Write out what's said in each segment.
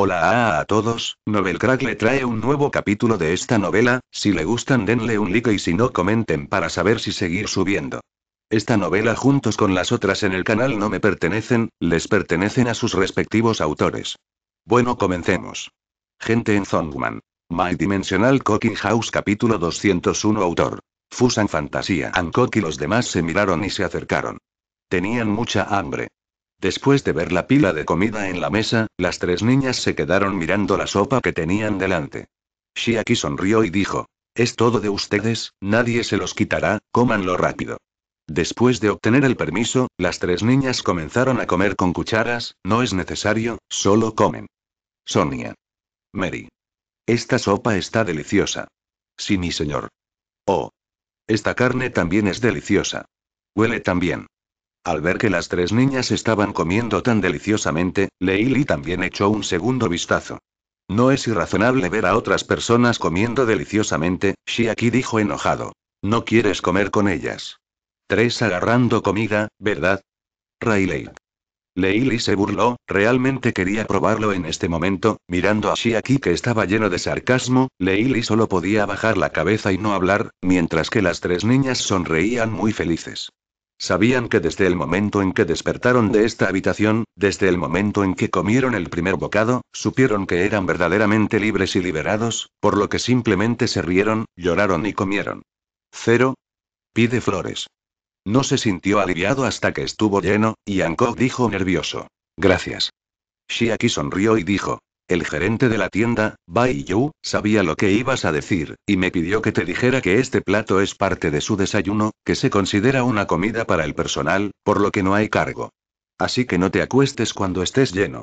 Hola a, todos, Novel Crack le trae un nuevo capítulo de esta novela, si le gustan denle un like y si no comenten para saber si seguir subiendo. Esta novela juntos con las otras en el canal no me pertenecen, les pertenecen a sus respectivos autores. Bueno comencemos. Gente en Zongman. My Dimensional Cooking House capítulo 201 autor. Fusan Fantasía and y los demás se miraron y se acercaron. Tenían mucha hambre. Después de ver la pila de comida en la mesa, las tres niñas se quedaron mirando la sopa que tenían delante. Shiaki sonrió y dijo, es todo de ustedes, nadie se los quitará, cómanlo rápido. Después de obtener el permiso, las tres niñas comenzaron a comer con cucharas, no es necesario, solo comen. Sonia. Mary. Esta sopa está deliciosa. Sí, mi señor. Oh. Esta carne también es deliciosa. Huele también. Al ver que las tres niñas estaban comiendo tan deliciosamente, Leili también echó un segundo vistazo. No es irrazonable ver a otras personas comiendo deliciosamente, Shiaki dijo enojado. No quieres comer con ellas. Tres agarrando comida, ¿verdad? Rayleigh. Leili se burló, realmente quería probarlo en este momento, mirando a Shiaki que estaba lleno de sarcasmo, Leili solo podía bajar la cabeza y no hablar, mientras que las tres niñas sonreían muy felices. Sabían que desde el momento en que despertaron de esta habitación, desde el momento en que comieron el primer bocado, supieron que eran verdaderamente libres y liberados, por lo que simplemente se rieron, lloraron y comieron. Cero. Pide flores. No se sintió aliviado hasta que estuvo lleno, y Hancock dijo nervioso. Gracias. Shiaki sonrió y dijo. El gerente de la tienda, Bai Yu, sabía lo que ibas a decir, y me pidió que te dijera que este plato es parte de su desayuno, que se considera una comida para el personal, por lo que no hay cargo. Así que no te acuestes cuando estés lleno.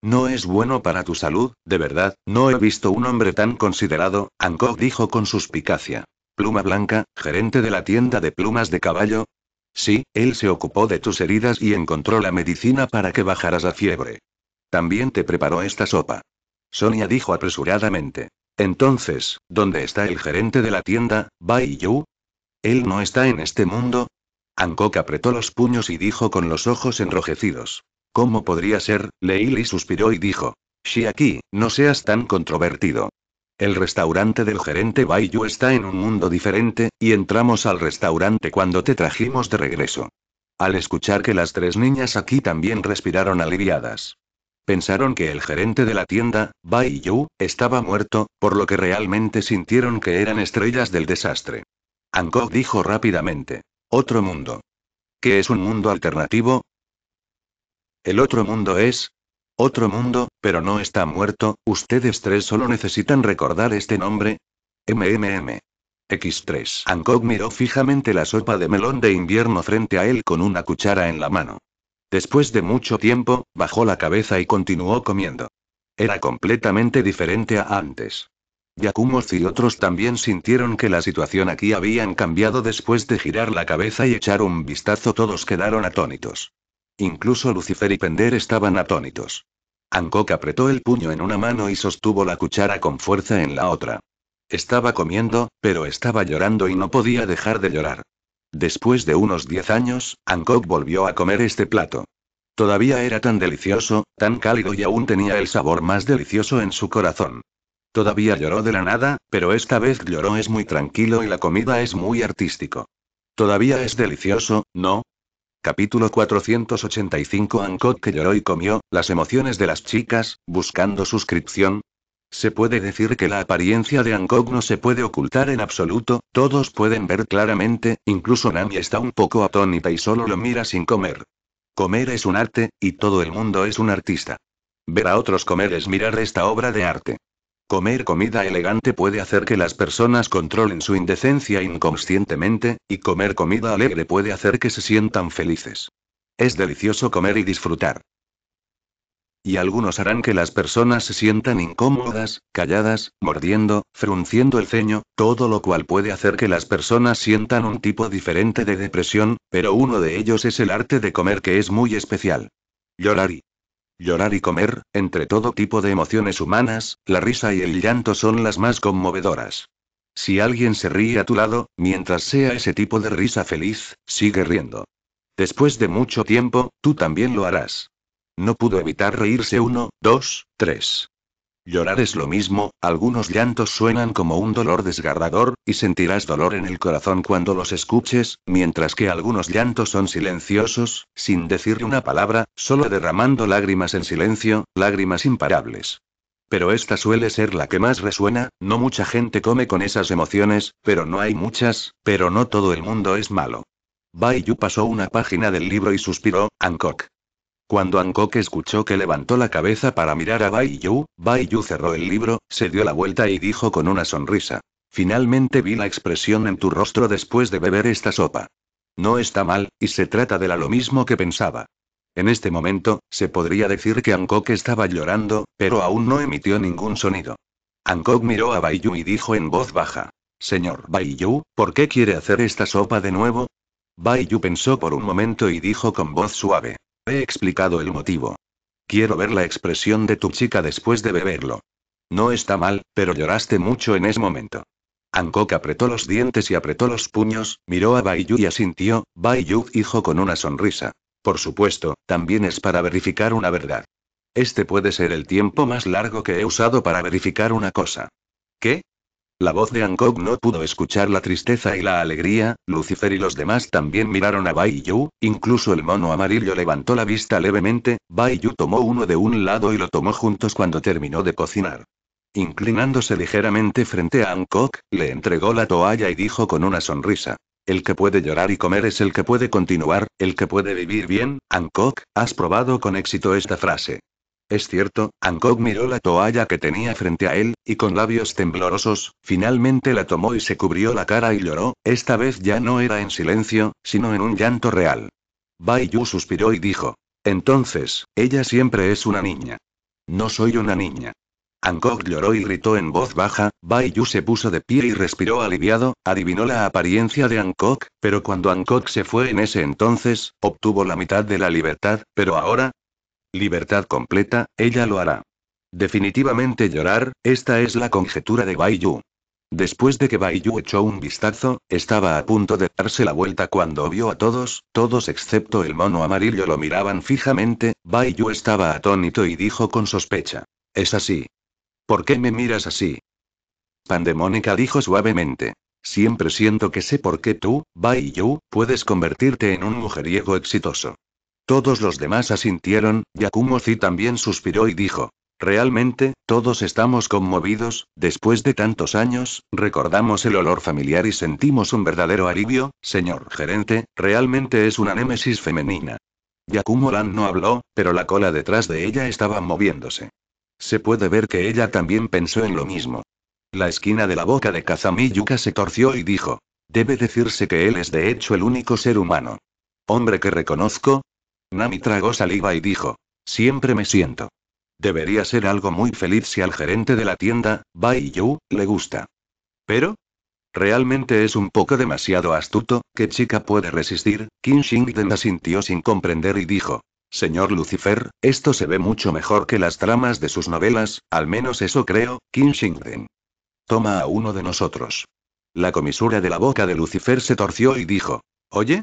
No es bueno para tu salud, de verdad, no he visto un hombre tan considerado, Anko dijo con suspicacia. Pluma Blanca, gerente de la tienda de plumas de caballo. Sí, él se ocupó de tus heridas y encontró la medicina para que bajaras a fiebre. También te preparó esta sopa. Sonia dijo apresuradamente. Entonces, ¿dónde está el gerente de la tienda, Bai Yu? Él no está en este mundo. Hancock apretó los puños y dijo con los ojos enrojecidos. ¿Cómo podría ser? Leili suspiró y dijo. aquí no seas tan controvertido. El restaurante del gerente Bai Yu está en un mundo diferente, y entramos al restaurante cuando te trajimos de regreso. Al escuchar que las tres niñas aquí también respiraron aliviadas. Pensaron que el gerente de la tienda, Bai Yu, estaba muerto, por lo que realmente sintieron que eran estrellas del desastre. Hancock dijo rápidamente. Otro mundo. ¿Qué es un mundo alternativo? El otro mundo es... Otro mundo, pero no está muerto, ustedes tres solo necesitan recordar este nombre. MMM. X3. Hancock miró fijamente la sopa de melón de invierno frente a él con una cuchara en la mano. Después de mucho tiempo, bajó la cabeza y continuó comiendo. Era completamente diferente a antes. Yakumos y otros también sintieron que la situación aquí habían cambiado después de girar la cabeza y echar un vistazo. Todos quedaron atónitos. Incluso Lucifer y Pender estaban atónitos. Ankok apretó el puño en una mano y sostuvo la cuchara con fuerza en la otra. Estaba comiendo, pero estaba llorando y no podía dejar de llorar. Después de unos 10 años, Hancock volvió a comer este plato. Todavía era tan delicioso, tan cálido y aún tenía el sabor más delicioso en su corazón. Todavía lloró de la nada, pero esta vez lloró es muy tranquilo y la comida es muy artístico. Todavía es delicioso, ¿no? Capítulo 485 Hancock que lloró y comió, las emociones de las chicas, buscando suscripción, se puede decir que la apariencia de Hancock no se puede ocultar en absoluto, todos pueden ver claramente, incluso Nami está un poco atónita y solo lo mira sin comer. Comer es un arte, y todo el mundo es un artista. Ver a otros comer es mirar esta obra de arte. Comer comida elegante puede hacer que las personas controlen su indecencia inconscientemente, y comer comida alegre puede hacer que se sientan felices. Es delicioso comer y disfrutar y algunos harán que las personas se sientan incómodas, calladas, mordiendo, frunciendo el ceño, todo lo cual puede hacer que las personas sientan un tipo diferente de depresión, pero uno de ellos es el arte de comer que es muy especial. Llorar y Llorar y comer, entre todo tipo de emociones humanas, la risa y el llanto son las más conmovedoras. Si alguien se ríe a tu lado, mientras sea ese tipo de risa feliz, sigue riendo. Después de mucho tiempo, tú también lo harás no pudo evitar reírse uno, dos, tres. Llorar es lo mismo, algunos llantos suenan como un dolor desgarrador, y sentirás dolor en el corazón cuando los escuches, mientras que algunos llantos son silenciosos, sin decir una palabra, solo derramando lágrimas en silencio, lágrimas imparables. Pero esta suele ser la que más resuena, no mucha gente come con esas emociones, pero no hay muchas, pero no todo el mundo es malo. Bai Yu pasó una página del libro y suspiró, Hancock. Cuando Angkok escuchó que levantó la cabeza para mirar a Bai Yu, Bai Yu cerró el libro, se dio la vuelta y dijo con una sonrisa. Finalmente vi la expresión en tu rostro después de beber esta sopa. No está mal, y se trata de la lo mismo que pensaba. En este momento, se podría decir que Angkok estaba llorando, pero aún no emitió ningún sonido. Angkok miró a Baiyu y dijo en voz baja. Señor Baiyu, ¿por qué quiere hacer esta sopa de nuevo? Baiyu pensó por un momento y dijo con voz suave. He explicado el motivo. Quiero ver la expresión de tu chica después de beberlo. No está mal, pero lloraste mucho en ese momento. Hancock apretó los dientes y apretó los puños, miró a Baiyu y asintió, Baiyu dijo con una sonrisa. Por supuesto, también es para verificar una verdad. Este puede ser el tiempo más largo que he usado para verificar una cosa. ¿Qué? La voz de Hancock no pudo escuchar la tristeza y la alegría, Lucifer y los demás también miraron a Bai Yu, incluso el mono amarillo levantó la vista levemente, Bai Yu tomó uno de un lado y lo tomó juntos cuando terminó de cocinar. Inclinándose ligeramente frente a Hancock, le entregó la toalla y dijo con una sonrisa. El que puede llorar y comer es el que puede continuar, el que puede vivir bien, Hancock, has probado con éxito esta frase. Es cierto, Hancock miró la toalla que tenía frente a él, y con labios temblorosos, finalmente la tomó y se cubrió la cara y lloró, esta vez ya no era en silencio, sino en un llanto real. Bai Yu suspiró y dijo. Entonces, ella siempre es una niña. No soy una niña. Hancock lloró y gritó en voz baja, Bai Yu se puso de pie y respiró aliviado, adivinó la apariencia de Hancock, pero cuando Hancock se fue en ese entonces, obtuvo la mitad de la libertad, pero ahora, Libertad completa, ella lo hará. Definitivamente llorar, esta es la conjetura de Baiyu. Después de que Baiyu echó un vistazo, estaba a punto de darse la vuelta cuando vio a todos, todos excepto el mono amarillo lo miraban fijamente, Baiyu estaba atónito y dijo con sospecha. Es así. ¿Por qué me miras así? Pandemónica dijo suavemente. Siempre siento que sé por qué tú, Baiyu, puedes convertirte en un mujeriego exitoso. Todos los demás asintieron, yakumo Zi también suspiró y dijo. Realmente, todos estamos conmovidos, después de tantos años, recordamos el olor familiar y sentimos un verdadero alivio, señor gerente, realmente es una némesis femenina. Yakumo Lan no habló, pero la cola detrás de ella estaba moviéndose. Se puede ver que ella también pensó en lo mismo. La esquina de la boca de Kazami Yuka se torció y dijo. Debe decirse que él es de hecho el único ser humano. Hombre que reconozco, Nami tragó saliva y dijo. Siempre me siento. Debería ser algo muy feliz si al gerente de la tienda, Bai Yu, le gusta. Pero, Realmente es un poco demasiado astuto, ¿qué chica puede resistir? Qin Shingden asintió sin comprender y dijo. Señor Lucifer, esto se ve mucho mejor que las tramas de sus novelas, al menos eso creo, Qin Shingden. Toma a uno de nosotros. La comisura de la boca de Lucifer se torció y dijo. Oye,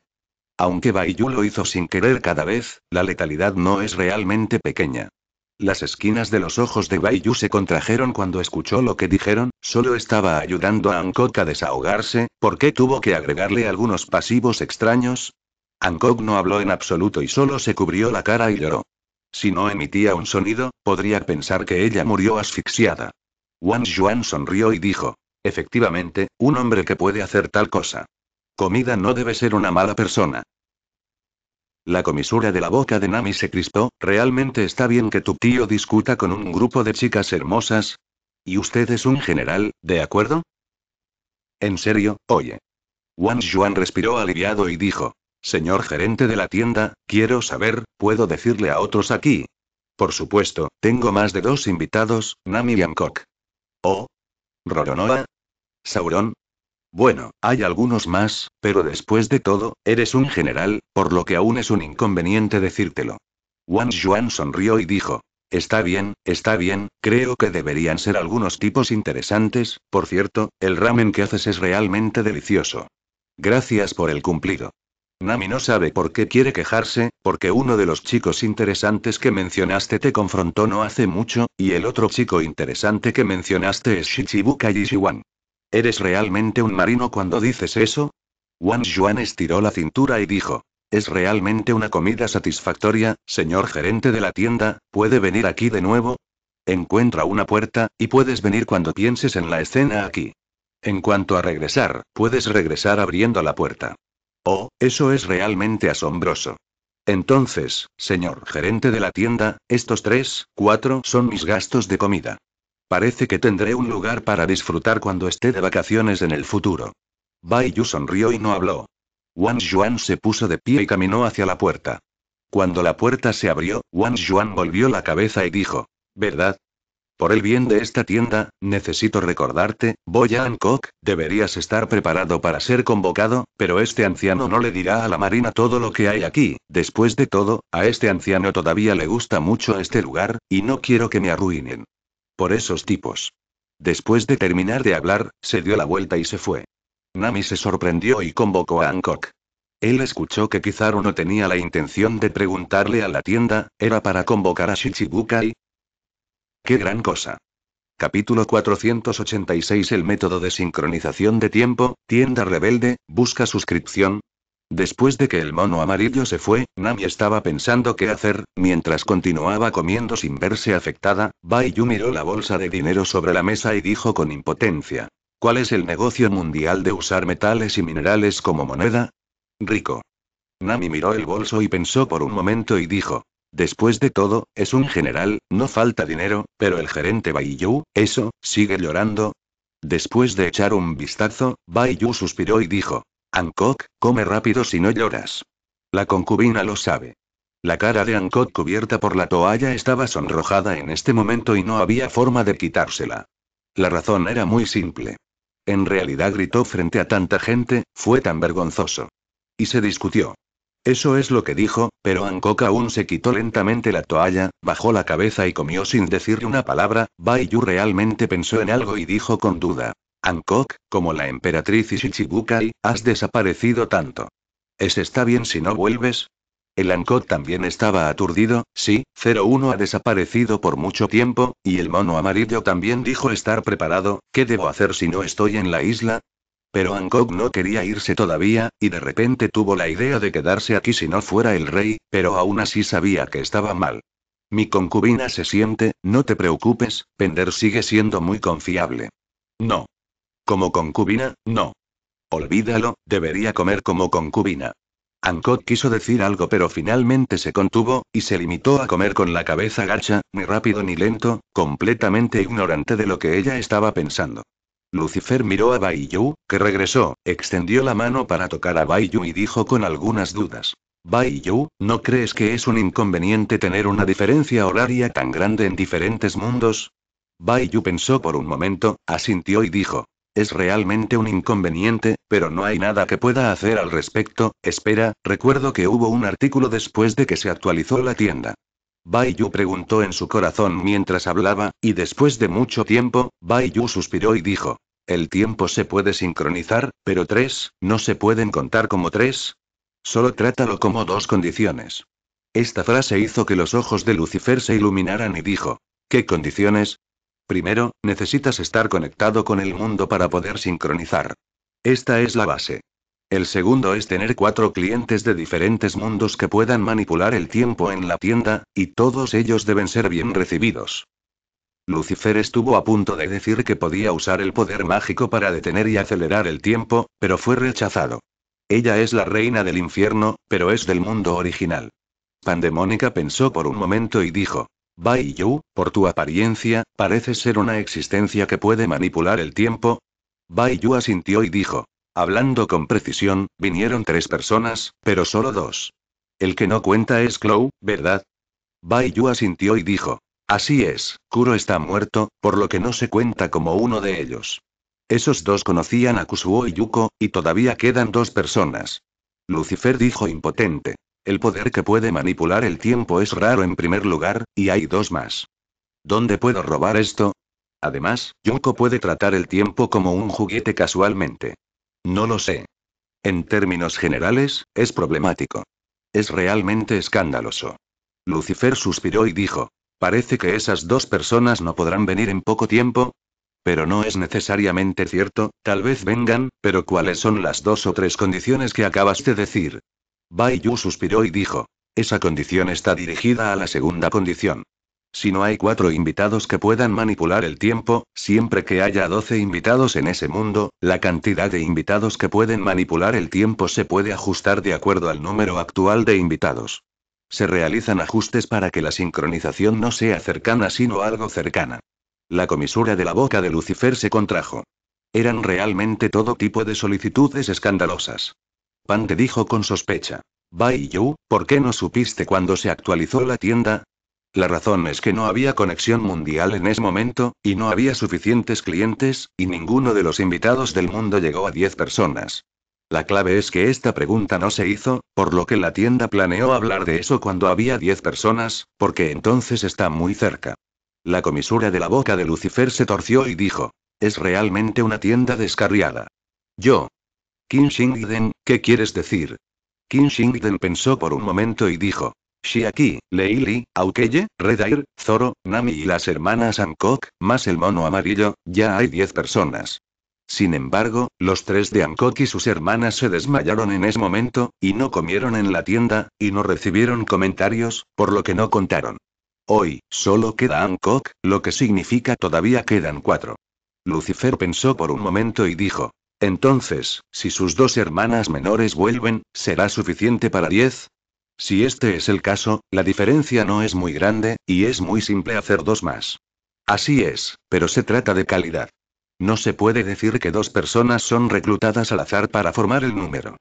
aunque Yu lo hizo sin querer cada vez, la letalidad no es realmente pequeña. Las esquinas de los ojos de Yu se contrajeron cuando escuchó lo que dijeron, solo estaba ayudando a Angkok a desahogarse, ¿por qué tuvo que agregarle algunos pasivos extraños? Angkok no habló en absoluto y solo se cubrió la cara y lloró. Si no emitía un sonido, podría pensar que ella murió asfixiada. Wang Yuan sonrió y dijo, efectivamente, un hombre que puede hacer tal cosa. Comida no debe ser una mala persona. La comisura de la boca de Nami se crispó, ¿realmente está bien que tu tío discuta con un grupo de chicas hermosas? Y usted es un general, ¿de acuerdo? En serio, oye. Wang Yuan respiró aliviado y dijo, Señor gerente de la tienda, quiero saber, ¿puedo decirle a otros aquí? Por supuesto, tengo más de dos invitados, Nami y Hancock. ¿Oh? ¿Roronoa? ¿Sauron? Bueno, hay algunos más, pero después de todo, eres un general, por lo que aún es un inconveniente decírtelo. Wang Yuan sonrió y dijo. Está bien, está bien, creo que deberían ser algunos tipos interesantes, por cierto, el ramen que haces es realmente delicioso. Gracias por el cumplido. Nami no sabe por qué quiere quejarse, porque uno de los chicos interesantes que mencionaste te confrontó no hace mucho, y el otro chico interesante que mencionaste es Shichibukai Yishiwan. ¿Eres realmente un marino cuando dices eso? Wang Yuan estiró la cintura y dijo. Es realmente una comida satisfactoria, señor gerente de la tienda, ¿puede venir aquí de nuevo? Encuentra una puerta, y puedes venir cuando pienses en la escena aquí. En cuanto a regresar, puedes regresar abriendo la puerta. Oh, eso es realmente asombroso. Entonces, señor gerente de la tienda, estos tres, cuatro son mis gastos de comida. Parece que tendré un lugar para disfrutar cuando esté de vacaciones en el futuro. Bai Yu sonrió y no habló. Wang Yuan se puso de pie y caminó hacia la puerta. Cuando la puerta se abrió, Wang Yuan volvió la cabeza y dijo: ¿Verdad? Por el bien de esta tienda, necesito recordarte, Boyan Kok, deberías estar preparado para ser convocado, pero este anciano no le dirá a la marina todo lo que hay aquí. Después de todo, a este anciano todavía le gusta mucho este lugar, y no quiero que me arruinen. Por esos tipos. Después de terminar de hablar, se dio la vuelta y se fue. Nami se sorprendió y convocó a Hancock. Él escuchó que Kizaru no tenía la intención de preguntarle a la tienda, era para convocar a Shichibukai. ¡Qué gran cosa! Capítulo 486 El método de sincronización de tiempo, tienda rebelde, busca suscripción, Después de que el mono amarillo se fue, Nami estaba pensando qué hacer, mientras continuaba comiendo sin verse afectada, Bai miró la bolsa de dinero sobre la mesa y dijo con impotencia. ¿Cuál es el negocio mundial de usar metales y minerales como moneda? Rico. Nami miró el bolso y pensó por un momento y dijo. Después de todo, es un general, no falta dinero, pero el gerente Bai eso, sigue llorando. Después de echar un vistazo, Bai suspiró y dijo. Angkok, come rápido si no lloras. La concubina lo sabe. La cara de Angkok cubierta por la toalla estaba sonrojada en este momento y no había forma de quitársela. La razón era muy simple. En realidad gritó frente a tanta gente, fue tan vergonzoso. Y se discutió. Eso es lo que dijo, pero Angkok aún se quitó lentamente la toalla, bajó la cabeza y comió sin decir una palabra. Bai Yu realmente pensó en algo y dijo con duda: Hancock, como la emperatriz Shichibukai, has desaparecido tanto. ¿Es está bien si no vuelves? El Hancock también estaba aturdido, sí, 01 ha desaparecido por mucho tiempo, y el mono amarillo también dijo estar preparado, ¿qué debo hacer si no estoy en la isla? Pero Hancock no quería irse todavía, y de repente tuvo la idea de quedarse aquí si no fuera el rey, pero aún así sabía que estaba mal. Mi concubina se siente, no te preocupes, Pender sigue siendo muy confiable. No. Como concubina, no. Olvídalo, debería comer como concubina. Ancot quiso decir algo pero finalmente se contuvo, y se limitó a comer con la cabeza gacha, ni rápido ni lento, completamente ignorante de lo que ella estaba pensando. Lucifer miró a Baiyu, que regresó, extendió la mano para tocar a Baiyu y dijo con algunas dudas. Baiyu, ¿no crees que es un inconveniente tener una diferencia horaria tan grande en diferentes mundos? Baiyu pensó por un momento, asintió y dijo, es realmente un inconveniente, pero no hay nada que pueda hacer al respecto. Espera, recuerdo que hubo un artículo después de que se actualizó la tienda. Baiyu preguntó en su corazón mientras hablaba, y después de mucho tiempo, Baiyu suspiró y dijo: El tiempo se puede sincronizar, pero tres, no se pueden contar como tres. Solo trátalo como dos condiciones. Esta frase hizo que los ojos de Lucifer se iluminaran y dijo: ¿Qué condiciones? Primero, necesitas estar conectado con el mundo para poder sincronizar. Esta es la base. El segundo es tener cuatro clientes de diferentes mundos que puedan manipular el tiempo en la tienda, y todos ellos deben ser bien recibidos. Lucifer estuvo a punto de decir que podía usar el poder mágico para detener y acelerar el tiempo, pero fue rechazado. Ella es la reina del infierno, pero es del mundo original. Pandemónica pensó por un momento y dijo, Bai Yu, por tu apariencia, parece ser una existencia que puede manipular el tiempo. Bai Yu asintió y dijo. Hablando con precisión, vinieron tres personas, pero solo dos. El que no cuenta es Klo, ¿verdad? Bai Yu asintió y dijo. Así es, Kuro está muerto, por lo que no se cuenta como uno de ellos. Esos dos conocían a Kusuo y Yuko, y todavía quedan dos personas. Lucifer dijo impotente. El poder que puede manipular el tiempo es raro en primer lugar, y hay dos más. ¿Dónde puedo robar esto? Además, Junko puede tratar el tiempo como un juguete casualmente. No lo sé. En términos generales, es problemático. Es realmente escandaloso. Lucifer suspiró y dijo, parece que esas dos personas no podrán venir en poco tiempo. Pero no es necesariamente cierto, tal vez vengan, pero ¿cuáles son las dos o tres condiciones que acabas de decir? Bai Yu suspiró y dijo. Esa condición está dirigida a la segunda condición. Si no hay cuatro invitados que puedan manipular el tiempo, siempre que haya doce invitados en ese mundo, la cantidad de invitados que pueden manipular el tiempo se puede ajustar de acuerdo al número actual de invitados. Se realizan ajustes para que la sincronización no sea cercana sino algo cercana. La comisura de la boca de Lucifer se contrajo. Eran realmente todo tipo de solicitudes escandalosas. Pante dijo con sospecha. Bai Yu, ¿por qué no supiste cuando se actualizó la tienda? La razón es que no había conexión mundial en ese momento, y no había suficientes clientes, y ninguno de los invitados del mundo llegó a 10 personas. La clave es que esta pregunta no se hizo, por lo que la tienda planeó hablar de eso cuando había 10 personas, porque entonces está muy cerca. La comisura de la boca de Lucifer se torció y dijo, es realmente una tienda descarriada. Yo. Kim Den. ¿Qué quieres decir? Qin Shingden pensó por un momento y dijo. Shiaki, Leili, Aukeye, Redair, Zoro, Nami y las hermanas Hancock, más el mono amarillo, ya hay diez personas. Sin embargo, los tres de Hancock y sus hermanas se desmayaron en ese momento, y no comieron en la tienda, y no recibieron comentarios, por lo que no contaron. Hoy, solo queda Hancock, lo que significa todavía quedan cuatro. Lucifer pensó por un momento y dijo, entonces, si sus dos hermanas menores vuelven, ¿será suficiente para diez? Si este es el caso, la diferencia no es muy grande, y es muy simple hacer dos más. Así es, pero se trata de calidad. No se puede decir que dos personas son reclutadas al azar para formar el número.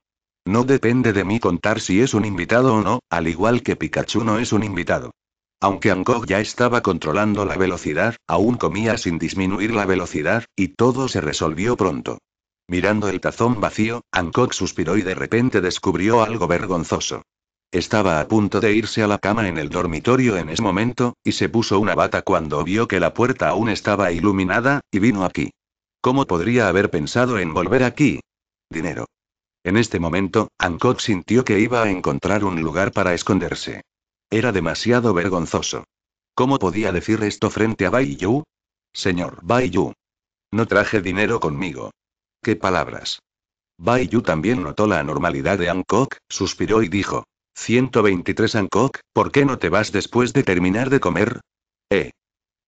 No depende de mí contar si es un invitado o no, al igual que Pikachu no es un invitado. Aunque Angkor ya estaba controlando la velocidad, aún comía sin disminuir la velocidad, y todo se resolvió pronto. Mirando el tazón vacío, Hancock suspiró y de repente descubrió algo vergonzoso. Estaba a punto de irse a la cama en el dormitorio en ese momento, y se puso una bata cuando vio que la puerta aún estaba iluminada, y vino aquí. ¿Cómo podría haber pensado en volver aquí? Dinero. En este momento, Hancock sintió que iba a encontrar un lugar para esconderse. Era demasiado vergonzoso. ¿Cómo podía decir esto frente a Bai Yu? Señor Bai Yu. No traje dinero conmigo qué palabras. Bai Yu también notó la anormalidad de Hancock, suspiró y dijo. 123 Hancock, ¿por qué no te vas después de terminar de comer? Eh.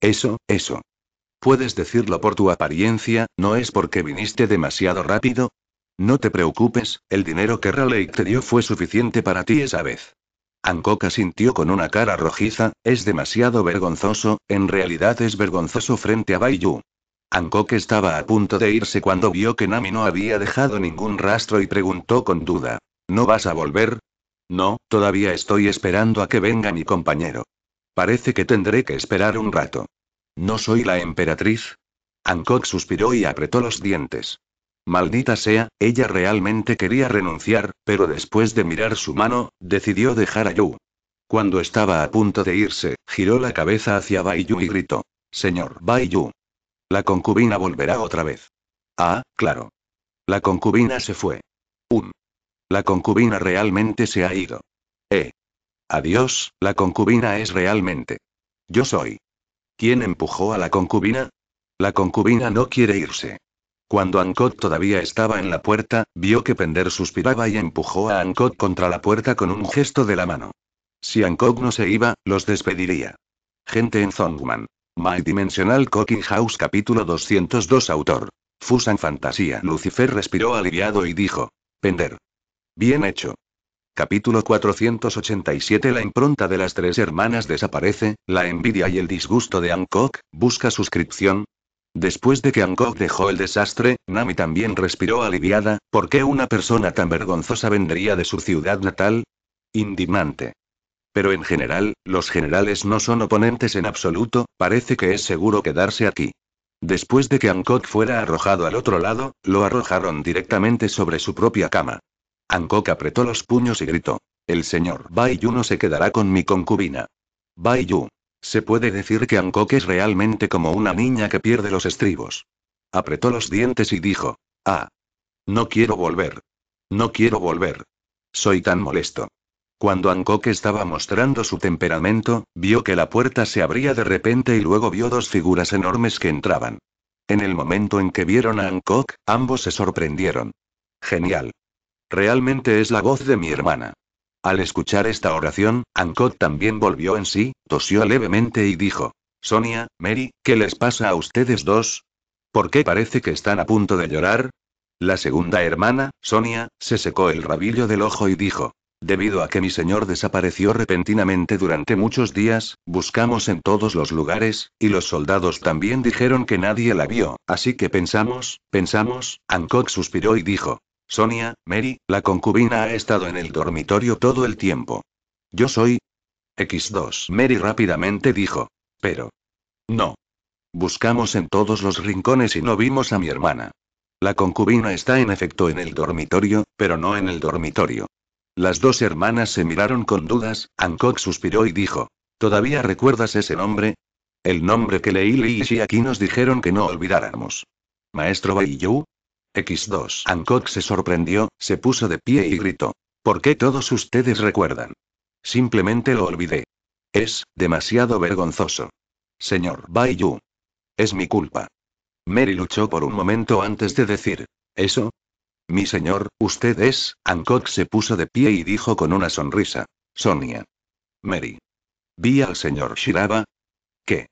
Eso, eso. Puedes decirlo por tu apariencia, ¿no es porque viniste demasiado rápido? No te preocupes, el dinero que Raleigh te dio fue suficiente para ti esa vez. Hancock asintió con una cara rojiza, es demasiado vergonzoso, en realidad es vergonzoso frente a Bai Yu. Hancock estaba a punto de irse cuando vio que Nami no había dejado ningún rastro y preguntó con duda. ¿No vas a volver? No, todavía estoy esperando a que venga mi compañero. Parece que tendré que esperar un rato. ¿No soy la emperatriz? Hancock suspiró y apretó los dientes. Maldita sea, ella realmente quería renunciar, pero después de mirar su mano, decidió dejar a Yu. Cuando estaba a punto de irse, giró la cabeza hacia Baiyu y gritó. Señor Baiyu. La concubina volverá otra vez. Ah, claro. La concubina se fue. Un. La concubina realmente se ha ido. Eh. Adiós, la concubina es realmente. Yo soy. ¿Quién empujó a la concubina? La concubina no quiere irse. Cuando Ancot todavía estaba en la puerta, vio que Pender suspiraba y empujó a Ancot contra la puerta con un gesto de la mano. Si Ancot no se iba, los despediría. Gente en Zongman. My Dimensional Cooking House capítulo 202 Autor. Fusan Fantasía. Lucifer respiró aliviado y dijo. Pender. Bien hecho. Capítulo 487 La impronta de las tres hermanas desaparece, la envidia y el disgusto de Hancock, busca suscripción. Después de que Hancock dejó el desastre, Nami también respiró aliviada, ¿por qué una persona tan vergonzosa vendría de su ciudad natal? Indignante pero en general, los generales no son oponentes en absoluto, parece que es seguro quedarse aquí. Después de que Hancock fuera arrojado al otro lado, lo arrojaron directamente sobre su propia cama. Hancock apretó los puños y gritó. El señor Bai no se quedará con mi concubina. Baiyu. Se puede decir que Hancock es realmente como una niña que pierde los estribos. Apretó los dientes y dijo. Ah. No quiero volver. No quiero volver. Soy tan molesto. Cuando Angkok estaba mostrando su temperamento, vio que la puerta se abría de repente y luego vio dos figuras enormes que entraban. En el momento en que vieron a Angkok, ambos se sorprendieron. Genial. Realmente es la voz de mi hermana. Al escuchar esta oración, Angkok también volvió en sí, tosió levemente y dijo, Sonia, Mary, ¿qué les pasa a ustedes dos? ¿Por qué parece que están a punto de llorar? La segunda hermana, Sonia, se secó el rabillo del ojo y dijo, Debido a que mi señor desapareció repentinamente durante muchos días, buscamos en todos los lugares, y los soldados también dijeron que nadie la vio, así que pensamos, pensamos, Hancock suspiró y dijo. Sonia, Mary, la concubina ha estado en el dormitorio todo el tiempo. Yo soy... X2. Mary rápidamente dijo. Pero... No. Buscamos en todos los rincones y no vimos a mi hermana. La concubina está en efecto en el dormitorio, pero no en el dormitorio. Las dos hermanas se miraron con dudas, Hancock suspiró y dijo. ¿Todavía recuerdas ese nombre? El nombre que Leili y aquí nos dijeron que no olvidáramos. Maestro Baiyu. X2. Hancock se sorprendió, se puso de pie y gritó. ¿Por qué todos ustedes recuerdan? Simplemente lo olvidé. Es demasiado vergonzoso. Señor Baiyu. Es mi culpa. Mary luchó por un momento antes de decir. Eso, mi señor, usted es. Hancock se puso de pie y dijo con una sonrisa. Sonia. Mary. Vi al señor Shiraba. ¿Qué?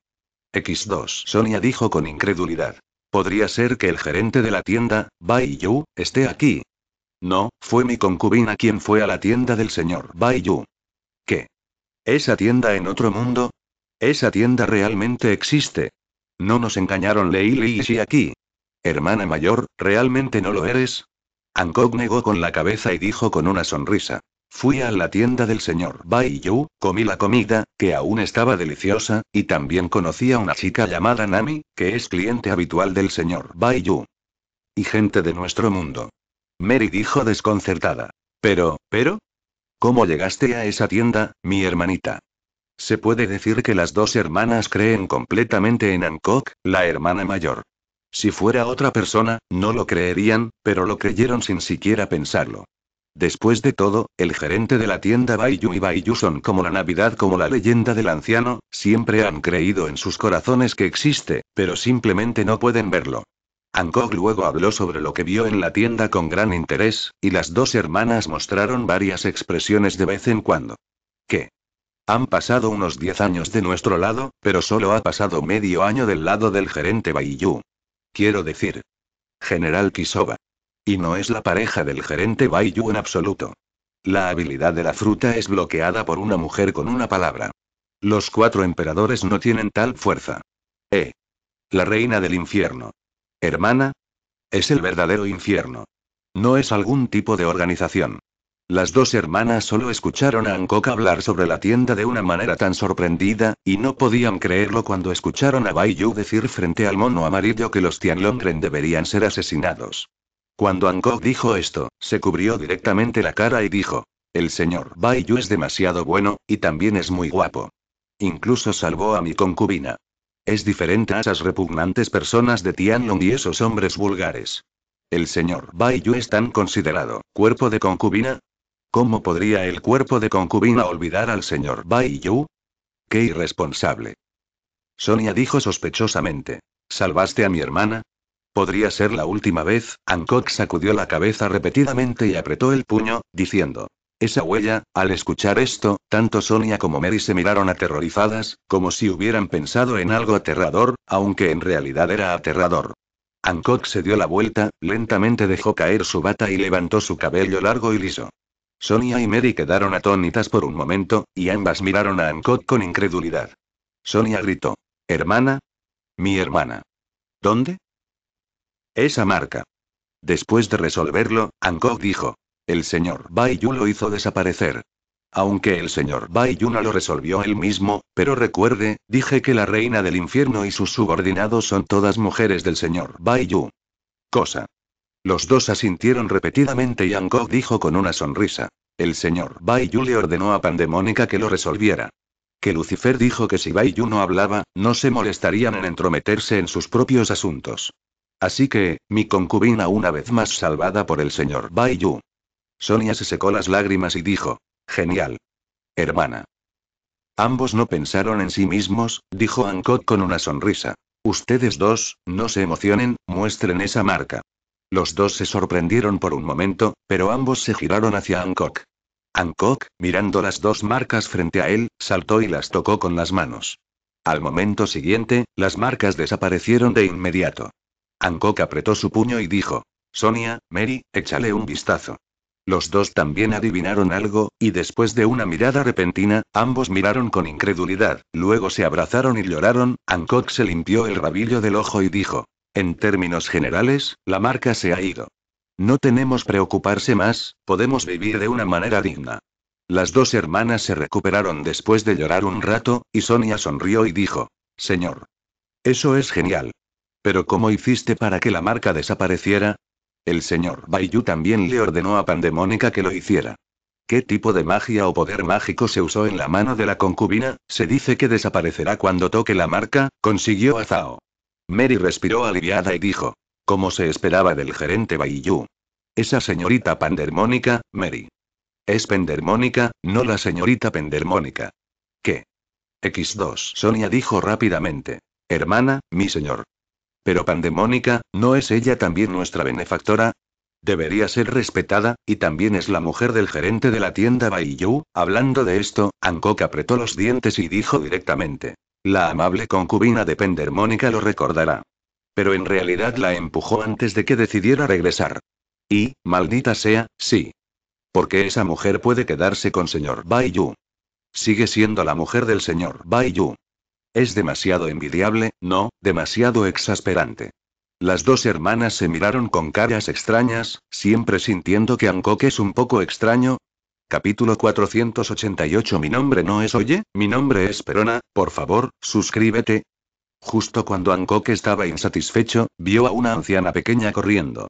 X2. Sonia dijo con incredulidad. Podría ser que el gerente de la tienda, Yu, esté aquí. No, fue mi concubina quien fue a la tienda del señor Yu. ¿Qué? ¿Esa tienda en otro mundo? ¿Esa tienda realmente existe? No nos engañaron Leili y Shi aquí. Hermana mayor, ¿realmente no lo eres? Hancock negó con la cabeza y dijo con una sonrisa. Fui a la tienda del señor Bai Yu, comí la comida, que aún estaba deliciosa, y también conocí a una chica llamada Nami, que es cliente habitual del señor Bai Yu. Y gente de nuestro mundo. Mary dijo desconcertada. Pero, pero? ¿Cómo llegaste a esa tienda, mi hermanita? Se puede decir que las dos hermanas creen completamente en Hancock, la hermana mayor. Si fuera otra persona, no lo creerían, pero lo creyeron sin siquiera pensarlo. Después de todo, el gerente de la tienda Baiyu y Baiyu son como la Navidad, como la leyenda del anciano, siempre han creído en sus corazones que existe, pero simplemente no pueden verlo. Hancock luego habló sobre lo que vio en la tienda con gran interés, y las dos hermanas mostraron varias expresiones de vez en cuando. ¿Qué? Han pasado unos 10 años de nuestro lado, pero solo ha pasado medio año del lado del gerente Baiyu. Quiero decir. General Kisova. Y no es la pareja del gerente Baiyu en absoluto. La habilidad de la fruta es bloqueada por una mujer con una palabra. Los cuatro emperadores no tienen tal fuerza. Eh. La reina del infierno. Hermana. Es el verdadero infierno. No es algún tipo de organización. Las dos hermanas solo escucharon a Ankok hablar sobre la tienda de una manera tan sorprendida, y no podían creerlo cuando escucharon a Bai decir frente al mono amarillo que los Tianlongren deberían ser asesinados. Cuando Ankok dijo esto, se cubrió directamente la cara y dijo, el señor Bai es demasiado bueno, y también es muy guapo. Incluso salvó a mi concubina. Es diferente a esas repugnantes personas de Tianlong y esos hombres vulgares. El señor Baiyu es tan considerado, cuerpo de concubina, ¿Cómo podría el cuerpo de concubina olvidar al señor Bai Yu? ¡Qué irresponsable! Sonia dijo sospechosamente. ¿Salvaste a mi hermana? Podría ser la última vez, Hancock sacudió la cabeza repetidamente y apretó el puño, diciendo. Esa huella, al escuchar esto, tanto Sonia como Mary se miraron aterrorizadas, como si hubieran pensado en algo aterrador, aunque en realidad era aterrador. Hancock se dio la vuelta, lentamente dejó caer su bata y levantó su cabello largo y liso. Sonia y Mary quedaron atónitas por un momento, y ambas miraron a Ancot con incredulidad. Sonia gritó. ¿Hermana? Mi hermana. ¿Dónde? Esa marca. Después de resolverlo, Ancot dijo. El señor Bai lo hizo desaparecer. Aunque el señor Bai no lo resolvió él mismo, pero recuerde, dije que la reina del infierno y sus subordinados son todas mujeres del señor Baiyu. Cosa los dos asintieron repetidamente y Hancock dijo con una sonrisa. El señor Bai Yu le ordenó a Pandemónica que lo resolviera. Que Lucifer dijo que si Bai Yu no hablaba, no se molestarían en entrometerse en sus propios asuntos. Así que, mi concubina una vez más salvada por el señor Bai Yu. Sonia se secó las lágrimas y dijo. Genial. Hermana. Ambos no pensaron en sí mismos, dijo Angkor con una sonrisa. Ustedes dos, no se emocionen, muestren esa marca. Los dos se sorprendieron por un momento, pero ambos se giraron hacia Hancock. Hancock, mirando las dos marcas frente a él, saltó y las tocó con las manos. Al momento siguiente, las marcas desaparecieron de inmediato. Hancock apretó su puño y dijo, Sonia, Mary, échale un vistazo. Los dos también adivinaron algo, y después de una mirada repentina, ambos miraron con incredulidad, luego se abrazaron y lloraron, Hancock se limpió el rabillo del ojo y dijo, en términos generales, la marca se ha ido. No tenemos preocuparse más, podemos vivir de una manera digna. Las dos hermanas se recuperaron después de llorar un rato, y Sonia sonrió y dijo, Señor. Eso es genial. Pero ¿cómo hiciste para que la marca desapareciera? El señor Baiyu también le ordenó a Pandemónica que lo hiciera. ¿Qué tipo de magia o poder mágico se usó en la mano de la concubina? Se dice que desaparecerá cuando toque la marca, consiguió a Zao. Mary respiró aliviada y dijo. Como se esperaba del gerente Bayou. Esa señorita pandermónica, Mary. Es pendermónica, no la señorita pandermónica. ¿Qué? X2 Sonia dijo rápidamente. Hermana, mi señor. Pero pandemónica, ¿no es ella también nuestra benefactora? Debería ser respetada, y también es la mujer del gerente de la tienda Bayou. Hablando de esto, Hancock apretó los dientes y dijo directamente. La amable concubina de Pendermónica lo recordará. Pero en realidad la empujó antes de que decidiera regresar. Y, maldita sea, sí. Porque esa mujer puede quedarse con señor Yu. Sigue siendo la mujer del señor Yu. Es demasiado envidiable, no, demasiado exasperante. Las dos hermanas se miraron con caras extrañas, siempre sintiendo que Hancock es un poco extraño, Capítulo 488 Mi nombre no es Oye, mi nombre es Perona, por favor, suscríbete. Justo cuando Hancock estaba insatisfecho, vio a una anciana pequeña corriendo.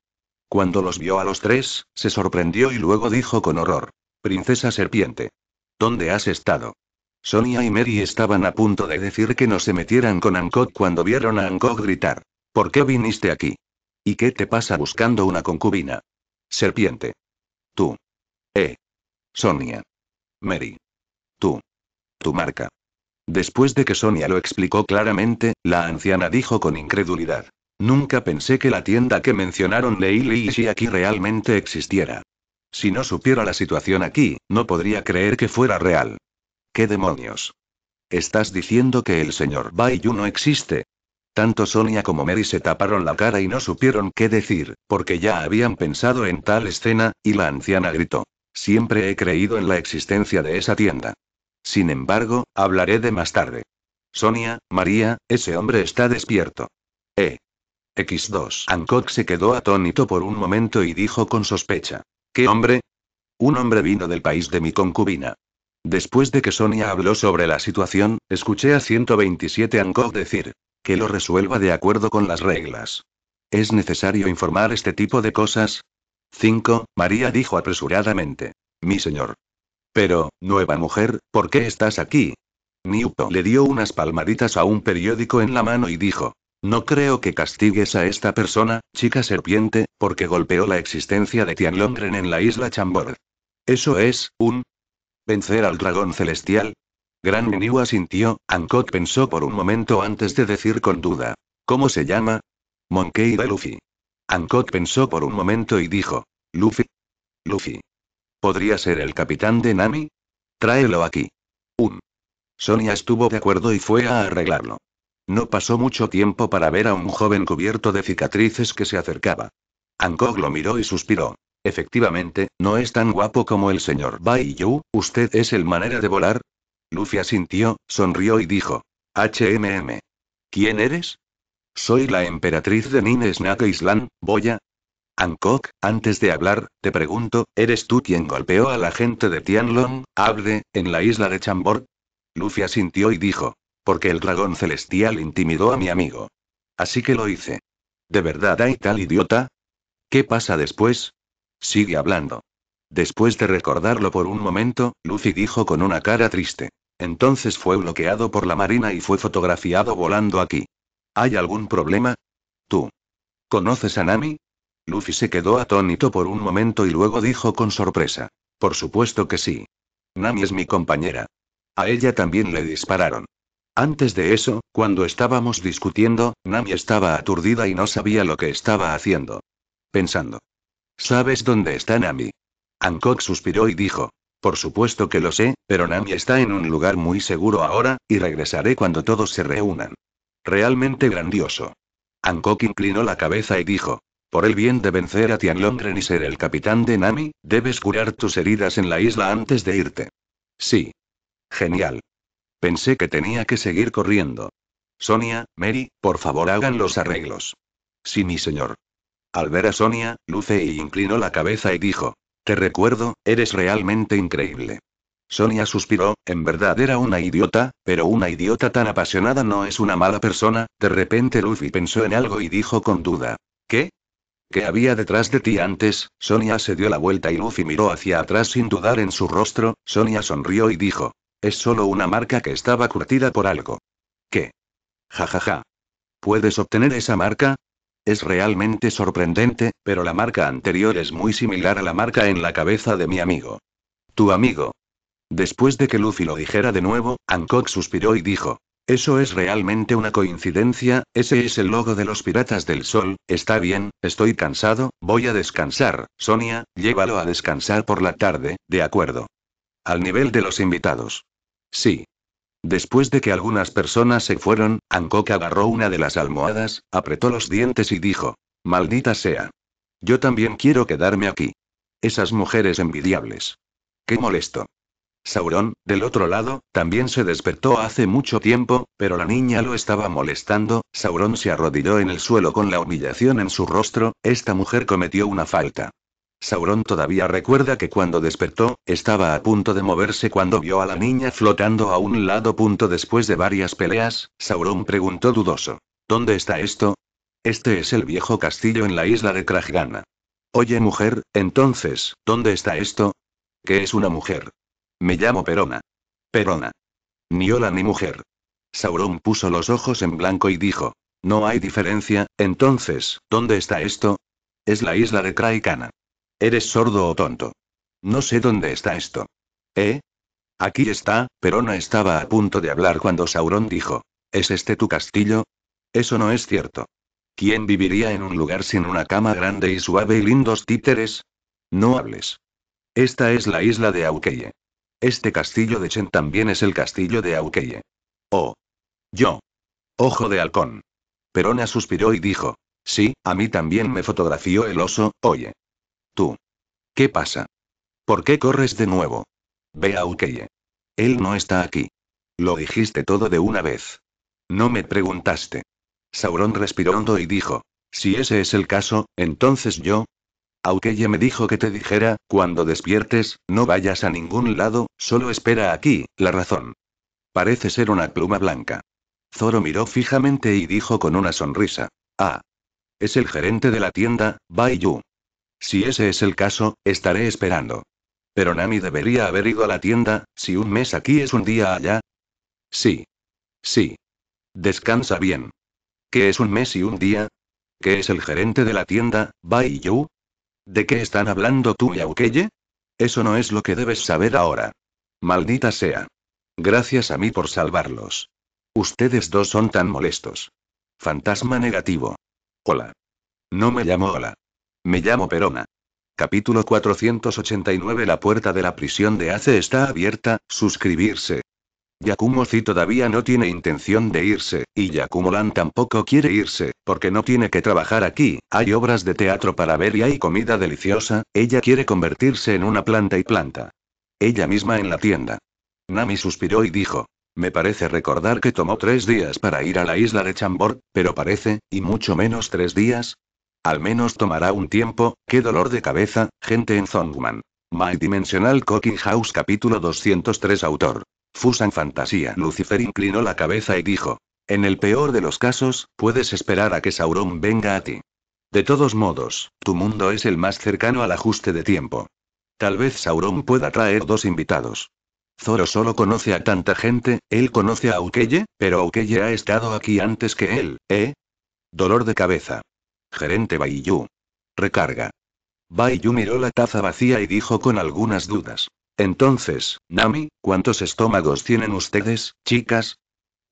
Cuando los vio a los tres, se sorprendió y luego dijo con horror. Princesa Serpiente. ¿Dónde has estado? Sonia y Mary estaban a punto de decir que no se metieran con Hancock cuando vieron a Hancock gritar. ¿Por qué viniste aquí? ¿Y qué te pasa buscando una concubina? Serpiente. Tú. Eh. Sonia. Mary. Tú. Tu marca. Después de que Sonia lo explicó claramente, la anciana dijo con incredulidad. Nunca pensé que la tienda que mencionaron Leili y aquí realmente existiera. Si no supiera la situación aquí, no podría creer que fuera real. ¿Qué demonios? ¿Estás diciendo que el señor Baiyu no existe? Tanto Sonia como Mary se taparon la cara y no supieron qué decir, porque ya habían pensado en tal escena, y la anciana gritó. Siempre he creído en la existencia de esa tienda. Sin embargo, hablaré de más tarde. Sonia, María, ese hombre está despierto. Eh. X2. Hancock se quedó atónito por un momento y dijo con sospecha. ¿Qué hombre? Un hombre vino del país de mi concubina. Después de que Sonia habló sobre la situación, escuché a 127 Hancock decir. Que lo resuelva de acuerdo con las reglas. Es necesario informar este tipo de cosas, 5. María dijo apresuradamente. Mi señor. Pero, nueva mujer, ¿por qué estás aquí? Newton le dio unas palmaditas a un periódico en la mano y dijo. No creo que castigues a esta persona, chica serpiente, porque golpeó la existencia de Tianlongren en la isla Chambord. Eso es, un... Vencer al dragón celestial. Gran Niu asintió, Ancot pensó por un momento antes de decir con duda. ¿Cómo se llama? Monkey de Hancock pensó por un momento y dijo. Luffy. Luffy. ¿Podría ser el capitán de Nami? Tráelo aquí. Un. Sonia estuvo de acuerdo y fue a arreglarlo. No pasó mucho tiempo para ver a un joven cubierto de cicatrices que se acercaba. Hancock lo miró y suspiró. Efectivamente, no es tan guapo como el señor Bai Yu, ¿usted es el manera de volar? Luffy asintió, sonrió y dijo. HMM. ¿Quién eres? Soy la emperatriz de Nine Snake Island, Boya. Hancock, antes de hablar, te pregunto, ¿eres tú quien golpeó a la gente de Tianlong, Abde, en la isla de Chambord? Luffy asintió y dijo. Porque el dragón celestial intimidó a mi amigo. Así que lo hice. ¿De verdad hay tal idiota? ¿Qué pasa después? Sigue hablando. Después de recordarlo por un momento, Lucy dijo con una cara triste. Entonces fue bloqueado por la marina y fue fotografiado volando aquí. ¿Hay algún problema? Tú. ¿Conoces a Nami? Luffy se quedó atónito por un momento y luego dijo con sorpresa. Por supuesto que sí. Nami es mi compañera. A ella también le dispararon. Antes de eso, cuando estábamos discutiendo, Nami estaba aturdida y no sabía lo que estaba haciendo. Pensando. ¿Sabes dónde está Nami? Hancock suspiró y dijo. Por supuesto que lo sé, pero Nami está en un lugar muy seguro ahora, y regresaré cuando todos se reúnan. Realmente grandioso. Hancock inclinó la cabeza y dijo. Por el bien de vencer a Tianlongren y ser el capitán de Nami, debes curar tus heridas en la isla antes de irte. Sí. Genial. Pensé que tenía que seguir corriendo. Sonia, Mary, por favor hagan los arreglos. Sí, mi señor. Al ver a Sonia, Luce y inclinó la cabeza y dijo. Te recuerdo, eres realmente increíble. Sonia suspiró, en verdad era una idiota, pero una idiota tan apasionada no es una mala persona. De repente Luffy pensó en algo y dijo con duda. ¿Qué? ¿Qué había detrás de ti antes? Sonia se dio la vuelta y Luffy miró hacia atrás sin dudar en su rostro, Sonia sonrió y dijo. Es solo una marca que estaba curtida por algo. ¿Qué? Ja ja ja. ¿Puedes obtener esa marca? Es realmente sorprendente, pero la marca anterior es muy similar a la marca en la cabeza de mi amigo. Tu amigo, Después de que Luffy lo dijera de nuevo, Hancock suspiró y dijo. Eso es realmente una coincidencia, ese es el logo de los Piratas del Sol, está bien, estoy cansado, voy a descansar, Sonia, llévalo a descansar por la tarde, de acuerdo. Al nivel de los invitados. Sí. Después de que algunas personas se fueron, Hancock agarró una de las almohadas, apretó los dientes y dijo. Maldita sea. Yo también quiero quedarme aquí. Esas mujeres envidiables. Qué molesto. Sauron, del otro lado, también se despertó hace mucho tiempo, pero la niña lo estaba molestando, Sauron se arrodilló en el suelo con la humillación en su rostro, esta mujer cometió una falta. Sauron todavía recuerda que cuando despertó, estaba a punto de moverse cuando vio a la niña flotando a un lado. Punto después de varias peleas, Sauron preguntó dudoso. ¿Dónde está esto? Este es el viejo castillo en la isla de Krajgana. Oye mujer, entonces, ¿dónde está esto? ¿Qué es una mujer? Me llamo Perona. Perona. Ni hola ni mujer. Saurón puso los ojos en blanco y dijo. No hay diferencia, entonces, ¿dónde está esto? Es la isla de Kraikana. ¿Eres sordo o tonto? No sé dónde está esto. ¿Eh? Aquí está, Perona estaba a punto de hablar cuando Sauron dijo. ¿Es este tu castillo? Eso no es cierto. ¿Quién viviría en un lugar sin una cama grande y suave y lindos títeres? No hables. Esta es la isla de Aukeye. Este castillo de Chen también es el castillo de Aukeye. Oh. Yo. Ojo de halcón. Perona suspiró y dijo. Sí, a mí también me fotografió el oso, oye. Tú. ¿Qué pasa? ¿Por qué corres de nuevo? Ve a Aukeye. Él no está aquí. Lo dijiste todo de una vez. No me preguntaste. Sauron respiró hondo y dijo. Si ese es el caso, entonces yo, ella me dijo que te dijera, cuando despiertes, no vayas a ningún lado, solo espera aquí, la razón. Parece ser una pluma blanca. Zoro miró fijamente y dijo con una sonrisa. Ah. Es el gerente de la tienda, Yu. Si ese es el caso, estaré esperando. Pero Nami debería haber ido a la tienda, si un mes aquí es un día allá. Sí. Sí. Descansa bien. ¿Qué es un mes y un día? ¿Qué es el gerente de la tienda, Yu? ¿De qué están hablando tú y Aukeye? Eso no es lo que debes saber ahora. Maldita sea. Gracias a mí por salvarlos. Ustedes dos son tan molestos. Fantasma negativo. Hola. No me llamo Hola. Me llamo Perona. Capítulo 489 La puerta de la prisión de Ace está abierta, suscribirse, yakumo si todavía no tiene intención de irse, y Yakumo-lan tampoco quiere irse, porque no tiene que trabajar aquí, hay obras de teatro para ver y hay comida deliciosa, ella quiere convertirse en una planta y planta. Ella misma en la tienda. Nami suspiró y dijo. Me parece recordar que tomó tres días para ir a la isla de Chambord, pero parece, y mucho menos tres días. Al menos tomará un tiempo, qué dolor de cabeza, gente en Zongman. My Dimensional Cooking House capítulo 203 autor. Fusan Fantasía. Lucifer inclinó la cabeza y dijo. En el peor de los casos, puedes esperar a que Sauron venga a ti. De todos modos, tu mundo es el más cercano al ajuste de tiempo. Tal vez Sauron pueda traer dos invitados. Zoro solo conoce a tanta gente, él conoce a Aukeye, pero Aukeye ha estado aquí antes que él, ¿eh? Dolor de cabeza. Gerente Baiyu. Recarga. Baiyu miró la taza vacía y dijo con algunas dudas. Entonces, Nami, ¿cuántos estómagos tienen ustedes, chicas?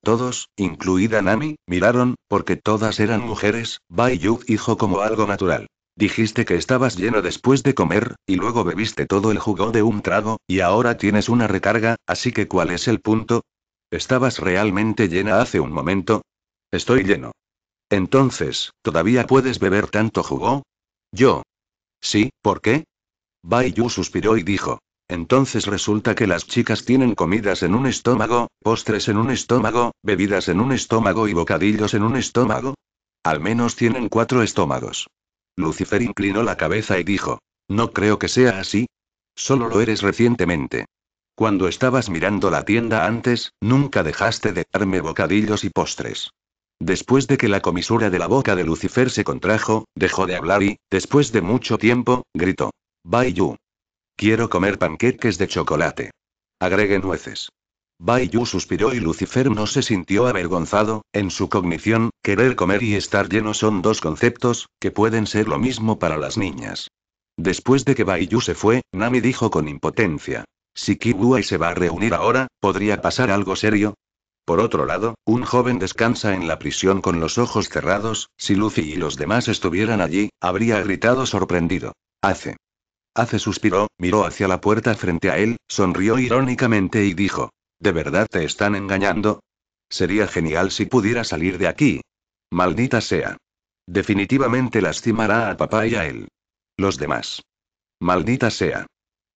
Todos, incluida Nami, miraron, porque todas eran mujeres, Bai Yu dijo como algo natural. Dijiste que estabas lleno después de comer, y luego bebiste todo el jugo de un trago, y ahora tienes una recarga, así que ¿cuál es el punto? ¿Estabas realmente llena hace un momento? Estoy lleno. Entonces, ¿todavía puedes beber tanto jugo? Yo. Sí, ¿por qué? Bai Yu suspiró y dijo, entonces resulta que las chicas tienen comidas en un estómago, postres en un estómago, bebidas en un estómago y bocadillos en un estómago. Al menos tienen cuatro estómagos. Lucifer inclinó la cabeza y dijo, no creo que sea así. Solo lo eres recientemente. Cuando estabas mirando la tienda antes, nunca dejaste de darme bocadillos y postres. Después de que la comisura de la boca de Lucifer se contrajo, dejó de hablar y, después de mucho tiempo, gritó. Bye Quiero comer panqueques de chocolate. Agregue nueces. Baiyu suspiró y Lucifer no se sintió avergonzado, en su cognición, querer comer y estar lleno son dos conceptos, que pueden ser lo mismo para las niñas. Después de que Baiyu se fue, Nami dijo con impotencia. Si Kiwai se va a reunir ahora, ¿podría pasar algo serio? Por otro lado, un joven descansa en la prisión con los ojos cerrados, si Lucy y los demás estuvieran allí, habría gritado sorprendido. Hace. Hace suspiró, miró hacia la puerta frente a él, sonrió irónicamente y dijo, ¿De verdad te están engañando? Sería genial si pudiera salir de aquí. Maldita sea. Definitivamente lastimará a papá y a él. Los demás. Maldita sea.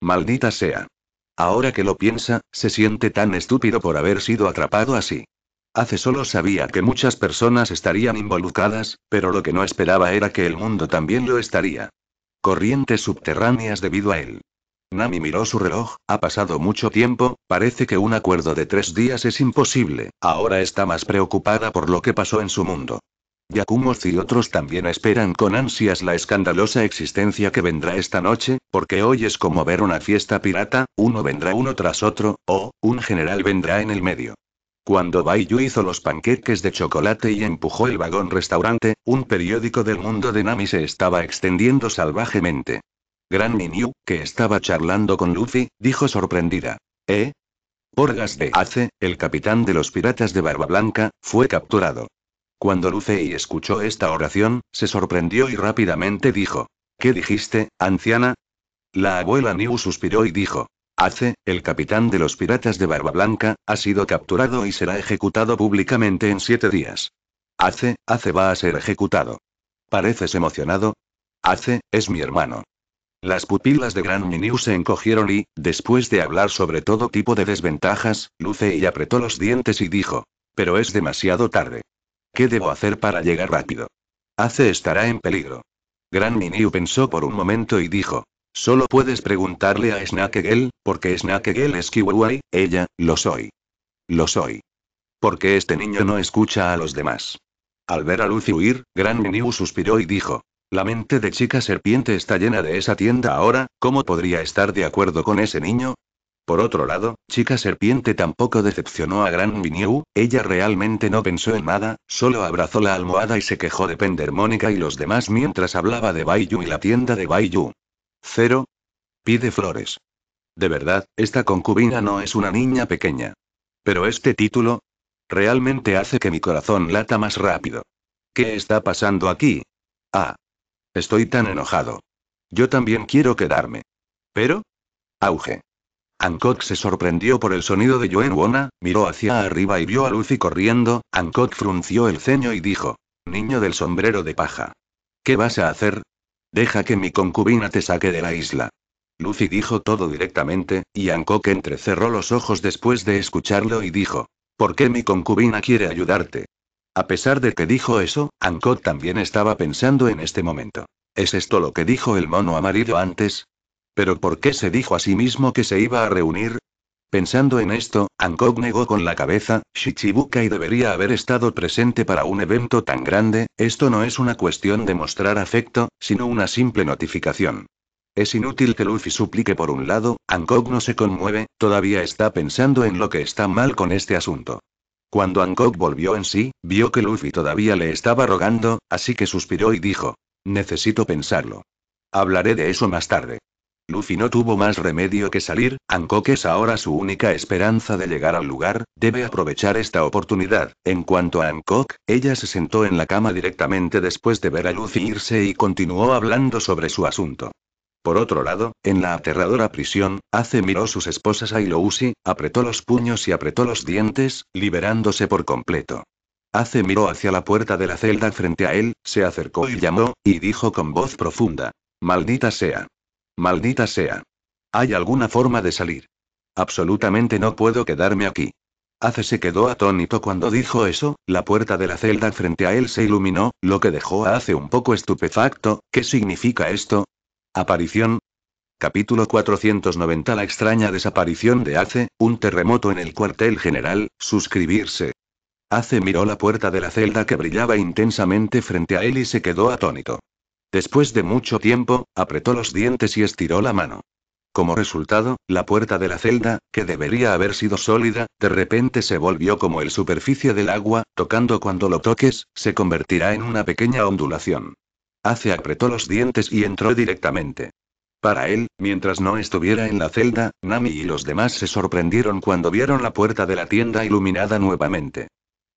Maldita sea. Ahora que lo piensa, se siente tan estúpido por haber sido atrapado así. Hace solo sabía que muchas personas estarían involucradas, pero lo que no esperaba era que el mundo también lo estaría corrientes subterráneas debido a él. Nami miró su reloj, ha pasado mucho tiempo, parece que un acuerdo de tres días es imposible, ahora está más preocupada por lo que pasó en su mundo. Yakumos y otros también esperan con ansias la escandalosa existencia que vendrá esta noche, porque hoy es como ver una fiesta pirata, uno vendrá uno tras otro, o, un general vendrá en el medio. Cuando Bai hizo los panqueques de chocolate y empujó el vagón restaurante, un periódico del mundo de Nami se estaba extendiendo salvajemente. Gran Minyu, que estaba charlando con Luffy, dijo sorprendida. ¿Eh? Borgas de Ace, el capitán de los piratas de Barba Blanca, fue capturado. Cuando Luffy escuchó esta oración, se sorprendió y rápidamente dijo. ¿Qué dijiste, anciana? La abuela Niu suspiró y dijo. Ace, el capitán de los piratas de Barba Blanca, ha sido capturado y será ejecutado públicamente en siete días. Ace, Ace va a ser ejecutado. Pareces emocionado. Ace, es mi hermano. Las pupilas de Gran Miniu se encogieron y, después de hablar sobre todo tipo de desventajas, Luce y apretó los dientes y dijo. Pero es demasiado tarde. ¿Qué debo hacer para llegar rápido? Ace estará en peligro. Gran Miniu pensó por un momento y dijo. Solo puedes preguntarle a Snake porque Snake es Kiwai, ella, lo soy. Lo soy. Porque este niño no escucha a los demás. Al ver a Lucy huir, Gran Minyu suspiró y dijo. La mente de chica serpiente está llena de esa tienda ahora, ¿cómo podría estar de acuerdo con ese niño? Por otro lado, Chica Serpiente tampoco decepcionó a Gran Minyu, ella realmente no pensó en nada, solo abrazó la almohada y se quejó de Pendermónica y los demás mientras hablaba de Baiyu y la tienda de Baiyu. Cero. Pide flores. De verdad, esta concubina no es una niña pequeña. Pero este título, realmente hace que mi corazón lata más rápido. ¿Qué está pasando aquí? Ah. Estoy tan enojado. Yo también quiero quedarme. Pero... Auge. Hancock se sorprendió por el sonido de Joen Wona, miró hacia arriba y vio a Lucy corriendo, Hancock frunció el ceño y dijo. Niño del sombrero de paja. ¿Qué vas a hacer? Deja que mi concubina te saque de la isla. Lucy dijo todo directamente, y Hancock entrecerró los ojos después de escucharlo y dijo, ¿por qué mi concubina quiere ayudarte? A pesar de que dijo eso, Hancock también estaba pensando en este momento. ¿Es esto lo que dijo el mono amarillo antes? ¿Pero por qué se dijo a sí mismo que se iba a reunir? Pensando en esto, Hancock negó con la cabeza, Shichibukai y debería haber estado presente para un evento tan grande, esto no es una cuestión de mostrar afecto, sino una simple notificación. Es inútil que Luffy suplique por un lado, Hancock no se conmueve, todavía está pensando en lo que está mal con este asunto. Cuando Hancock volvió en sí, vio que Luffy todavía le estaba rogando, así que suspiró y dijo, necesito pensarlo. Hablaré de eso más tarde. Luffy no tuvo más remedio que salir, Hancock es ahora su única esperanza de llegar al lugar, debe aprovechar esta oportunidad. En cuanto a Hancock, ella se sentó en la cama directamente después de ver a Lucy irse y continuó hablando sobre su asunto. Por otro lado, en la aterradora prisión, Ace miró sus esposas a Ilousi, apretó los puños y apretó los dientes, liberándose por completo. Ace miró hacia la puerta de la celda frente a él, se acercó y llamó, y dijo con voz profunda. Maldita sea. Maldita sea. Hay alguna forma de salir. Absolutamente no puedo quedarme aquí. Hace se quedó atónito cuando dijo eso, la puerta de la celda frente a él se iluminó, lo que dejó a Hace un poco estupefacto, ¿qué significa esto? Aparición. Capítulo 490 La extraña desaparición de Hace, un terremoto en el cuartel general, suscribirse. Hace miró la puerta de la celda que brillaba intensamente frente a él y se quedó atónito. Después de mucho tiempo, apretó los dientes y estiró la mano. Como resultado, la puerta de la celda, que debería haber sido sólida, de repente se volvió como el superficie del agua, tocando cuando lo toques, se convertirá en una pequeña ondulación. Hace apretó los dientes y entró directamente. Para él, mientras no estuviera en la celda, Nami y los demás se sorprendieron cuando vieron la puerta de la tienda iluminada nuevamente.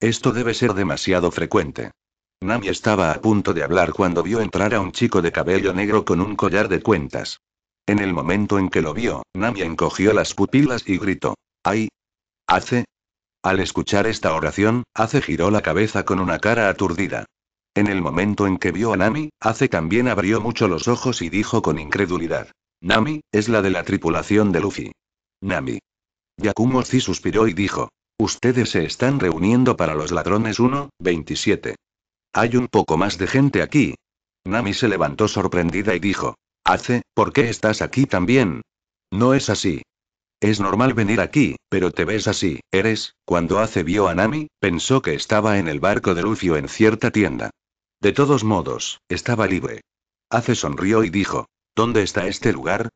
Esto debe ser demasiado frecuente. Nami estaba a punto de hablar cuando vio entrar a un chico de cabello negro con un collar de cuentas. En el momento en que lo vio, Nami encogió las pupilas y gritó. ¡Ay! ¿Hace? Al escuchar esta oración, Hace giró la cabeza con una cara aturdida. En el momento en que vio a Nami, Ace también abrió mucho los ojos y dijo con incredulidad. Nami, es la de la tripulación de Luffy. Nami. Yakumo suspiró y dijo. Ustedes se están reuniendo para los ladrones 1, 27. Hay un poco más de gente aquí. Nami se levantó sorprendida y dijo. Ace, ¿por qué estás aquí también? No es así. Es normal venir aquí, pero te ves así, eres. Cuando Ace vio a Nami, pensó que estaba en el barco de o en cierta tienda. De todos modos, estaba libre. Ace sonrió y dijo: ¿Dónde está este lugar?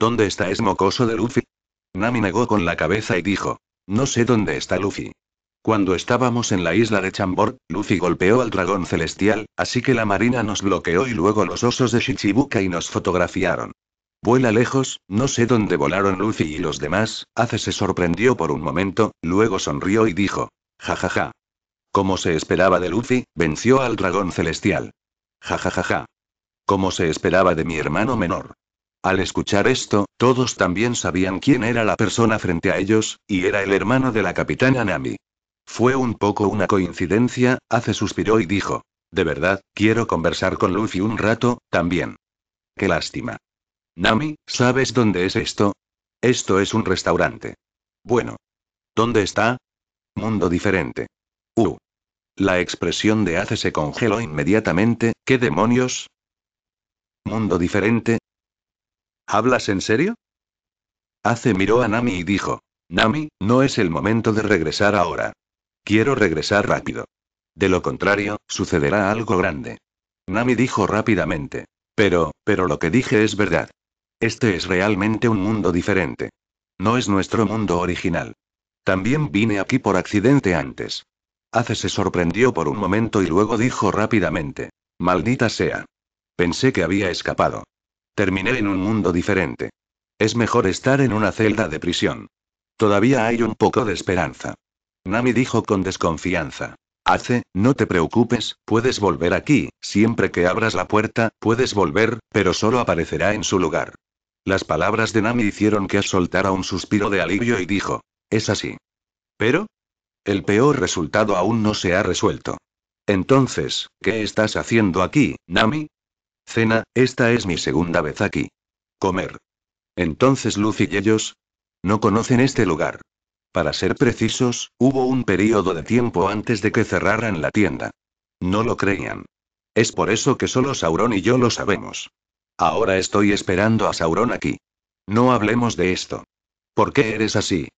¿Dónde está ese mocoso de Luffy? Nami negó con la cabeza y dijo: No sé dónde está Luffy. Cuando estábamos en la isla de Chambord, Luffy golpeó al dragón celestial, así que la marina nos bloqueó y luego los osos de Shichibuka y nos fotografiaron. Vuela lejos, no sé dónde volaron Luffy y los demás, Ace se sorprendió por un momento, luego sonrió y dijo. Jajaja. Ja, ja. Como se esperaba de Luffy, venció al dragón celestial. Jajajaja. Ja, Como se esperaba de mi hermano menor. Al escuchar esto, todos también sabían quién era la persona frente a ellos, y era el hermano de la capitana Nami. Fue un poco una coincidencia, hace suspiró y dijo. De verdad, quiero conversar con Luffy un rato, también. Qué lástima. Nami, ¿sabes dónde es esto? Esto es un restaurante. Bueno. ¿Dónde está? Mundo diferente. Uh. La expresión de Ace se congeló inmediatamente, ¿qué demonios? ¿Mundo diferente? ¿Hablas en serio? Ace miró a Nami y dijo, Nami, no es el momento de regresar ahora. Quiero regresar rápido. De lo contrario, sucederá algo grande. Nami dijo rápidamente. Pero, pero lo que dije es verdad. Este es realmente un mundo diferente. No es nuestro mundo original. También vine aquí por accidente antes. Ace se sorprendió por un momento y luego dijo rápidamente. Maldita sea. Pensé que había escapado. Terminé en un mundo diferente. Es mejor estar en una celda de prisión. Todavía hay un poco de esperanza. Nami dijo con desconfianza. Hace, no te preocupes, puedes volver aquí, siempre que abras la puerta, puedes volver, pero solo aparecerá en su lugar. Las palabras de Nami hicieron que soltara un suspiro de alivio y dijo. Es así. Pero, el peor resultado aún no se ha resuelto. Entonces, ¿qué estás haciendo aquí, Nami? Cena, esta es mi segunda vez aquí. Comer. Entonces Luz y ellos... No conocen este lugar. Para ser precisos, hubo un periodo de tiempo antes de que cerraran la tienda. No lo creían. Es por eso que solo Sauron y yo lo sabemos. Ahora estoy esperando a Sauron aquí. No hablemos de esto. ¿Por qué eres así?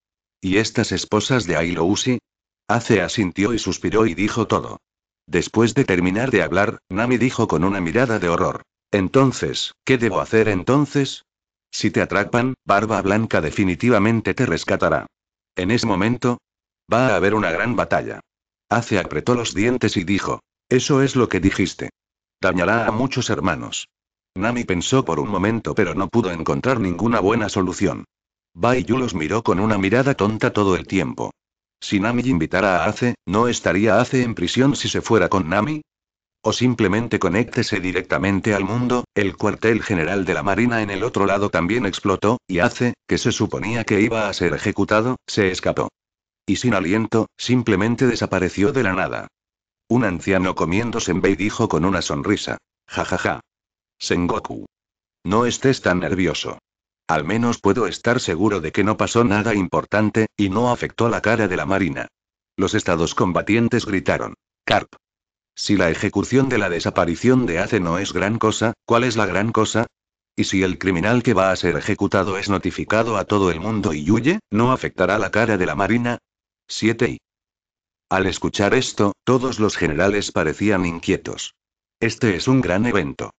¿Y estas esposas de Ailousi? Hace asintió y suspiró y dijo todo. Después de terminar de hablar, Nami dijo con una mirada de horror. Entonces, ¿qué debo hacer entonces? Si te atrapan, Barba Blanca definitivamente te rescatará. En ese momento, va a haber una gran batalla. Ace apretó los dientes y dijo, eso es lo que dijiste. Dañará a muchos hermanos. Nami pensó por un momento pero no pudo encontrar ninguna buena solución. Bai Yu los miró con una mirada tonta todo el tiempo. Si Nami invitara a Ace, ¿no estaría Ace en prisión si se fuera con Nami? o simplemente conéctese directamente al mundo, el cuartel general de la Marina en el otro lado también explotó, y hace, que se suponía que iba a ser ejecutado, se escapó. Y sin aliento, simplemente desapareció de la nada. Un anciano comiendo senbei dijo con una sonrisa. Jajaja. Ja, ja. Sengoku. No estés tan nervioso. Al menos puedo estar seguro de que no pasó nada importante, y no afectó la cara de la Marina. Los estados combatientes gritaron. Carp. Si la ejecución de la desaparición de Ace no es gran cosa, ¿cuál es la gran cosa? Y si el criminal que va a ser ejecutado es notificado a todo el mundo y huye, ¿no afectará la cara de la Marina? 7 y. Al escuchar esto, todos los generales parecían inquietos. Este es un gran evento.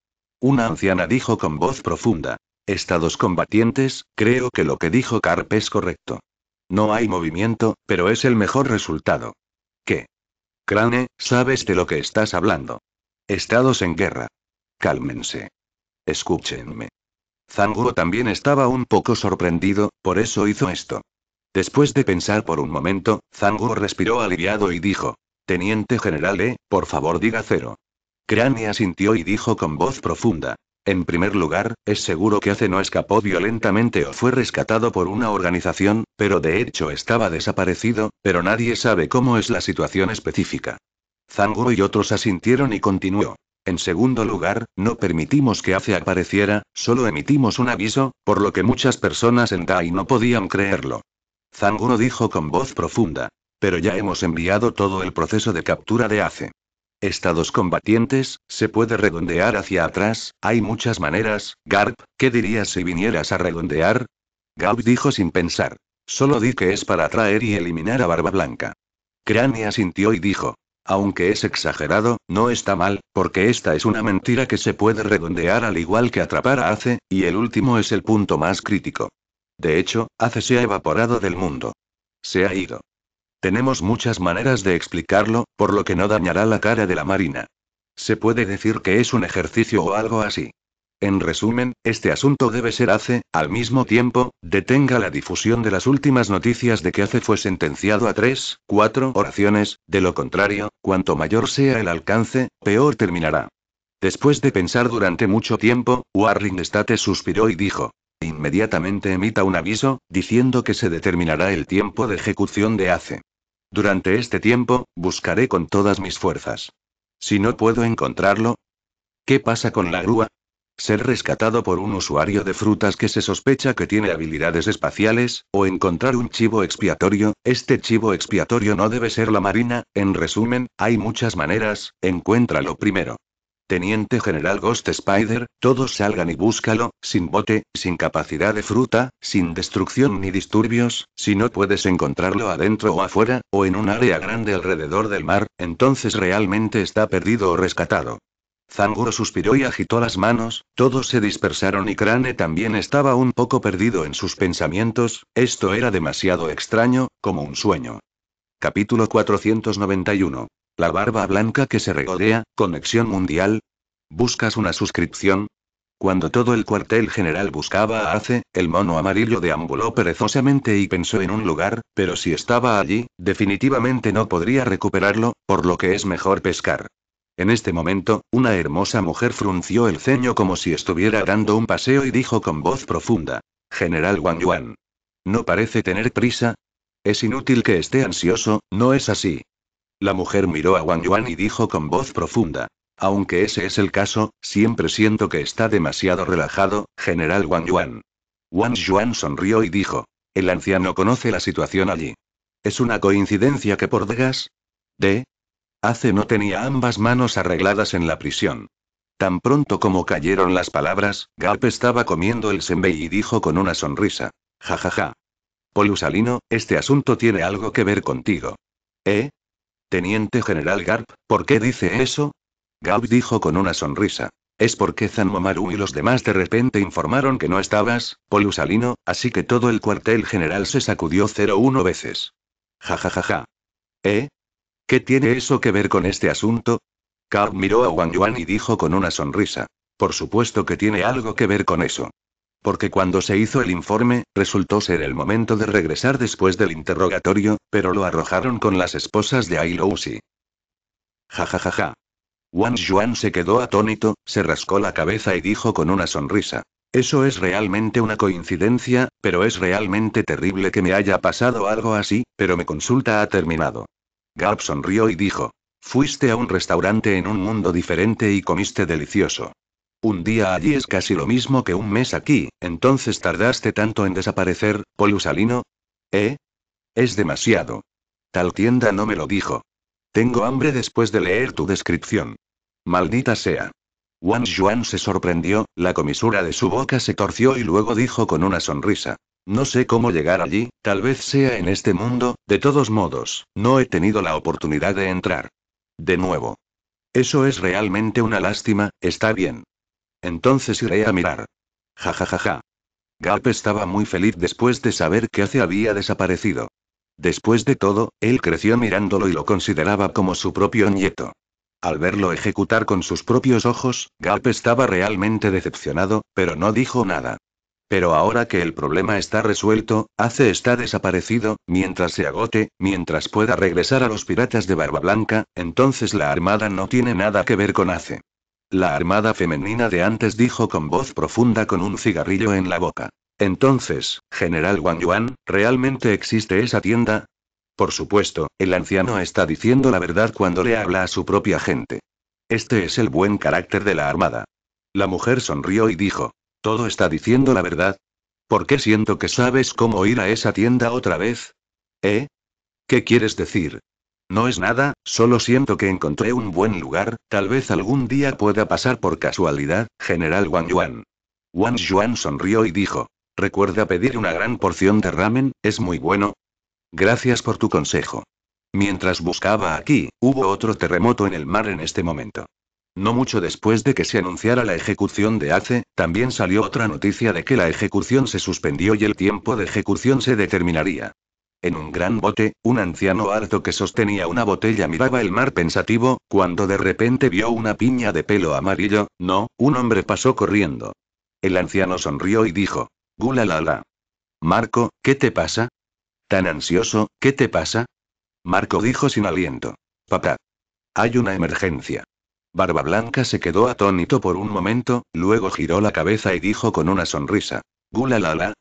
Una anciana dijo con voz profunda. Estados combatientes, creo que lo que dijo Carp es correcto. No hay movimiento, pero es el mejor resultado. ¿Qué? Crane, sabes de lo que estás hablando. Estados en guerra. Cálmense. Escúchenme. Zanguo también estaba un poco sorprendido, por eso hizo esto. Después de pensar por un momento, Zanguo respiró aliviado y dijo: Teniente general E, por favor diga cero. Crane asintió y dijo con voz profunda: en primer lugar, es seguro que Ace no escapó violentamente o fue rescatado por una organización, pero de hecho estaba desaparecido, pero nadie sabe cómo es la situación específica. Zanguro y otros asintieron y continuó. En segundo lugar, no permitimos que Ace apareciera, solo emitimos un aviso, por lo que muchas personas en Dai no podían creerlo. Zanguro dijo con voz profunda. Pero ya hemos enviado todo el proceso de captura de Ace. Estados combatientes, se puede redondear hacia atrás, hay muchas maneras, Garp, ¿qué dirías si vinieras a redondear? Gau dijo sin pensar. Solo di que es para atraer y eliminar a Barba Blanca. Crania sintió y dijo. Aunque es exagerado, no está mal, porque esta es una mentira que se puede redondear al igual que atrapar a Ace, y el último es el punto más crítico. De hecho, Ace se ha evaporado del mundo. Se ha ido. Tenemos muchas maneras de explicarlo, por lo que no dañará la cara de la Marina. Se puede decir que es un ejercicio o algo así. En resumen, este asunto debe ser hace, al mismo tiempo, detenga la difusión de las últimas noticias de que hace fue sentenciado a tres, cuatro oraciones, de lo contrario, cuanto mayor sea el alcance, peor terminará. Después de pensar durante mucho tiempo, Warring State suspiró y dijo. Inmediatamente emita un aviso, diciendo que se determinará el tiempo de ejecución de hace. Durante este tiempo, buscaré con todas mis fuerzas. Si no puedo encontrarlo. ¿Qué pasa con la grúa? Ser rescatado por un usuario de frutas que se sospecha que tiene habilidades espaciales, o encontrar un chivo expiatorio, este chivo expiatorio no debe ser la marina, en resumen, hay muchas maneras, encuéntralo primero. Teniente General Ghost Spider, todos salgan y búscalo, sin bote, sin capacidad de fruta, sin destrucción ni disturbios, si no puedes encontrarlo adentro o afuera, o en un área grande alrededor del mar, entonces realmente está perdido o rescatado. Zanguro suspiró y agitó las manos, todos se dispersaron y Crane también estaba un poco perdido en sus pensamientos, esto era demasiado extraño, como un sueño. Capítulo 491 la barba blanca que se regodea, conexión mundial. ¿Buscas una suscripción? Cuando todo el cuartel general buscaba a Ace, el mono amarillo deambuló perezosamente y pensó en un lugar, pero si estaba allí, definitivamente no podría recuperarlo, por lo que es mejor pescar. En este momento, una hermosa mujer frunció el ceño como si estuviera dando un paseo y dijo con voz profunda: General Wang Yuan. No parece tener prisa. Es inútil que esté ansioso, ¿no es así? La mujer miró a Wang Yuan y dijo con voz profunda. Aunque ese es el caso, siempre siento que está demasiado relajado, general Wang Yuan. Wang Yuan sonrió y dijo. El anciano conoce la situación allí. ¿Es una coincidencia que por Degas? ¿De? Hace no tenía ambas manos arregladas en la prisión. Tan pronto como cayeron las palabras, Gap estaba comiendo el senbei y dijo con una sonrisa. Ja ja ja. Polusalino, este asunto tiene algo que ver contigo. ¿Eh? Teniente General Garp, ¿por qué dice eso? Garp dijo con una sonrisa. Es porque Zanmomaru y los demás de repente informaron que no estabas, Polusalino, así que todo el cuartel general se sacudió 01 veces. Ja ja ja ja. ¿Eh? ¿Qué tiene eso que ver con este asunto? Garp miró a Wang Yuan y dijo con una sonrisa. Por supuesto que tiene algo que ver con eso porque cuando se hizo el informe, resultó ser el momento de regresar después del interrogatorio, pero lo arrojaron con las esposas de Ailousi. Ja ja ja ja. Wang Yuan se quedó atónito, se rascó la cabeza y dijo con una sonrisa. Eso es realmente una coincidencia, pero es realmente terrible que me haya pasado algo así, pero mi consulta ha terminado. Gap sonrió y dijo. Fuiste a un restaurante en un mundo diferente y comiste delicioso. Un día allí es casi lo mismo que un mes aquí, entonces tardaste tanto en desaparecer, Polusalino. ¿Eh? Es demasiado. Tal tienda no me lo dijo. Tengo hambre después de leer tu descripción. Maldita sea. Wang Yuan se sorprendió, la comisura de su boca se torció y luego dijo con una sonrisa. No sé cómo llegar allí, tal vez sea en este mundo, de todos modos, no he tenido la oportunidad de entrar. De nuevo. Eso es realmente una lástima, está bien. Entonces iré a mirar. Ja ja ja ja. estaba muy feliz después de saber que Ace había desaparecido. Después de todo, él creció mirándolo y lo consideraba como su propio nieto. Al verlo ejecutar con sus propios ojos, Galp estaba realmente decepcionado, pero no dijo nada. Pero ahora que el problema está resuelto, Ace está desaparecido, mientras se agote, mientras pueda regresar a los piratas de Barba Blanca, entonces la armada no tiene nada que ver con Ace. La armada femenina de antes dijo con voz profunda con un cigarrillo en la boca. Entonces, general Wang Yuan, ¿realmente existe esa tienda? Por supuesto, el anciano está diciendo la verdad cuando le habla a su propia gente. Este es el buen carácter de la armada. La mujer sonrió y dijo, ¿todo está diciendo la verdad? ¿Por qué siento que sabes cómo ir a esa tienda otra vez? ¿Eh? ¿Qué quieres decir? No es nada, solo siento que encontré un buen lugar, tal vez algún día pueda pasar por casualidad, general Wang Yuan. Wang Yuan sonrió y dijo. Recuerda pedir una gran porción de ramen, es muy bueno. Gracias por tu consejo. Mientras buscaba aquí, hubo otro terremoto en el mar en este momento. No mucho después de que se anunciara la ejecución de Ace, también salió otra noticia de que la ejecución se suspendió y el tiempo de ejecución se determinaría. En un gran bote, un anciano alto que sostenía una botella miraba el mar pensativo, cuando de repente vio una piña de pelo amarillo, no, un hombre pasó corriendo. El anciano sonrió y dijo, gulalala. Marco, ¿qué te pasa? Tan ansioso, ¿qué te pasa? Marco dijo sin aliento. Papá. Hay una emergencia. Barba Blanca se quedó atónito por un momento, luego giró la cabeza y dijo con una sonrisa. gulalala.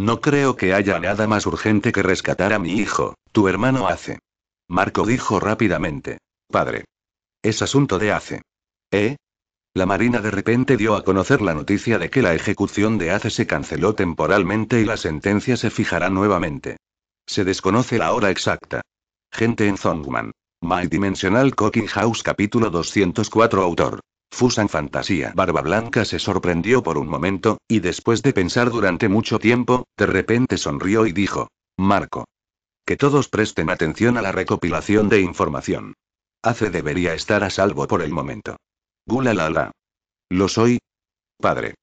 No creo que haya nada más urgente que rescatar a mi hijo, tu hermano hace. Marco dijo rápidamente. Padre. Es asunto de hace. ¿Eh? La Marina de repente dio a conocer la noticia de que la ejecución de Hace se canceló temporalmente y la sentencia se fijará nuevamente. Se desconoce la hora exacta. Gente en Zongman. My Dimensional Cooking House capítulo 204 autor. Fusan Fantasía Barba Blanca se sorprendió por un momento, y después de pensar durante mucho tiempo, de repente sonrió y dijo, Marco. Que todos presten atención a la recopilación de información. Hace debería estar a salvo por el momento. Gulalala. Lo soy. Padre.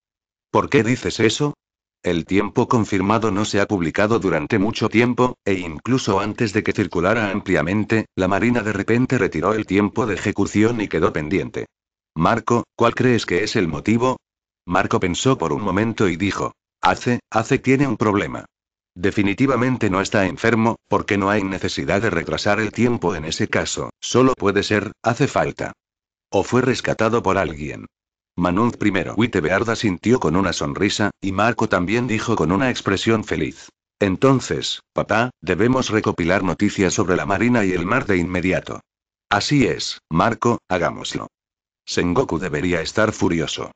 ¿Por qué dices eso? El tiempo confirmado no se ha publicado durante mucho tiempo, e incluso antes de que circulara ampliamente, la Marina de repente retiró el tiempo de ejecución y quedó pendiente. Marco, ¿cuál crees que es el motivo? Marco pensó por un momento y dijo, Hace, Hace tiene un problema. Definitivamente no está enfermo, porque no hay necesidad de retrasar el tiempo en ese caso, solo puede ser, hace falta. O fue rescatado por alguien. Manuz primero. Bearda sintió con una sonrisa, y Marco también dijo con una expresión feliz. Entonces, papá, debemos recopilar noticias sobre la marina y el mar de inmediato. Así es, Marco, hagámoslo. Sengoku debería estar furioso.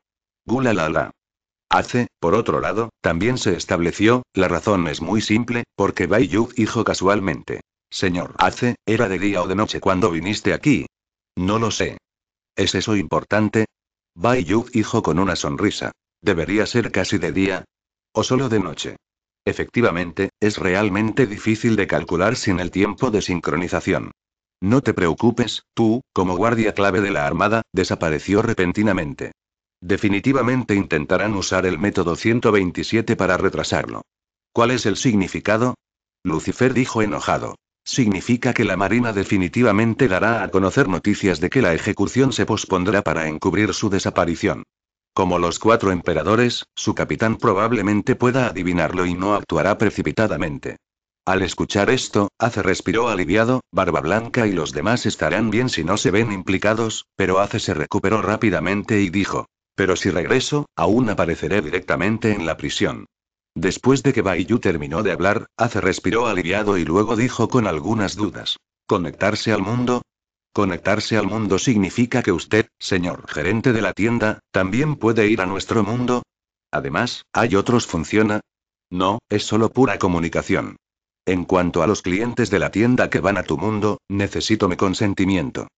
Gulalala. Ace, por otro lado, también se estableció, la razón es muy simple, porque Bai dijo casualmente. Señor Ace, ¿era de día o de noche cuando viniste aquí? No lo sé. ¿Es eso importante? Bai dijo con una sonrisa. ¿Debería ser casi de día? ¿O solo de noche? Efectivamente, es realmente difícil de calcular sin el tiempo de sincronización. No te preocupes, tú, como guardia clave de la Armada, desapareció repentinamente. Definitivamente intentarán usar el método 127 para retrasarlo. ¿Cuál es el significado? Lucifer dijo enojado. Significa que la Marina definitivamente dará a conocer noticias de que la ejecución se pospondrá para encubrir su desaparición. Como los cuatro emperadores, su capitán probablemente pueda adivinarlo y no actuará precipitadamente. Al escuchar esto, Ace respiró aliviado, Barba Blanca y los demás estarán bien si no se ven implicados, pero Ace se recuperó rápidamente y dijo. Pero si regreso, aún apareceré directamente en la prisión. Después de que Baiyu terminó de hablar, Ace respiró aliviado y luego dijo con algunas dudas. ¿Conectarse al mundo? Conectarse al mundo significa que usted, señor gerente de la tienda, también puede ir a nuestro mundo. Además, ¿hay otros funciona? No, es solo pura comunicación. En cuanto a los clientes de la tienda que van a tu mundo, necesito mi consentimiento.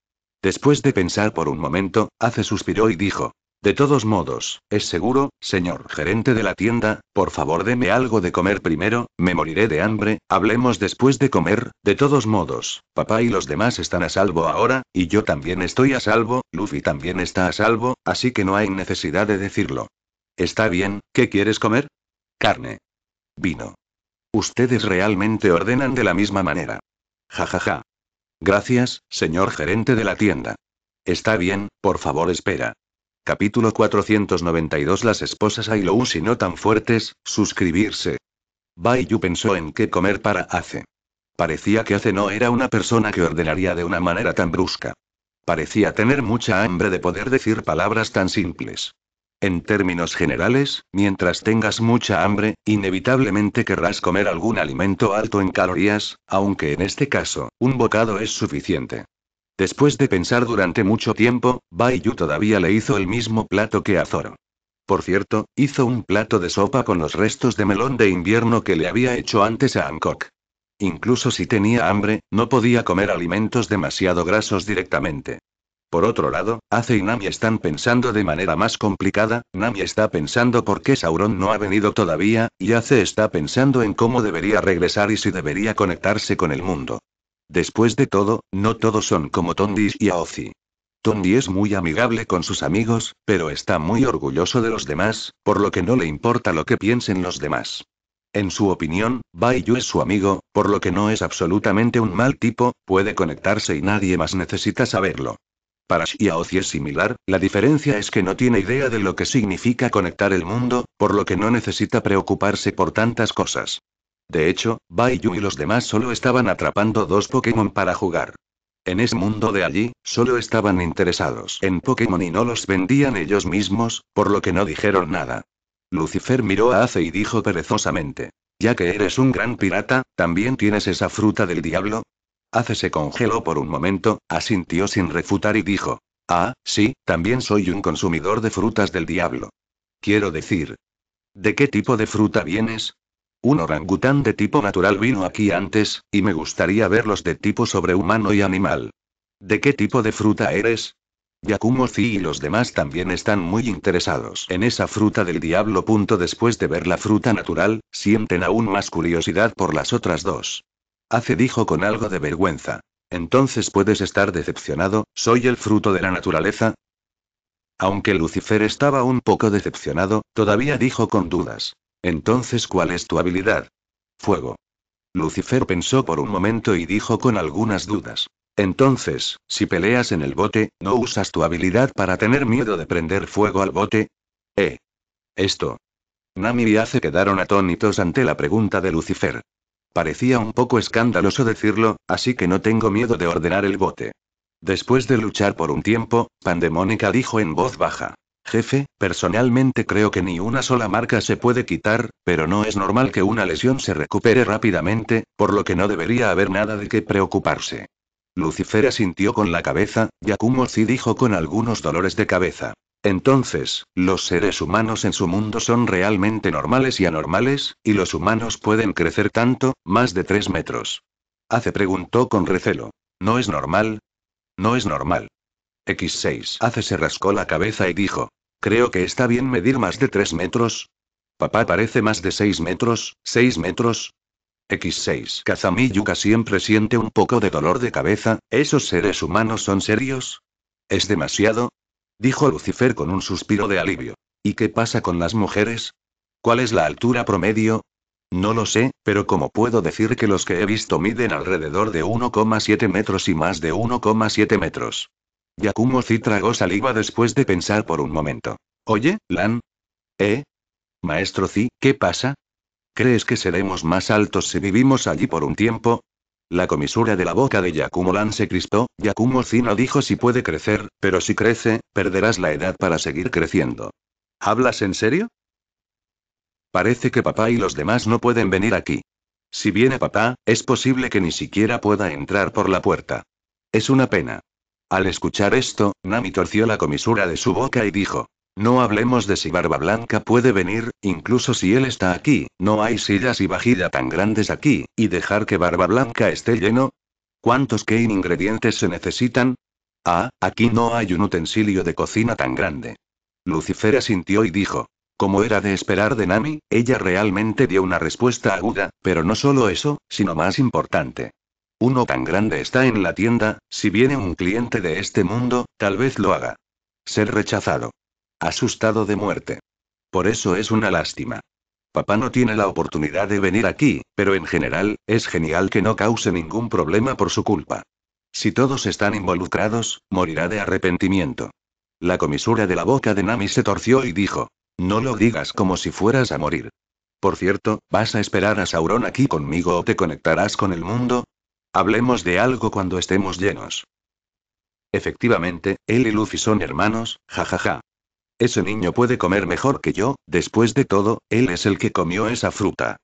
Después de pensar por un momento, hace suspiró y dijo. De todos modos, es seguro, señor gerente de la tienda, por favor deme algo de comer primero, me moriré de hambre, hablemos después de comer, de todos modos, papá y los demás están a salvo ahora, y yo también estoy a salvo, Luffy también está a salvo, así que no hay necesidad de decirlo. Está bien, ¿qué quieres comer? Carne. Vino. Ustedes realmente ordenan de la misma manera. Ja ja ja. Gracias, señor gerente de la tienda. Está bien, por favor espera. Capítulo 492 Las esposas si no tan fuertes, suscribirse. Baiyu pensó en qué comer para Ace. Parecía que Ace no era una persona que ordenaría de una manera tan brusca. Parecía tener mucha hambre de poder decir palabras tan simples. En términos generales, mientras tengas mucha hambre, inevitablemente querrás comer algún alimento alto en calorías, aunque en este caso, un bocado es suficiente. Después de pensar durante mucho tiempo, Bai Yu todavía le hizo el mismo plato que a Zoro. Por cierto, hizo un plato de sopa con los restos de melón de invierno que le había hecho antes a Hancock. Incluso si tenía hambre, no podía comer alimentos demasiado grasos directamente. Por otro lado, Ace y Nami están pensando de manera más complicada, Nami está pensando por qué Sauron no ha venido todavía, y Ace está pensando en cómo debería regresar y si debería conectarse con el mundo. Después de todo, no todos son como Tondis y Aozi. Tondi es muy amigable con sus amigos, pero está muy orgulloso de los demás, por lo que no le importa lo que piensen los demás. En su opinión, Baiyu es su amigo, por lo que no es absolutamente un mal tipo, puede conectarse y nadie más necesita saberlo para Xiaozi es similar, la diferencia es que no tiene idea de lo que significa conectar el mundo, por lo que no necesita preocuparse por tantas cosas. De hecho, Bai y los demás solo estaban atrapando dos Pokémon para jugar. En ese mundo de allí, solo estaban interesados en Pokémon y no los vendían ellos mismos, por lo que no dijeron nada. Lucifer miró a Ace y dijo perezosamente. Ya que eres un gran pirata, ¿también tienes esa fruta del diablo? Hace se congeló por un momento, asintió sin refutar y dijo. Ah, sí, también soy un consumidor de frutas del diablo. Quiero decir. ¿De qué tipo de fruta vienes? Un orangután de tipo natural vino aquí antes, y me gustaría verlos de tipo sobrehumano y animal. ¿De qué tipo de fruta eres? Yakumo Zi y los demás también están muy interesados en esa fruta del diablo. Punto después de ver la fruta natural, sienten aún más curiosidad por las otras dos. Hace dijo con algo de vergüenza. Entonces puedes estar decepcionado, soy el fruto de la naturaleza. Aunque Lucifer estaba un poco decepcionado, todavía dijo con dudas. Entonces, ¿cuál es tu habilidad? Fuego. Lucifer pensó por un momento y dijo con algunas dudas. Entonces, si peleas en el bote, ¿no usas tu habilidad para tener miedo de prender fuego al bote? Eh. Esto. Nami y Ace quedaron atónitos ante la pregunta de Lucifer. Parecía un poco escandaloso decirlo, así que no tengo miedo de ordenar el bote. Después de luchar por un tiempo, Pandemónica dijo en voz baja. Jefe, personalmente creo que ni una sola marca se puede quitar, pero no es normal que una lesión se recupere rápidamente, por lo que no debería haber nada de qué preocuparse. Lucifer sintió con la cabeza, Yakumo sí dijo con algunos dolores de cabeza. Entonces, los seres humanos en su mundo son realmente normales y anormales, y los humanos pueden crecer tanto, más de 3 metros. Ace preguntó con recelo. ¿No es normal? No es normal. X6. Ace se rascó la cabeza y dijo. Creo que está bien medir más de 3 metros. Papá parece más de 6 metros, 6 metros, X6. Kazami Yuka siempre siente un poco de dolor de cabeza, ¿esos seres humanos son serios? ¿Es demasiado? dijo Lucifer con un suspiro de alivio. ¿Y qué pasa con las mujeres? ¿Cuál es la altura promedio? No lo sé, pero como puedo decir que los que he visto miden alrededor de 1,7 metros y más de 1,7 metros. Yakumo Zi tragó saliva después de pensar por un momento. Oye, Lan. ¿Eh? Maestro Zi, ¿qué pasa? ¿Crees que seremos más altos si vivimos allí por un tiempo? La comisura de la boca de Yakumo Lan se crispó, Yakumo Zino dijo si puede crecer, pero si crece, perderás la edad para seguir creciendo. ¿Hablas en serio? Parece que papá y los demás no pueden venir aquí. Si viene papá, es posible que ni siquiera pueda entrar por la puerta. Es una pena. Al escuchar esto, Nami torció la comisura de su boca y dijo, no hablemos de si Barba Blanca puede venir, incluso si él está aquí, no hay sillas y vajilla tan grandes aquí, y dejar que Barba Blanca esté lleno. ¿Cuántos qué ingredientes se necesitan? Ah, aquí no hay un utensilio de cocina tan grande. Lucifer sintió y dijo. Como era de esperar de Nami, ella realmente dio una respuesta aguda, pero no solo eso, sino más importante. Uno tan grande está en la tienda, si viene un cliente de este mundo, tal vez lo haga. Ser rechazado asustado de muerte. Por eso es una lástima. Papá no tiene la oportunidad de venir aquí, pero en general, es genial que no cause ningún problema por su culpa. Si todos están involucrados, morirá de arrepentimiento. La comisura de la boca de Nami se torció y dijo, no lo digas como si fueras a morir. Por cierto, ¿vas a esperar a Sauron aquí conmigo o te conectarás con el mundo? Hablemos de algo cuando estemos llenos. Efectivamente, él y Luffy son hermanos, jajaja. Ese niño puede comer mejor que yo, después de todo, él es el que comió esa fruta.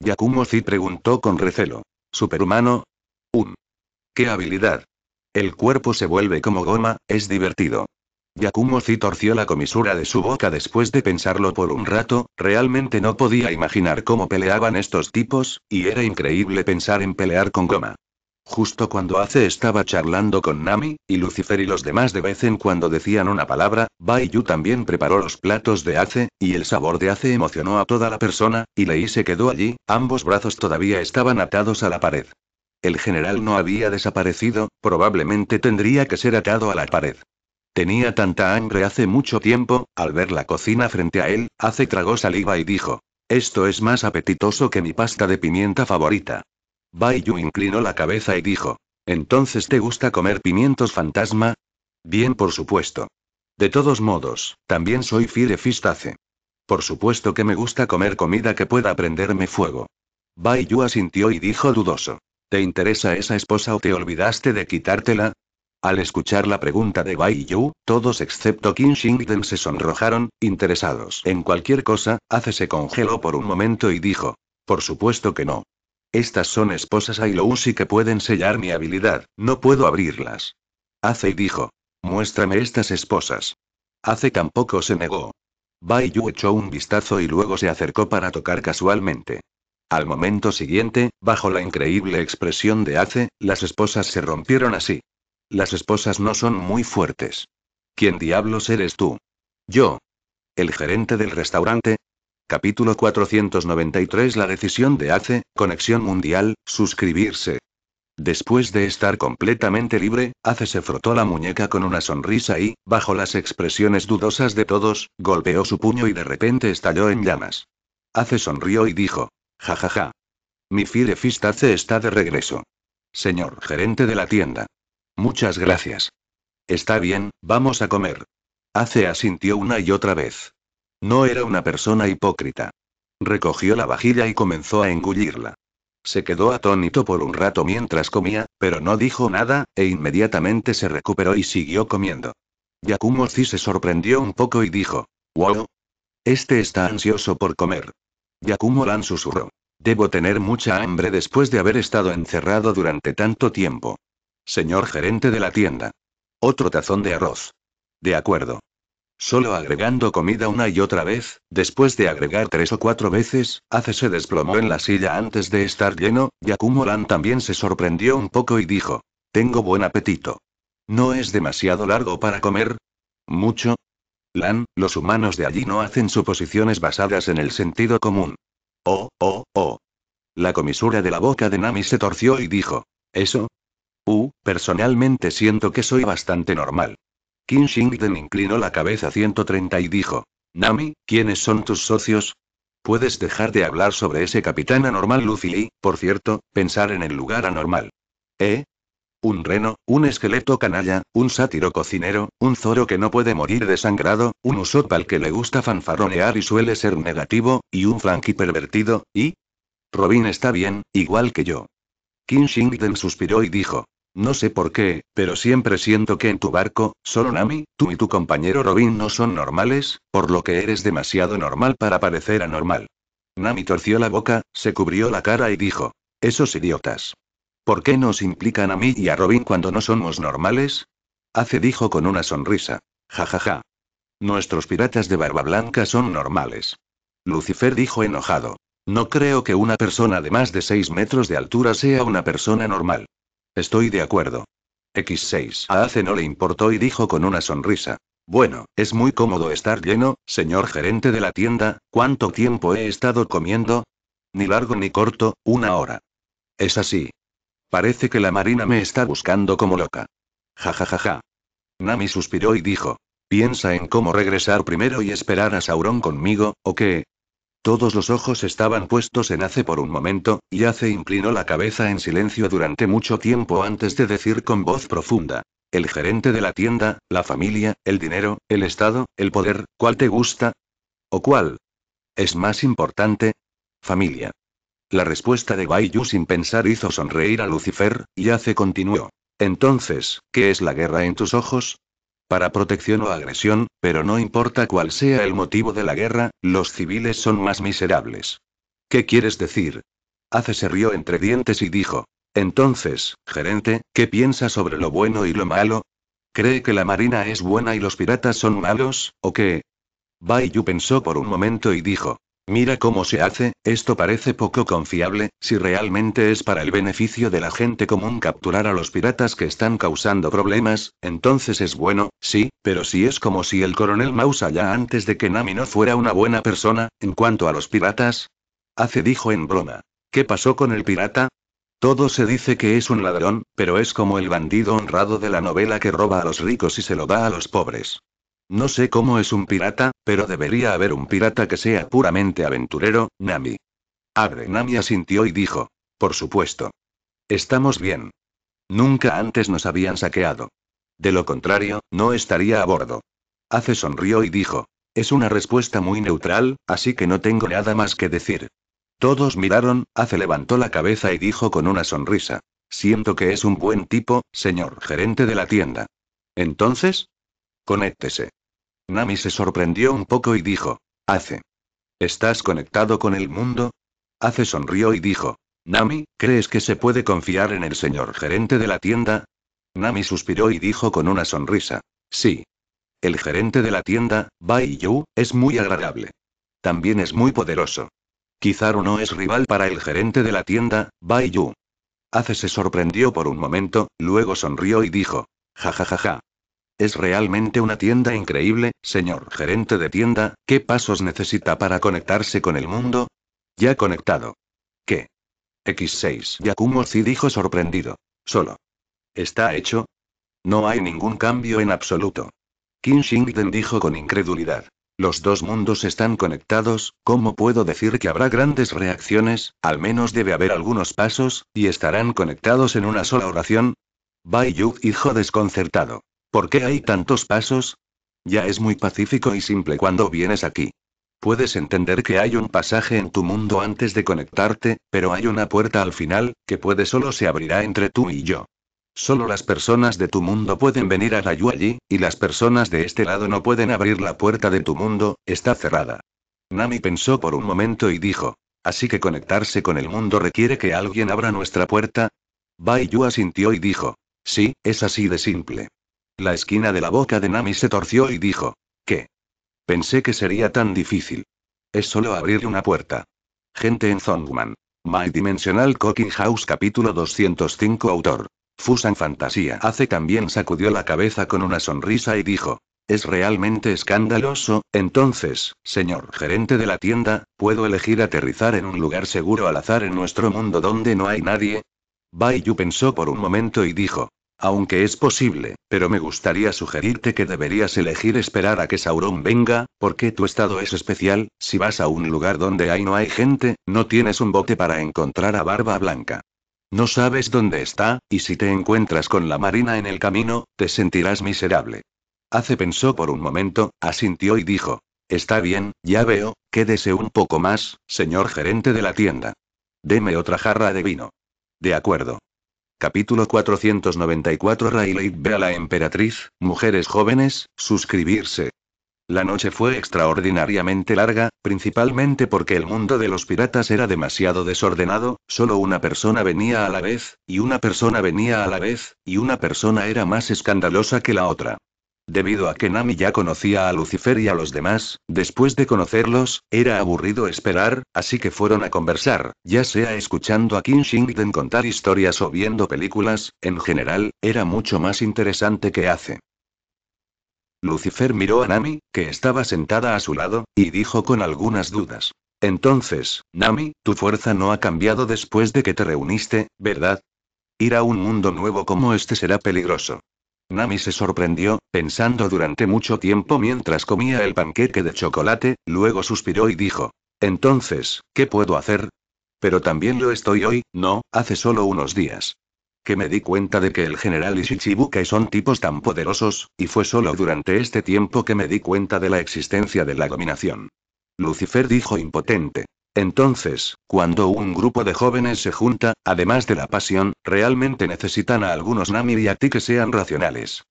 Yakumo Zi preguntó con recelo. ¿Superhumano? Un. ¡Qué habilidad! El cuerpo se vuelve como goma, es divertido. Yakumo Zi torció la comisura de su boca después de pensarlo por un rato, realmente no podía imaginar cómo peleaban estos tipos, y era increíble pensar en pelear con goma. Justo cuando Ace estaba charlando con Nami, y Lucifer y los demás de vez en cuando decían una palabra, Bai también preparó los platos de Ace, y el sabor de Ace emocionó a toda la persona, y Lei se quedó allí, ambos brazos todavía estaban atados a la pared. El general no había desaparecido, probablemente tendría que ser atado a la pared. Tenía tanta hambre hace mucho tiempo, al ver la cocina frente a él, Ace tragó saliva y dijo, esto es más apetitoso que mi pasta de pimienta favorita. Bai Yu inclinó la cabeza y dijo. ¿Entonces te gusta comer pimientos fantasma? Bien, por supuesto. De todos modos, también soy Fire Fistace. Por supuesto que me gusta comer comida que pueda prenderme fuego. Bai Yu asintió y dijo dudoso. ¿Te interesa esa esposa o te olvidaste de quitártela? Al escuchar la pregunta de Bai Yu, todos excepto Qin Shingden se sonrojaron, interesados en cualquier cosa, hace se congeló por un momento y dijo. Por supuesto que no. Estas son esposas y que pueden sellar mi habilidad, no puedo abrirlas. Ace dijo. Muéstrame estas esposas. Ace tampoco se negó. Bai Yu echó un vistazo y luego se acercó para tocar casualmente. Al momento siguiente, bajo la increíble expresión de Ace, las esposas se rompieron así. Las esposas no son muy fuertes. ¿Quién diablos eres tú? Yo. El gerente del restaurante, Capítulo 493 La decisión de ACE, Conexión Mundial, suscribirse. Después de estar completamente libre, Ace se frotó la muñeca con una sonrisa y, bajo las expresiones dudosas de todos, golpeó su puño y de repente estalló en llamas. Ace sonrió y dijo: Ja ja ja. Mi fidefist Ace está de regreso. Señor gerente de la tienda. Muchas gracias. Está bien, vamos a comer. Ace asintió una y otra vez. No era una persona hipócrita. Recogió la vajilla y comenzó a engullirla. Se quedó atónito por un rato mientras comía, pero no dijo nada, e inmediatamente se recuperó y siguió comiendo. Yakumo Zi se sorprendió un poco y dijo: Wow. Este está ansioso por comer. Yakumo Lan susurró: Debo tener mucha hambre después de haber estado encerrado durante tanto tiempo. Señor gerente de la tienda. Otro tazón de arroz. De acuerdo. Solo agregando comida una y otra vez, después de agregar tres o cuatro veces, Hace se desplomó en la silla antes de estar lleno, y Akumo-lan también se sorprendió un poco y dijo, tengo buen apetito. ¿No es demasiado largo para comer? ¿Mucho? Lan, los humanos de allí no hacen suposiciones basadas en el sentido común. Oh, oh, oh. La comisura de la boca de Nami se torció y dijo, ¿eso? Uh, personalmente siento que soy bastante normal. Kim Shingden inclinó la cabeza 130 y dijo. Nami, ¿quiénes son tus socios? Puedes dejar de hablar sobre ese capitán anormal Luffy y, por cierto, pensar en el lugar anormal. ¿Eh? Un reno, un esqueleto canalla, un sátiro cocinero, un zoro que no puede morir desangrado, un Usopp al que le gusta fanfarronear y suele ser negativo, y un franqui pervertido, y... Robin está bien, igual que yo. Kim Shingden suspiró y dijo. No sé por qué, pero siempre siento que en tu barco, solo Nami, tú y tu compañero Robin no son normales, por lo que eres demasiado normal para parecer anormal. Nami torció la boca, se cubrió la cara y dijo, esos idiotas. ¿Por qué nos implican a mí y a Robin cuando no somos normales? Ace dijo con una sonrisa. Ja ja ja. Nuestros piratas de barba blanca son normales. Lucifer dijo enojado. No creo que una persona de más de 6 metros de altura sea una persona normal. Estoy de acuerdo. X6 a Ace no le importó y dijo con una sonrisa. Bueno, es muy cómodo estar lleno, señor gerente de la tienda, ¿cuánto tiempo he estado comiendo? Ni largo ni corto, una hora. Es así. Parece que la marina me está buscando como loca. Ja ja ja ja. Nami suspiró y dijo. Piensa en cómo regresar primero y esperar a Sauron conmigo, o qué? Todos los ojos estaban puestos en Ace por un momento, y Ace inclinó la cabeza en silencio durante mucho tiempo antes de decir con voz profunda. El gerente de la tienda, la familia, el dinero, el Estado, el poder, ¿cuál te gusta? ¿O cuál? ¿Es más importante? Familia. La respuesta de Bai sin pensar hizo sonreír a Lucifer, y Ace continuó. Entonces, ¿qué es la guerra en tus ojos? para protección o agresión, pero no importa cuál sea el motivo de la guerra, los civiles son más miserables. ¿Qué quieres decir? Hace se rió entre dientes y dijo. Entonces, gerente, ¿qué piensa sobre lo bueno y lo malo? ¿Cree que la marina es buena y los piratas son malos, o qué? Bai pensó por un momento y dijo. Mira cómo se hace, esto parece poco confiable, si realmente es para el beneficio de la gente común capturar a los piratas que están causando problemas, entonces es bueno, sí, pero si es como si el coronel Mausa ya antes de que Nami no fuera una buena persona, en cuanto a los piratas... Hace dijo en broma. ¿Qué pasó con el pirata? Todo se dice que es un ladrón, pero es como el bandido honrado de la novela que roba a los ricos y se lo da a los pobres. No sé cómo es un pirata, pero debería haber un pirata que sea puramente aventurero, Nami. Abre Nami asintió y dijo. Por supuesto. Estamos bien. Nunca antes nos habían saqueado. De lo contrario, no estaría a bordo. Ace sonrió y dijo. Es una respuesta muy neutral, así que no tengo nada más que decir. Todos miraron, Ace levantó la cabeza y dijo con una sonrisa. Siento que es un buen tipo, señor gerente de la tienda. Entonces, conéctese. Nami se sorprendió un poco y dijo. Hace. ¿Estás conectado con el mundo? Hace sonrió y dijo. Nami, ¿crees que se puede confiar en el señor gerente de la tienda? Nami suspiró y dijo con una sonrisa. Sí. El gerente de la tienda, Bai Yu, es muy agradable. También es muy poderoso. Quizá uno es rival para el gerente de la tienda, Bai Yu. Hace se sorprendió por un momento, luego sonrió y dijo. Ja ja ja ja. Es realmente una tienda increíble, señor gerente de tienda, ¿qué pasos necesita para conectarse con el mundo? Ya conectado. ¿Qué? X6 Yakumo Zi dijo sorprendido. Solo. ¿Está hecho? No hay ningún cambio en absoluto. Kim Shingden dijo con incredulidad. Los dos mundos están conectados, ¿cómo puedo decir que habrá grandes reacciones? Al menos debe haber algunos pasos, y estarán conectados en una sola oración. Bai Yu dijo desconcertado. ¿Por qué hay tantos pasos? Ya es muy pacífico y simple cuando vienes aquí. Puedes entender que hay un pasaje en tu mundo antes de conectarte, pero hay una puerta al final, que puede solo se abrirá entre tú y yo. Solo las personas de tu mundo pueden venir a la allí, y las personas de este lado no pueden abrir la puerta de tu mundo, está cerrada. Nami pensó por un momento y dijo, así que conectarse con el mundo requiere que alguien abra nuestra puerta. Bai Yu asintió y dijo, sí, es así de simple. La esquina de la boca de Nami se torció y dijo. ¿Qué? Pensé que sería tan difícil. Es solo abrir una puerta. Gente en Zongman. My Dimensional Cooking House capítulo 205 autor. Fusan Fantasía hace también sacudió la cabeza con una sonrisa y dijo. Es realmente escandaloso, entonces, señor gerente de la tienda, ¿puedo elegir aterrizar en un lugar seguro al azar en nuestro mundo donde no hay nadie? Bai Yu pensó por un momento y dijo, aunque es posible, pero me gustaría sugerirte que deberías elegir esperar a que Sauron venga, porque tu estado es especial, si vas a un lugar donde hay no hay gente, no tienes un bote para encontrar a Barba Blanca. No sabes dónde está, y si te encuentras con la marina en el camino, te sentirás miserable. Hace pensó por un momento, asintió y dijo, Está bien, ya veo, quédese un poco más, señor gerente de la tienda. Deme otra jarra de vino. De acuerdo. Capítulo 494 Rayleigh ve a la emperatriz, mujeres jóvenes, suscribirse. La noche fue extraordinariamente larga, principalmente porque el mundo de los piratas era demasiado desordenado, solo una persona venía a la vez, y una persona venía a la vez, y una persona era más escandalosa que la otra. Debido a que Nami ya conocía a Lucifer y a los demás, después de conocerlos, era aburrido esperar, así que fueron a conversar, ya sea escuchando a Kim contar historias o viendo películas, en general, era mucho más interesante que hace. Lucifer miró a Nami, que estaba sentada a su lado, y dijo con algunas dudas. Entonces, Nami, tu fuerza no ha cambiado después de que te reuniste, ¿verdad? Ir a un mundo nuevo como este será peligroso. Nami se sorprendió, pensando durante mucho tiempo mientras comía el panqueque de chocolate, luego suspiró y dijo, Entonces, ¿qué puedo hacer? Pero también lo estoy hoy, no, hace solo unos días. Que me di cuenta de que el general y son tipos tan poderosos, y fue solo durante este tiempo que me di cuenta de la existencia de la dominación. Lucifer dijo impotente. Entonces, cuando un grupo de jóvenes se junta, además de la pasión, realmente necesitan a algunos Nami y a ti que sean racionales.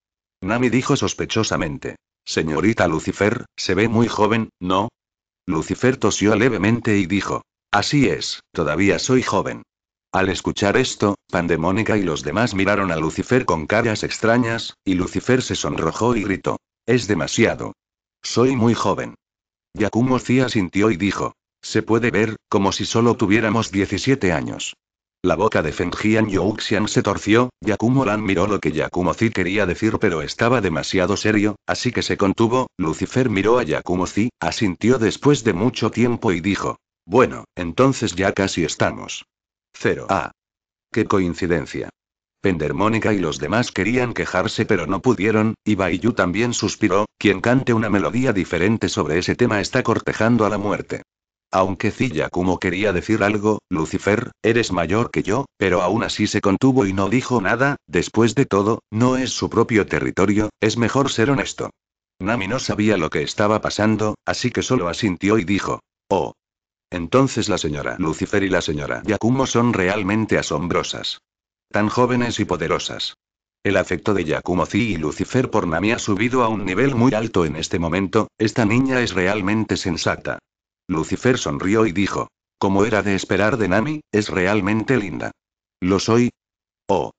Nami dijo sospechosamente. Señorita Lucifer, se ve muy joven, ¿no? Lucifer tosió levemente y dijo. Así es, todavía soy joven. Al escuchar esto, Pandemónica y los demás miraron a Lucifer con caras extrañas, y Lucifer se sonrojó y gritó. Es demasiado. Soy muy joven. Yakumo Cia sintió y dijo. Se puede ver, como si solo tuviéramos 17 años. La boca de Fengjian Youxian se torció, Yakumo Lan miró lo que Yakumo Zi quería decir pero estaba demasiado serio, así que se contuvo, Lucifer miró a Yakumo Zi, asintió después de mucho tiempo y dijo. Bueno, entonces ya casi estamos. 0 A. Ah. Qué coincidencia. Pendermónica y los demás querían quejarse pero no pudieron, y Baiyu también suspiró, quien cante una melodía diferente sobre ese tema está cortejando a la muerte. Aunque Cilla como quería decir algo, Lucifer, eres mayor que yo, pero aún así se contuvo y no dijo nada, después de todo, no es su propio territorio, es mejor ser honesto. Nami no sabía lo que estaba pasando, así que solo asintió y dijo, oh. Entonces la señora Lucifer y la señora Yakumo son realmente asombrosas. Tan jóvenes y poderosas. El afecto de Yakumo Zi y Lucifer por Nami ha subido a un nivel muy alto en este momento, esta niña es realmente sensata. Lucifer sonrió y dijo. Como era de esperar de Nami, es realmente linda. ¿Lo soy? Oh.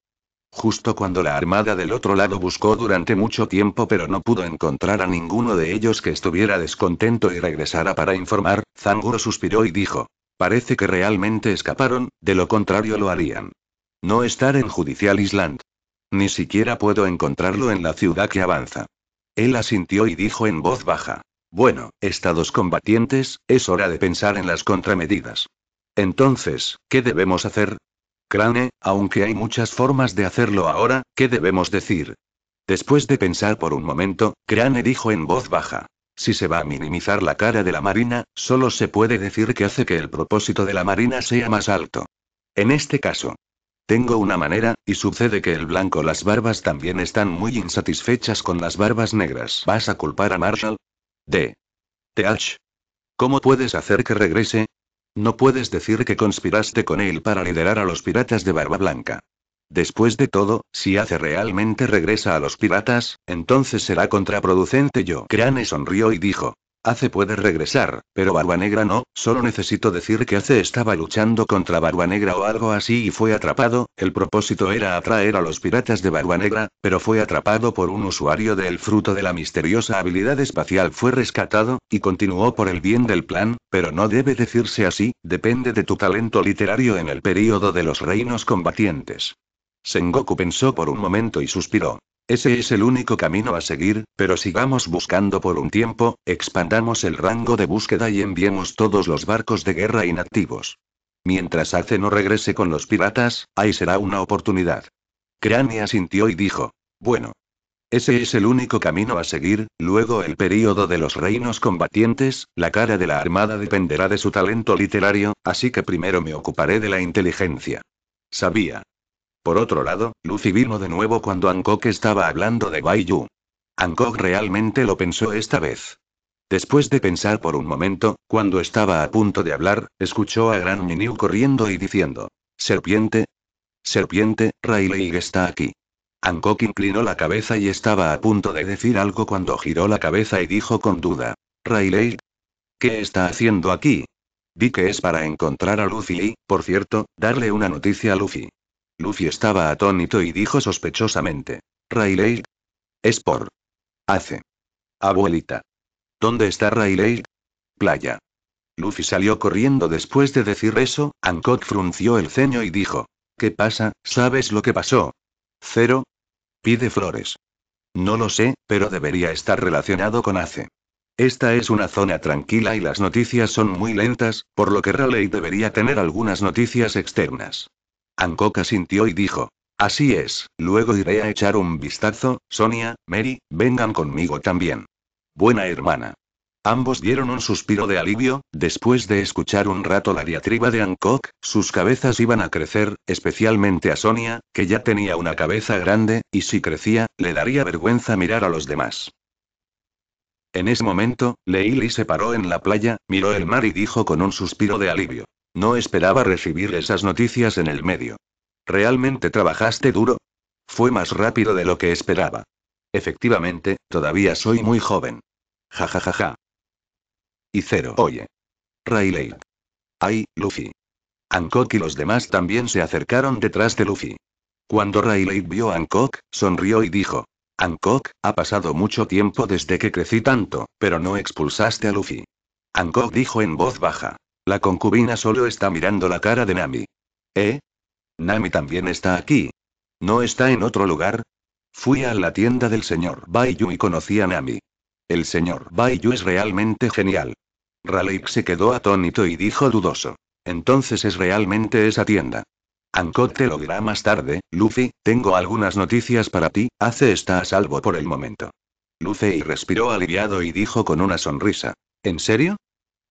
Justo cuando la armada del otro lado buscó durante mucho tiempo pero no pudo encontrar a ninguno de ellos que estuviera descontento y regresara para informar, Zanguro suspiró y dijo. Parece que realmente escaparon, de lo contrario lo harían. No estar en Judicial Island. Ni siquiera puedo encontrarlo en la ciudad que avanza. Él asintió y dijo en voz baja. Bueno, estados combatientes, es hora de pensar en las contramedidas. Entonces, ¿qué debemos hacer? Crane, aunque hay muchas formas de hacerlo ahora, ¿qué debemos decir? Después de pensar por un momento, Crane dijo en voz baja. Si se va a minimizar la cara de la Marina, solo se puede decir que hace que el propósito de la Marina sea más alto. En este caso. Tengo una manera, y sucede que el blanco las barbas también están muy insatisfechas con las barbas negras. ¿Vas a culpar a Marshall? de TH. ¿Cómo puedes hacer que regrese? No puedes decir que conspiraste con él para liderar a los piratas de Barba Blanca. Después de todo, si hace realmente regresa a los piratas, entonces será contraproducente yo. Crane sonrió y dijo, Ace puede regresar, pero Barba Negra no, solo necesito decir que Ace estaba luchando contra Barba Negra o algo así y fue atrapado, el propósito era atraer a los piratas de Barba Negra, pero fue atrapado por un usuario del fruto de la misteriosa habilidad espacial fue rescatado, y continuó por el bien del plan, pero no debe decirse así, depende de tu talento literario en el período de los reinos combatientes. Sengoku pensó por un momento y suspiró. Ese es el único camino a seguir, pero sigamos buscando por un tiempo, expandamos el rango de búsqueda y enviemos todos los barcos de guerra inactivos. Mientras Ace no regrese con los piratas, ahí será una oportunidad. Crania asintió y dijo, bueno. Ese es el único camino a seguir, luego el período de los reinos combatientes, la cara de la armada dependerá de su talento literario, así que primero me ocuparé de la inteligencia. Sabía, por otro lado, Lucy vino de nuevo cuando Hancock estaba hablando de Bai Yu. Hancock realmente lo pensó esta vez. Después de pensar por un momento, cuando estaba a punto de hablar, escuchó a Gran Miniu corriendo y diciendo: Serpiente. Serpiente, Rayleigh está aquí. Hancock inclinó la cabeza y estaba a punto de decir algo cuando giró la cabeza y dijo con duda: Rayleigh. ¿Qué está haciendo aquí? Vi que es para encontrar a Lucy y, por cierto, darle una noticia a Luffy. Luffy estaba atónito y dijo sospechosamente. "Rayleigh Es por. Hace. Abuelita. ¿Dónde está Rayleigh? Playa. Luffy salió corriendo después de decir eso, Hancock frunció el ceño y dijo. ¿Qué pasa? ¿Sabes lo que pasó? Cero. Pide flores. No lo sé, pero debería estar relacionado con Ace. Esta es una zona tranquila y las noticias son muy lentas, por lo que Rayleigh debería tener algunas noticias externas. Hancock sintió y dijo. Así es, luego iré a echar un vistazo, Sonia, Mary, vengan conmigo también. Buena hermana. Ambos dieron un suspiro de alivio, después de escuchar un rato la diatriba de Hancock, sus cabezas iban a crecer, especialmente a Sonia, que ya tenía una cabeza grande, y si crecía, le daría vergüenza mirar a los demás. En ese momento, Leili se paró en la playa, miró el mar y dijo con un suspiro de alivio. No esperaba recibir esas noticias en el medio. ¿Realmente trabajaste duro? Fue más rápido de lo que esperaba. Efectivamente, todavía soy muy joven. Ja ja ja ja. Y cero. Oye. Rayleigh. Ay, Luffy. Hancock y los demás también se acercaron detrás de Luffy. Cuando Rayleigh vio a Hancock, sonrió y dijo. Hancock, ha pasado mucho tiempo desde que crecí tanto, pero no expulsaste a Luffy. Hancock dijo en voz baja. La concubina solo está mirando la cara de Nami. ¿Eh? Nami también está aquí. ¿No está en otro lugar? Fui a la tienda del señor Baiyu y conocí a Nami. El señor Baiyu es realmente genial. Raleigh se quedó atónito y dijo dudoso. Entonces es realmente esa tienda. Ankot te lo dirá más tarde, Luffy, tengo algunas noticias para ti, Hace está a salvo por el momento. Luffy respiró aliviado y dijo con una sonrisa. ¿En serio?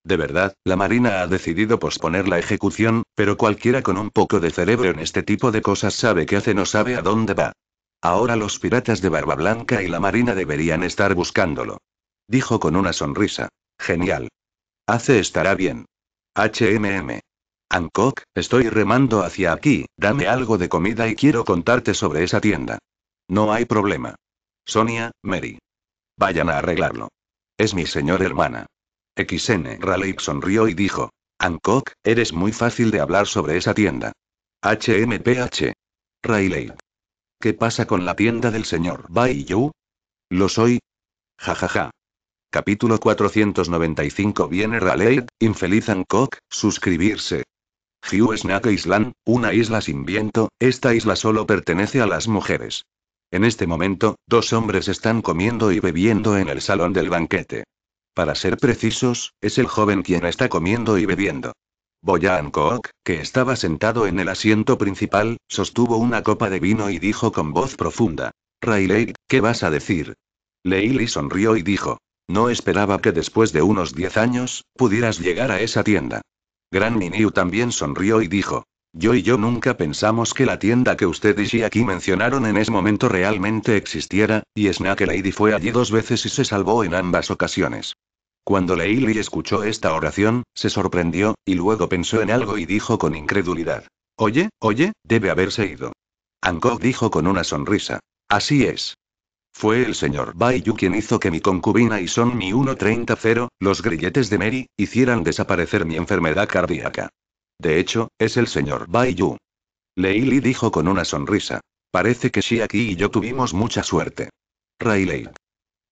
De verdad, la Marina ha decidido posponer la ejecución, pero cualquiera con un poco de cerebro en este tipo de cosas sabe que hace, no sabe a dónde va. Ahora los piratas de Barba Blanca y la Marina deberían estar buscándolo. Dijo con una sonrisa. Genial. Hace estará bien. HMM. Hancock, estoy remando hacia aquí, dame algo de comida y quiero contarte sobre esa tienda. No hay problema. Sonia, Mary. Vayan a arreglarlo. Es mi señor hermana. XN Raleigh sonrió y dijo. Hancock, eres muy fácil de hablar sobre esa tienda. HMPH. Raleigh. ¿Qué pasa con la tienda del señor Bai Yu? Lo soy. Jajaja. Ja, ja. Capítulo 495 Viene Raleigh, infeliz Hancock, suscribirse. Hugh Snack Island, una isla sin viento, esta isla solo pertenece a las mujeres. En este momento, dos hombres están comiendo y bebiendo en el salón del banquete. Para ser precisos, es el joven quien está comiendo y bebiendo. Boyan Kook, que estaba sentado en el asiento principal, sostuvo una copa de vino y dijo con voz profunda: Rayleigh, ¿qué vas a decir? Leili sonrió y dijo: No esperaba que después de unos diez años, pudieras llegar a esa tienda. Gran Miniu también sonrió y dijo: yo y yo nunca pensamos que la tienda que usted y aquí mencionaron en ese momento realmente existiera, y Snack Lady fue allí dos veces y se salvó en ambas ocasiones. Cuando Leili escuchó esta oración, se sorprendió, y luego pensó en algo y dijo con incredulidad. Oye, oye, debe haberse ido. Angok dijo con una sonrisa. Así es. Fue el señor Baiyu quien hizo que mi concubina y son mi 130, los grilletes de Mary, hicieran desaparecer mi enfermedad cardíaca. De hecho, es el señor Bai Yu. Leili dijo con una sonrisa. Parece que aquí y yo tuvimos mucha suerte. Rayleigh.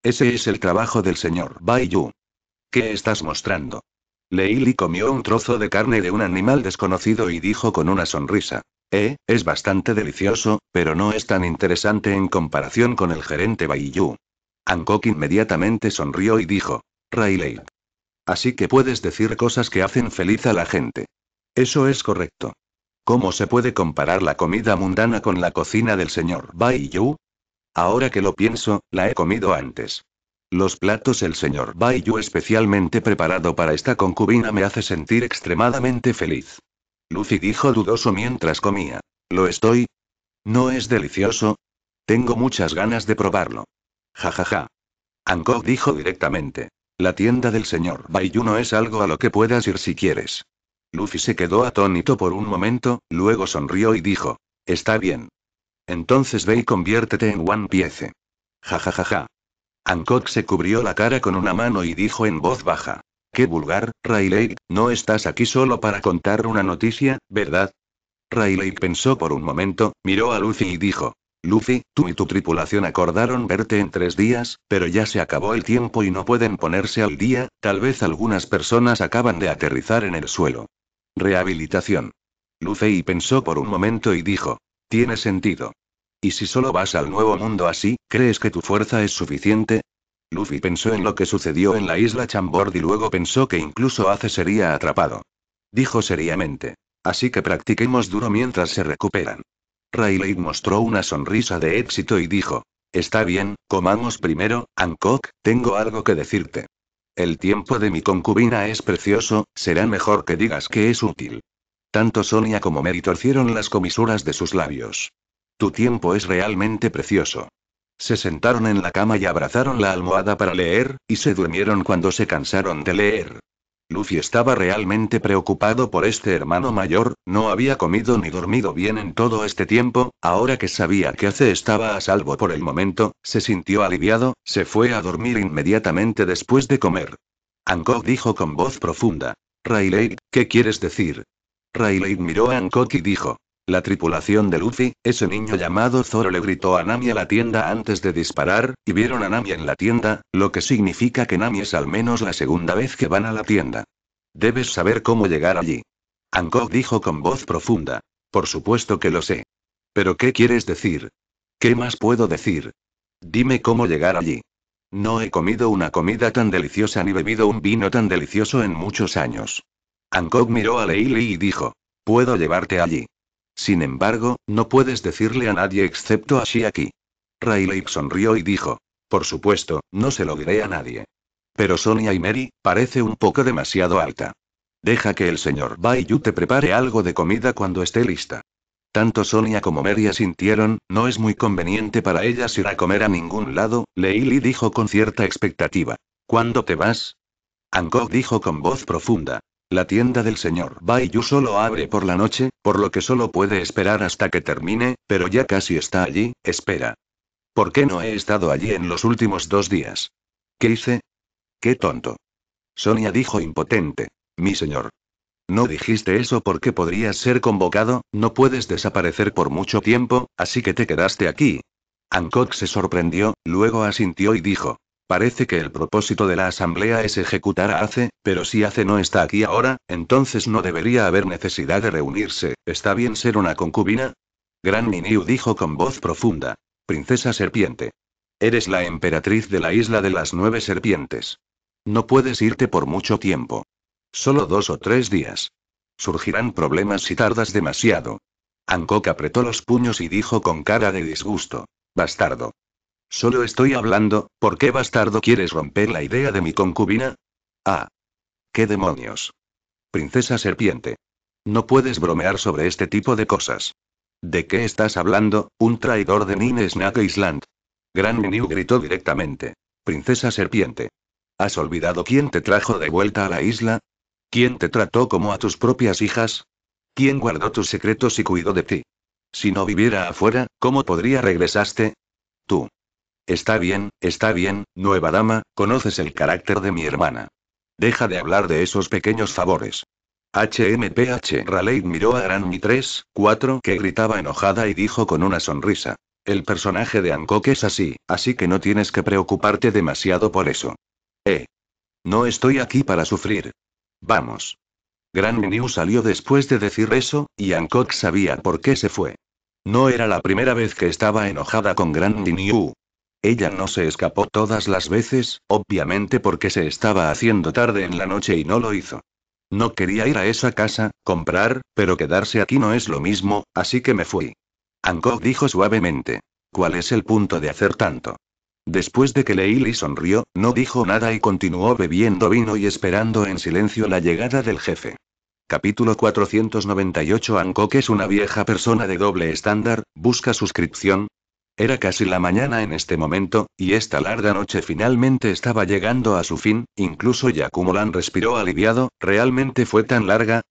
Ese es el trabajo del señor Bai Yu. ¿Qué estás mostrando? Leili comió un trozo de carne de un animal desconocido y dijo con una sonrisa. Eh, es bastante delicioso, pero no es tan interesante en comparación con el gerente Bai Yu. Hancock inmediatamente sonrió y dijo. Rayleigh. Así que puedes decir cosas que hacen feliz a la gente. Eso es correcto. ¿Cómo se puede comparar la comida mundana con la cocina del señor Bai Yu? Ahora que lo pienso, la he comido antes. Los platos el señor Bai Yu especialmente preparado para esta concubina me hace sentir extremadamente feliz. Lucy dijo dudoso mientras comía. ¿Lo estoy? ¿No es delicioso? Tengo muchas ganas de probarlo. Ja ja ja. dijo directamente. La tienda del señor Yu no es algo a lo que puedas ir si quieres. Luffy se quedó atónito por un momento, luego sonrió y dijo. Está bien. Entonces ve y conviértete en One Piece. Ja ja ja ja. Hancock se cubrió la cara con una mano y dijo en voz baja. Qué vulgar, Rayleigh, no estás aquí solo para contar una noticia, ¿verdad? Rayleigh pensó por un momento, miró a Luffy y dijo. Luffy, tú y tu tripulación acordaron verte en tres días, pero ya se acabó el tiempo y no pueden ponerse al día, tal vez algunas personas acaban de aterrizar en el suelo. Rehabilitación. Luffy pensó por un momento y dijo. Tiene sentido. ¿Y si solo vas al nuevo mundo así, crees que tu fuerza es suficiente? Luffy pensó en lo que sucedió en la isla Chambord y luego pensó que incluso Ace sería atrapado. Dijo seriamente. Así que practiquemos duro mientras se recuperan. Rayleigh mostró una sonrisa de éxito y dijo. Está bien, comamos primero, Hancock, tengo algo que decirte. El tiempo de mi concubina es precioso, será mejor que digas que es útil. Tanto Sonia como Mary torcieron las comisuras de sus labios. Tu tiempo es realmente precioso. Se sentaron en la cama y abrazaron la almohada para leer, y se durmieron cuando se cansaron de leer. Luffy estaba realmente preocupado por este hermano mayor, no había comido ni dormido bien en todo este tiempo, ahora que sabía que Ace estaba a salvo por el momento, se sintió aliviado, se fue a dormir inmediatamente después de comer. Hancock dijo con voz profunda. Rayleigh, ¿qué quieres decir? Rayleigh miró a Hancock y dijo. La tripulación de Luffy, ese niño llamado Zoro le gritó a Nami a la tienda antes de disparar, y vieron a Nami en la tienda, lo que significa que Nami es al menos la segunda vez que van a la tienda. Debes saber cómo llegar allí. Hancock dijo con voz profunda. Por supuesto que lo sé. Pero ¿qué quieres decir? ¿Qué más puedo decir? Dime cómo llegar allí. No he comido una comida tan deliciosa ni bebido un vino tan delicioso en muchos años. Hancock miró a Leili y dijo. Puedo llevarte allí. Sin embargo, no puedes decirle a nadie excepto a Shiaki. Riley sonrió y dijo. Por supuesto, no se lo diré a nadie. Pero Sonia y Mary, parece un poco demasiado alta. Deja que el señor Baiyu te prepare algo de comida cuando esté lista. Tanto Sonia como Mary asintieron, no es muy conveniente para ellas ir a comer a ningún lado, Leili dijo con cierta expectativa. ¿Cuándo te vas? Hancock dijo con voz profunda. La tienda del señor Baiyu solo abre por la noche, por lo que solo puede esperar hasta que termine, pero ya casi está allí, espera. ¿Por qué no he estado allí en los últimos dos días? ¿Qué hice? ¡Qué tonto! Sonia dijo impotente. Mi señor. No dijiste eso porque podrías ser convocado, no puedes desaparecer por mucho tiempo, así que te quedaste aquí. Hancock se sorprendió, luego asintió y dijo. Parece que el propósito de la asamblea es ejecutar a Ace, pero si Ace no está aquí ahora, entonces no debería haber necesidad de reunirse. ¿Está bien ser una concubina? Gran Miniu dijo con voz profunda. Princesa serpiente. Eres la emperatriz de la isla de las nueve serpientes. No puedes irte por mucho tiempo. Solo dos o tres días. Surgirán problemas si tardas demasiado. Anko apretó los puños y dijo con cara de disgusto. Bastardo. Solo estoy hablando, ¿por qué bastardo quieres romper la idea de mi concubina? Ah. ¿Qué demonios? Princesa serpiente. No puedes bromear sobre este tipo de cosas. ¿De qué estás hablando, un traidor de Nine Snack Island? Gran Menu gritó directamente. Princesa serpiente. ¿Has olvidado quién te trajo de vuelta a la isla? ¿Quién te trató como a tus propias hijas? ¿Quién guardó tus secretos y cuidó de ti? Si no viviera afuera, ¿cómo podría regresaste? Tú. Está bien, está bien, nueva dama, conoces el carácter de mi hermana. Deja de hablar de esos pequeños favores. HMPH Raleigh miró a Granny 3, 4 que gritaba enojada y dijo con una sonrisa. El personaje de Hancock es así, así que no tienes que preocuparte demasiado por eso. Eh. No estoy aquí para sufrir. Vamos. Gran Miniu salió después de decir eso, y Hancock sabía por qué se fue. No era la primera vez que estaba enojada con Gran New. Ella no se escapó todas las veces, obviamente porque se estaba haciendo tarde en la noche y no lo hizo. No quería ir a esa casa, comprar, pero quedarse aquí no es lo mismo, así que me fui. Hancock dijo suavemente. ¿Cuál es el punto de hacer tanto? Después de que Leili sonrió, no dijo nada y continuó bebiendo vino y esperando en silencio la llegada del jefe. Capítulo 498 Hancock es una vieja persona de doble estándar, busca suscripción, era casi la mañana en este momento, y esta larga noche finalmente estaba llegando a su fin, incluso Yakumo Lan respiró aliviado, ¿realmente fue tan larga?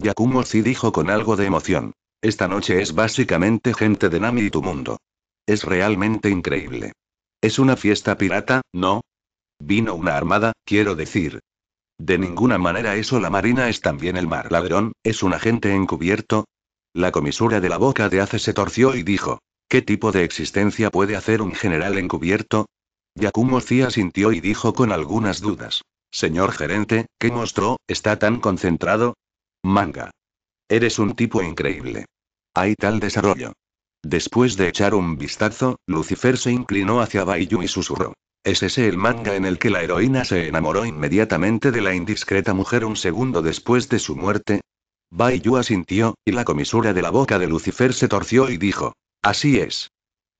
Yakumo sí dijo con algo de emoción. Esta noche es básicamente gente de Nami y tu mundo. Es realmente increíble. Es una fiesta pirata, ¿no? Vino una armada, quiero decir. De ninguna manera eso la marina es también el mar ladrón, es un agente encubierto. La comisura de la boca de Ace se torció y dijo, ¿Qué tipo de existencia puede hacer un general encubierto? Yakumo Cia sintió y dijo con algunas dudas. Señor gerente, ¿qué mostró? ¿Está tan concentrado? Manga. Eres un tipo increíble. Hay tal desarrollo. Después de echar un vistazo, Lucifer se inclinó hacia Baiyu y susurró. ¿Es ese el manga en el que la heroína se enamoró inmediatamente de la indiscreta mujer un segundo después de su muerte? Baiyu asintió, y la comisura de la boca de Lucifer se torció y dijo. Así es.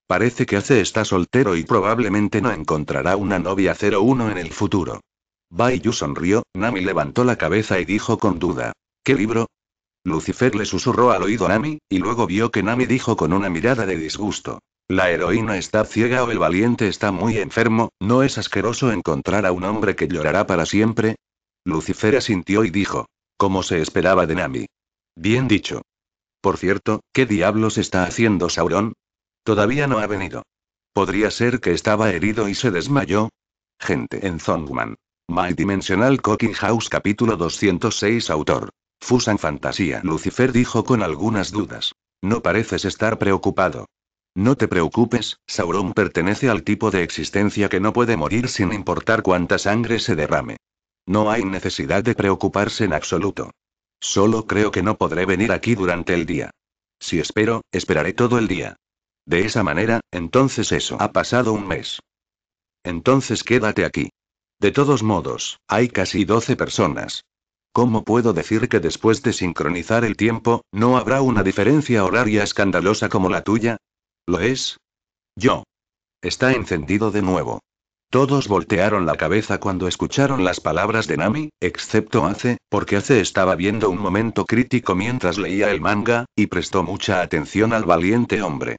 Parece que hace está soltero y probablemente no encontrará una novia 01 en el futuro. Bai sonrió, Nami levantó la cabeza y dijo con duda. ¿Qué libro? Lucifer le susurró al oído a Nami, y luego vio que Nami dijo con una mirada de disgusto. La heroína está ciega o el valiente está muy enfermo, ¿no es asqueroso encontrar a un hombre que llorará para siempre? Lucifer asintió y dijo. Como se esperaba de Nami. Bien dicho. Por cierto, ¿qué diablos está haciendo Sauron? Todavía no ha venido. Podría ser que estaba herido y se desmayó. Gente en Zongman. My Dimensional Cooking House capítulo 206 autor. Fusan Fantasía. Lucifer dijo con algunas dudas. No pareces estar preocupado. No te preocupes, Sauron pertenece al tipo de existencia que no puede morir sin importar cuánta sangre se derrame. No hay necesidad de preocuparse en absoluto. Solo creo que no podré venir aquí durante el día. Si espero, esperaré todo el día. De esa manera, entonces eso. Ha pasado un mes. Entonces quédate aquí. De todos modos, hay casi 12 personas. ¿Cómo puedo decir que después de sincronizar el tiempo, no habrá una diferencia horaria escandalosa como la tuya? ¿Lo es? Yo. Está encendido de nuevo. Todos voltearon la cabeza cuando escucharon las palabras de Nami, excepto Ace, porque Ace estaba viendo un momento crítico mientras leía el manga, y prestó mucha atención al valiente hombre.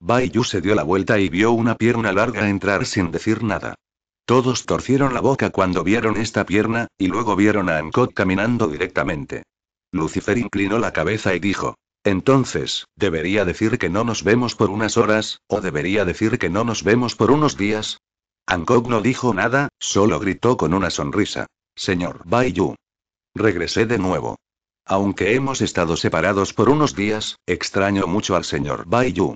Bai se dio la vuelta y vio una pierna larga entrar sin decir nada. Todos torcieron la boca cuando vieron esta pierna, y luego vieron a Ankot caminando directamente. Lucifer inclinó la cabeza y dijo, entonces, ¿debería decir que no nos vemos por unas horas, o debería decir que no nos vemos por unos días? Hancock no dijo nada, solo gritó con una sonrisa. Señor Bai Regresé de nuevo. Aunque hemos estado separados por unos días, extraño mucho al señor Bai Yu.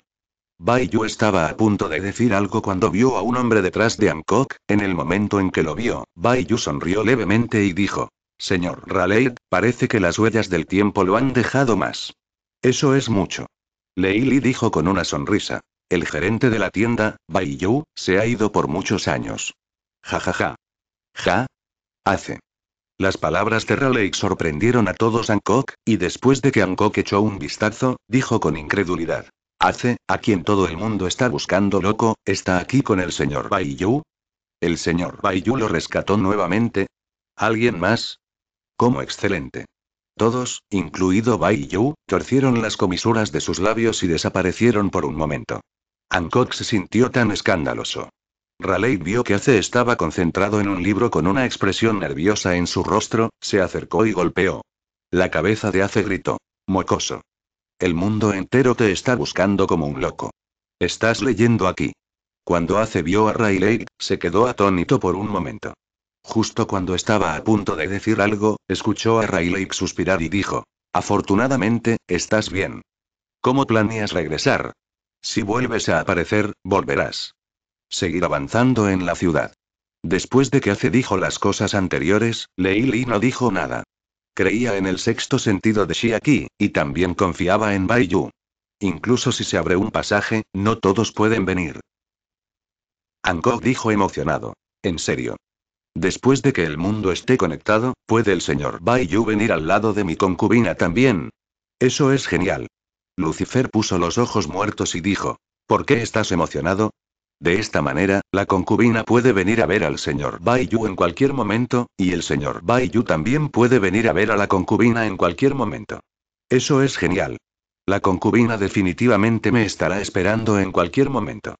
estaba a punto de decir algo cuando vio a un hombre detrás de Hancock, En el momento en que lo vio, Bai sonrió levemente y dijo: Señor Raleigh, parece que las huellas del tiempo lo han dejado más. Eso es mucho. Leili dijo con una sonrisa. El gerente de la tienda, Bai Yu, se ha ido por muchos años. Ja ja ja. Ja. Hace. Las palabras de Raleigh sorprendieron a todos Hancock, y después de que Hancock echó un vistazo, dijo con incredulidad. Hace, a quien todo el mundo está buscando loco, está aquí con el señor Bai Yu. El señor Bai Yu lo rescató nuevamente. ¿Alguien más? Como excelente. Todos, incluido Bai Yu, torcieron las comisuras de sus labios y desaparecieron por un momento. Hancock se sintió tan escandaloso. Raleigh vio que Ace estaba concentrado en un libro con una expresión nerviosa en su rostro, se acercó y golpeó. La cabeza de Ace gritó. Mocoso. El mundo entero te está buscando como un loco. Estás leyendo aquí. Cuando Ace vio a Raleigh, se quedó atónito por un momento. Justo cuando estaba a punto de decir algo, escuchó a Raleigh suspirar y dijo, Afortunadamente, estás bien. ¿Cómo planeas regresar? Si vuelves a aparecer, volverás. Seguir avanzando en la ciudad. Después de que Ace dijo las cosas anteriores, Leili no dijo nada. Creía en el sexto sentido de Shiaki, y también confiaba en Bai Yu. Incluso si se abre un pasaje, no todos pueden venir. Angkor dijo emocionado. En serio. Después de que el mundo esté conectado, ¿puede el señor Bai Yu venir al lado de mi concubina también? Eso es genial. Lucifer puso los ojos muertos y dijo, ¿por qué estás emocionado? De esta manera, la concubina puede venir a ver al señor Bai en cualquier momento, y el señor Bai también puede venir a ver a la concubina en cualquier momento. Eso es genial. La concubina definitivamente me estará esperando en cualquier momento.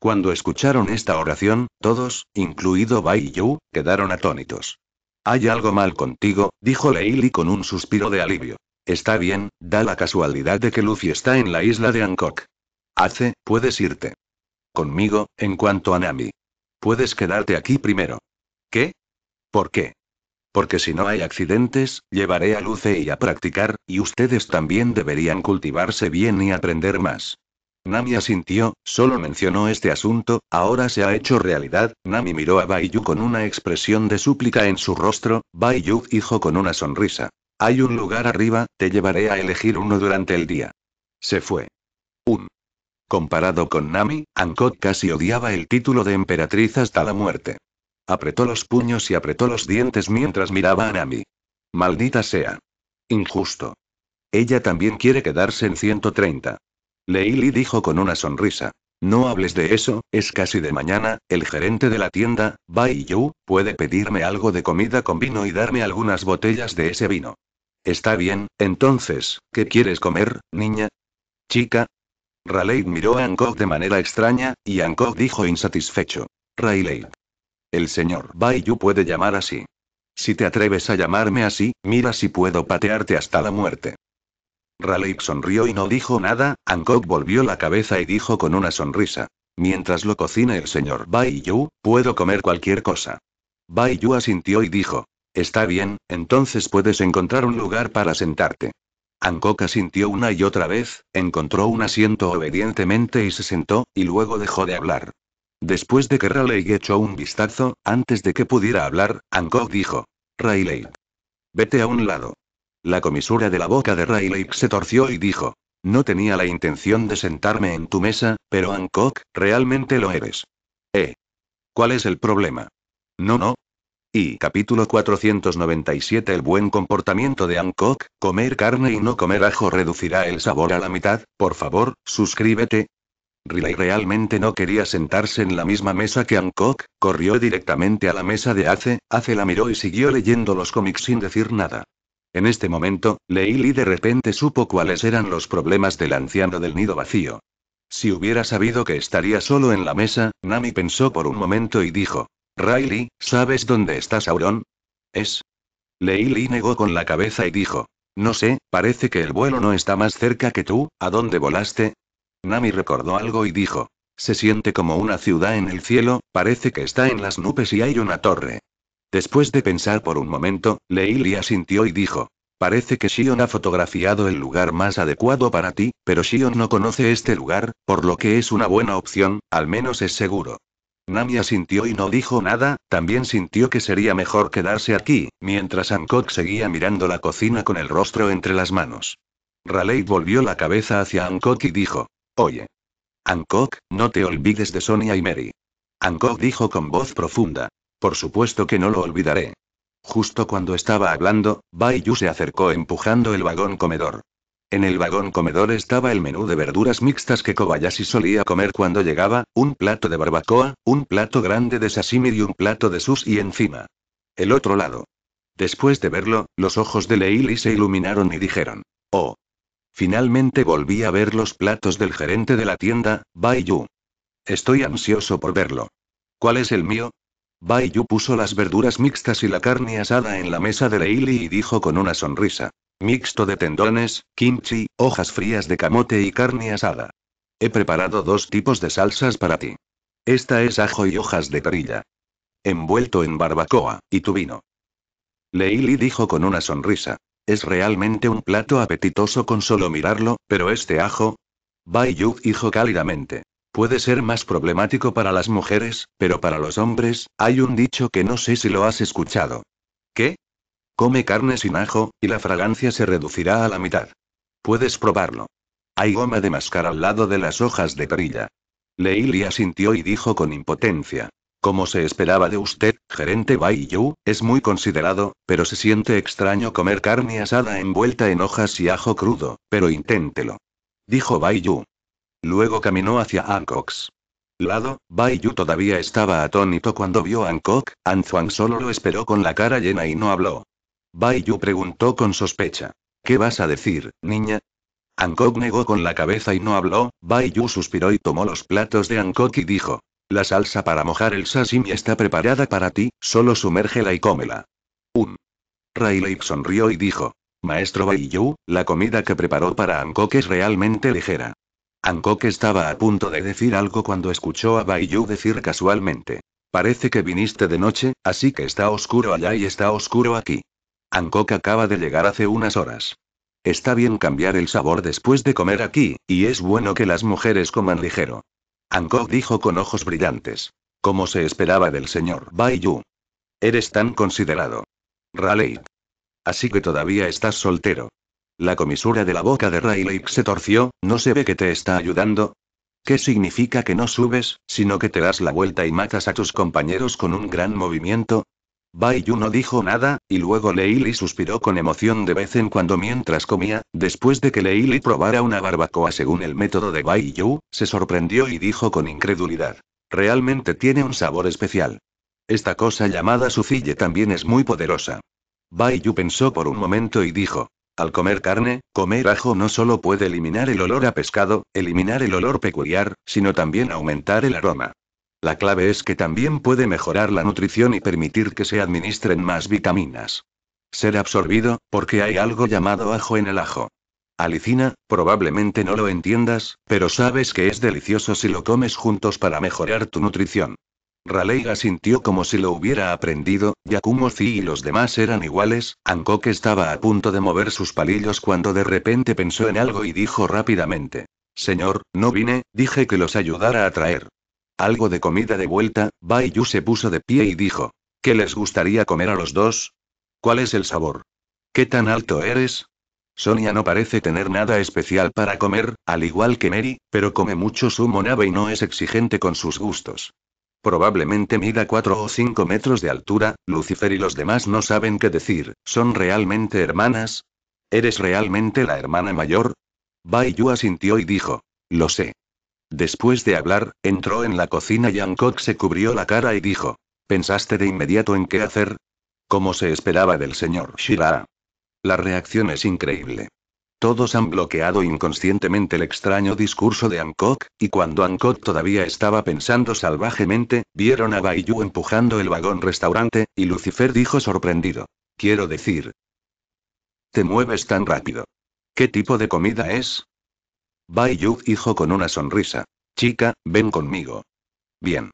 Cuando escucharon esta oración, todos, incluido Bai Yu, quedaron atónitos. Hay algo mal contigo, dijo Leili con un suspiro de alivio. Está bien, da la casualidad de que Lucy está en la isla de Hancock. Hace, puedes irte. Conmigo, en cuanto a Nami. Puedes quedarte aquí primero. ¿Qué? ¿Por qué? Porque si no hay accidentes, llevaré a Lucy y a practicar, y ustedes también deberían cultivarse bien y aprender más. Nami asintió, solo mencionó este asunto, ahora se ha hecho realidad. Nami miró a Baiyu con una expresión de súplica en su rostro, Baiyu dijo con una sonrisa. Hay un lugar arriba, te llevaré a elegir uno durante el día. Se fue. Un. Comparado con Nami, Ankot casi odiaba el título de emperatriz hasta la muerte. Apretó los puños y apretó los dientes mientras miraba a Nami. Maldita sea. Injusto. Ella también quiere quedarse en 130. Leili dijo con una sonrisa. No hables de eso, es casi de mañana, el gerente de la tienda, Bai Yu, puede pedirme algo de comida con vino y darme algunas botellas de ese vino. Está bien, entonces, ¿qué quieres comer, niña? Chica. Raleigh miró a Hancock de manera extraña, y Hancock dijo insatisfecho. Raleigh. El señor Bai Yu puede llamar así. Si te atreves a llamarme así, mira si puedo patearte hasta la muerte. Raleigh sonrió y no dijo nada, Hancock volvió la cabeza y dijo con una sonrisa. Mientras lo cocina el señor Bai Yu, puedo comer cualquier cosa. Bai Yu asintió y dijo. Está bien, entonces puedes encontrar un lugar para sentarte. Hancock asintió una y otra vez, encontró un asiento obedientemente y se sentó, y luego dejó de hablar. Después de que Raleigh echó un vistazo, antes de que pudiera hablar, Hancock dijo. Raleigh. Vete a un lado. La comisura de la boca de Riley se torció y dijo. No tenía la intención de sentarme en tu mesa, pero Hancock, realmente lo eres. ¿Eh? ¿Cuál es el problema? No, no. Y capítulo 497 El buen comportamiento de Hancock, comer carne y no comer ajo reducirá el sabor a la mitad, por favor, suscríbete, Riley realmente no quería sentarse en la misma mesa que Hancock, corrió directamente a la mesa de Ace, Ace la miró y siguió leyendo los cómics sin decir nada. En este momento, Leili de repente supo cuáles eran los problemas del anciano del nido vacío. Si hubiera sabido que estaría solo en la mesa, Nami pensó por un momento y dijo: Riley, ¿sabes dónde está Sauron? Es. Leili negó con la cabeza y dijo: No sé, parece que el vuelo no está más cerca que tú, ¿a dónde volaste? Nami recordó algo y dijo: Se siente como una ciudad en el cielo, parece que está en las nubes y hay una torre. Después de pensar por un momento, Leili asintió y dijo. Parece que Shion ha fotografiado el lugar más adecuado para ti, pero Shion no conoce este lugar, por lo que es una buena opción, al menos es seguro. Nami asintió y no dijo nada, también sintió que sería mejor quedarse aquí, mientras Hancock seguía mirando la cocina con el rostro entre las manos. Raleigh volvió la cabeza hacia Hancock y dijo, Oye. Hancock, no te olvides de Sonia y Mary. Hancock dijo con voz profunda, por supuesto que no lo olvidaré. Justo cuando estaba hablando, Bai Yu se acercó empujando el vagón comedor. En el vagón comedor estaba el menú de verduras mixtas que Kobayashi solía comer cuando llegaba, un plato de barbacoa, un plato grande de sashimi y un plato de sushi encima. El otro lado. Después de verlo, los ojos de Leili se iluminaron y dijeron, oh. Finalmente volví a ver los platos del gerente de la tienda, Bai Yu. Estoy ansioso por verlo. ¿Cuál es el mío? Bai Yu puso las verduras mixtas y la carne asada en la mesa de Leili y dijo con una sonrisa. Mixto de tendones, kimchi, hojas frías de camote y carne asada. He preparado dos tipos de salsas para ti. Esta es ajo y hojas de perilla. Envuelto en barbacoa, y tu vino. Leili dijo con una sonrisa. Es realmente un plato apetitoso con solo mirarlo, pero este ajo. Bai Yu dijo cálidamente. Puede ser más problemático para las mujeres, pero para los hombres, hay un dicho que no sé si lo has escuchado. ¿Qué? Come carne sin ajo, y la fragancia se reducirá a la mitad. Puedes probarlo. Hay goma de mascar al lado de las hojas de perilla. Leili asintió y dijo con impotencia. Como se esperaba de usted, gerente Bai Yu, es muy considerado, pero se siente extraño comer carne asada envuelta en hojas y ajo crudo, pero inténtelo. Dijo Bai Yu. Luego caminó hacia Hancock's. Lado, Bai Yu todavía estaba atónito cuando vio a Hancock, Anzuan solo lo esperó con la cara llena y no habló. Bai Yu preguntó con sospecha. ¿Qué vas a decir, niña? Hancock negó con la cabeza y no habló, Bai Yu suspiró y tomó los platos de Hancock y dijo. La salsa para mojar el sashimi está preparada para ti, solo sumérgela y cómela. Un. Rayleigh sonrió y dijo. Maestro Bai Yu, la comida que preparó para Hancock es realmente ligera. Angkok estaba a punto de decir algo cuando escuchó a Yu decir casualmente. Parece que viniste de noche, así que está oscuro allá y está oscuro aquí. Angkok acaba de llegar hace unas horas. Está bien cambiar el sabor después de comer aquí, y es bueno que las mujeres coman ligero. Angkok dijo con ojos brillantes. Como se esperaba del señor Yu? Eres tan considerado. Raleigh. Así que todavía estás soltero. La comisura de la boca de Rayleigh se torció, ¿no se ve que te está ayudando? ¿Qué significa que no subes, sino que te das la vuelta y matas a tus compañeros con un gran movimiento? Bai Yu no dijo nada, y luego Leili suspiró con emoción de vez en cuando mientras comía, después de que Leili probara una barbacoa según el método de Bai Yu, se sorprendió y dijo con incredulidad. Realmente tiene un sabor especial. Esta cosa llamada sucille también es muy poderosa. Bai Yu pensó por un momento y dijo. Al comer carne, comer ajo no solo puede eliminar el olor a pescado, eliminar el olor peculiar, sino también aumentar el aroma. La clave es que también puede mejorar la nutrición y permitir que se administren más vitaminas. Ser absorbido, porque hay algo llamado ajo en el ajo. Alicina, probablemente no lo entiendas, pero sabes que es delicioso si lo comes juntos para mejorar tu nutrición. Raleigh sintió como si lo hubiera aprendido, Yakumo Zi y los demás eran iguales, que estaba a punto de mover sus palillos cuando de repente pensó en algo y dijo rápidamente. Señor, no vine, dije que los ayudara a traer. Algo de comida de vuelta, Bai se puso de pie y dijo. ¿Qué les gustaría comer a los dos? ¿Cuál es el sabor? ¿Qué tan alto eres? Sonia no parece tener nada especial para comer, al igual que Mary, pero come mucho sumo nave y no es exigente con sus gustos. Probablemente mida cuatro o cinco metros de altura, Lucifer y los demás no saben qué decir, ¿son realmente hermanas? ¿Eres realmente la hermana mayor? Bai Yu asintió y dijo. Lo sé. Después de hablar, entró en la cocina y Hancock se cubrió la cara y dijo. ¿Pensaste de inmediato en qué hacer? Como se esperaba del señor Shira. La reacción es increíble. Todos han bloqueado inconscientemente el extraño discurso de Hancock, y cuando Ancoc todavía estaba pensando salvajemente, vieron a Baiyu empujando el vagón restaurante, y Lucifer dijo sorprendido. Quiero decir. Te mueves tan rápido. ¿Qué tipo de comida es? Baiyu dijo con una sonrisa. Chica, ven conmigo. Bien.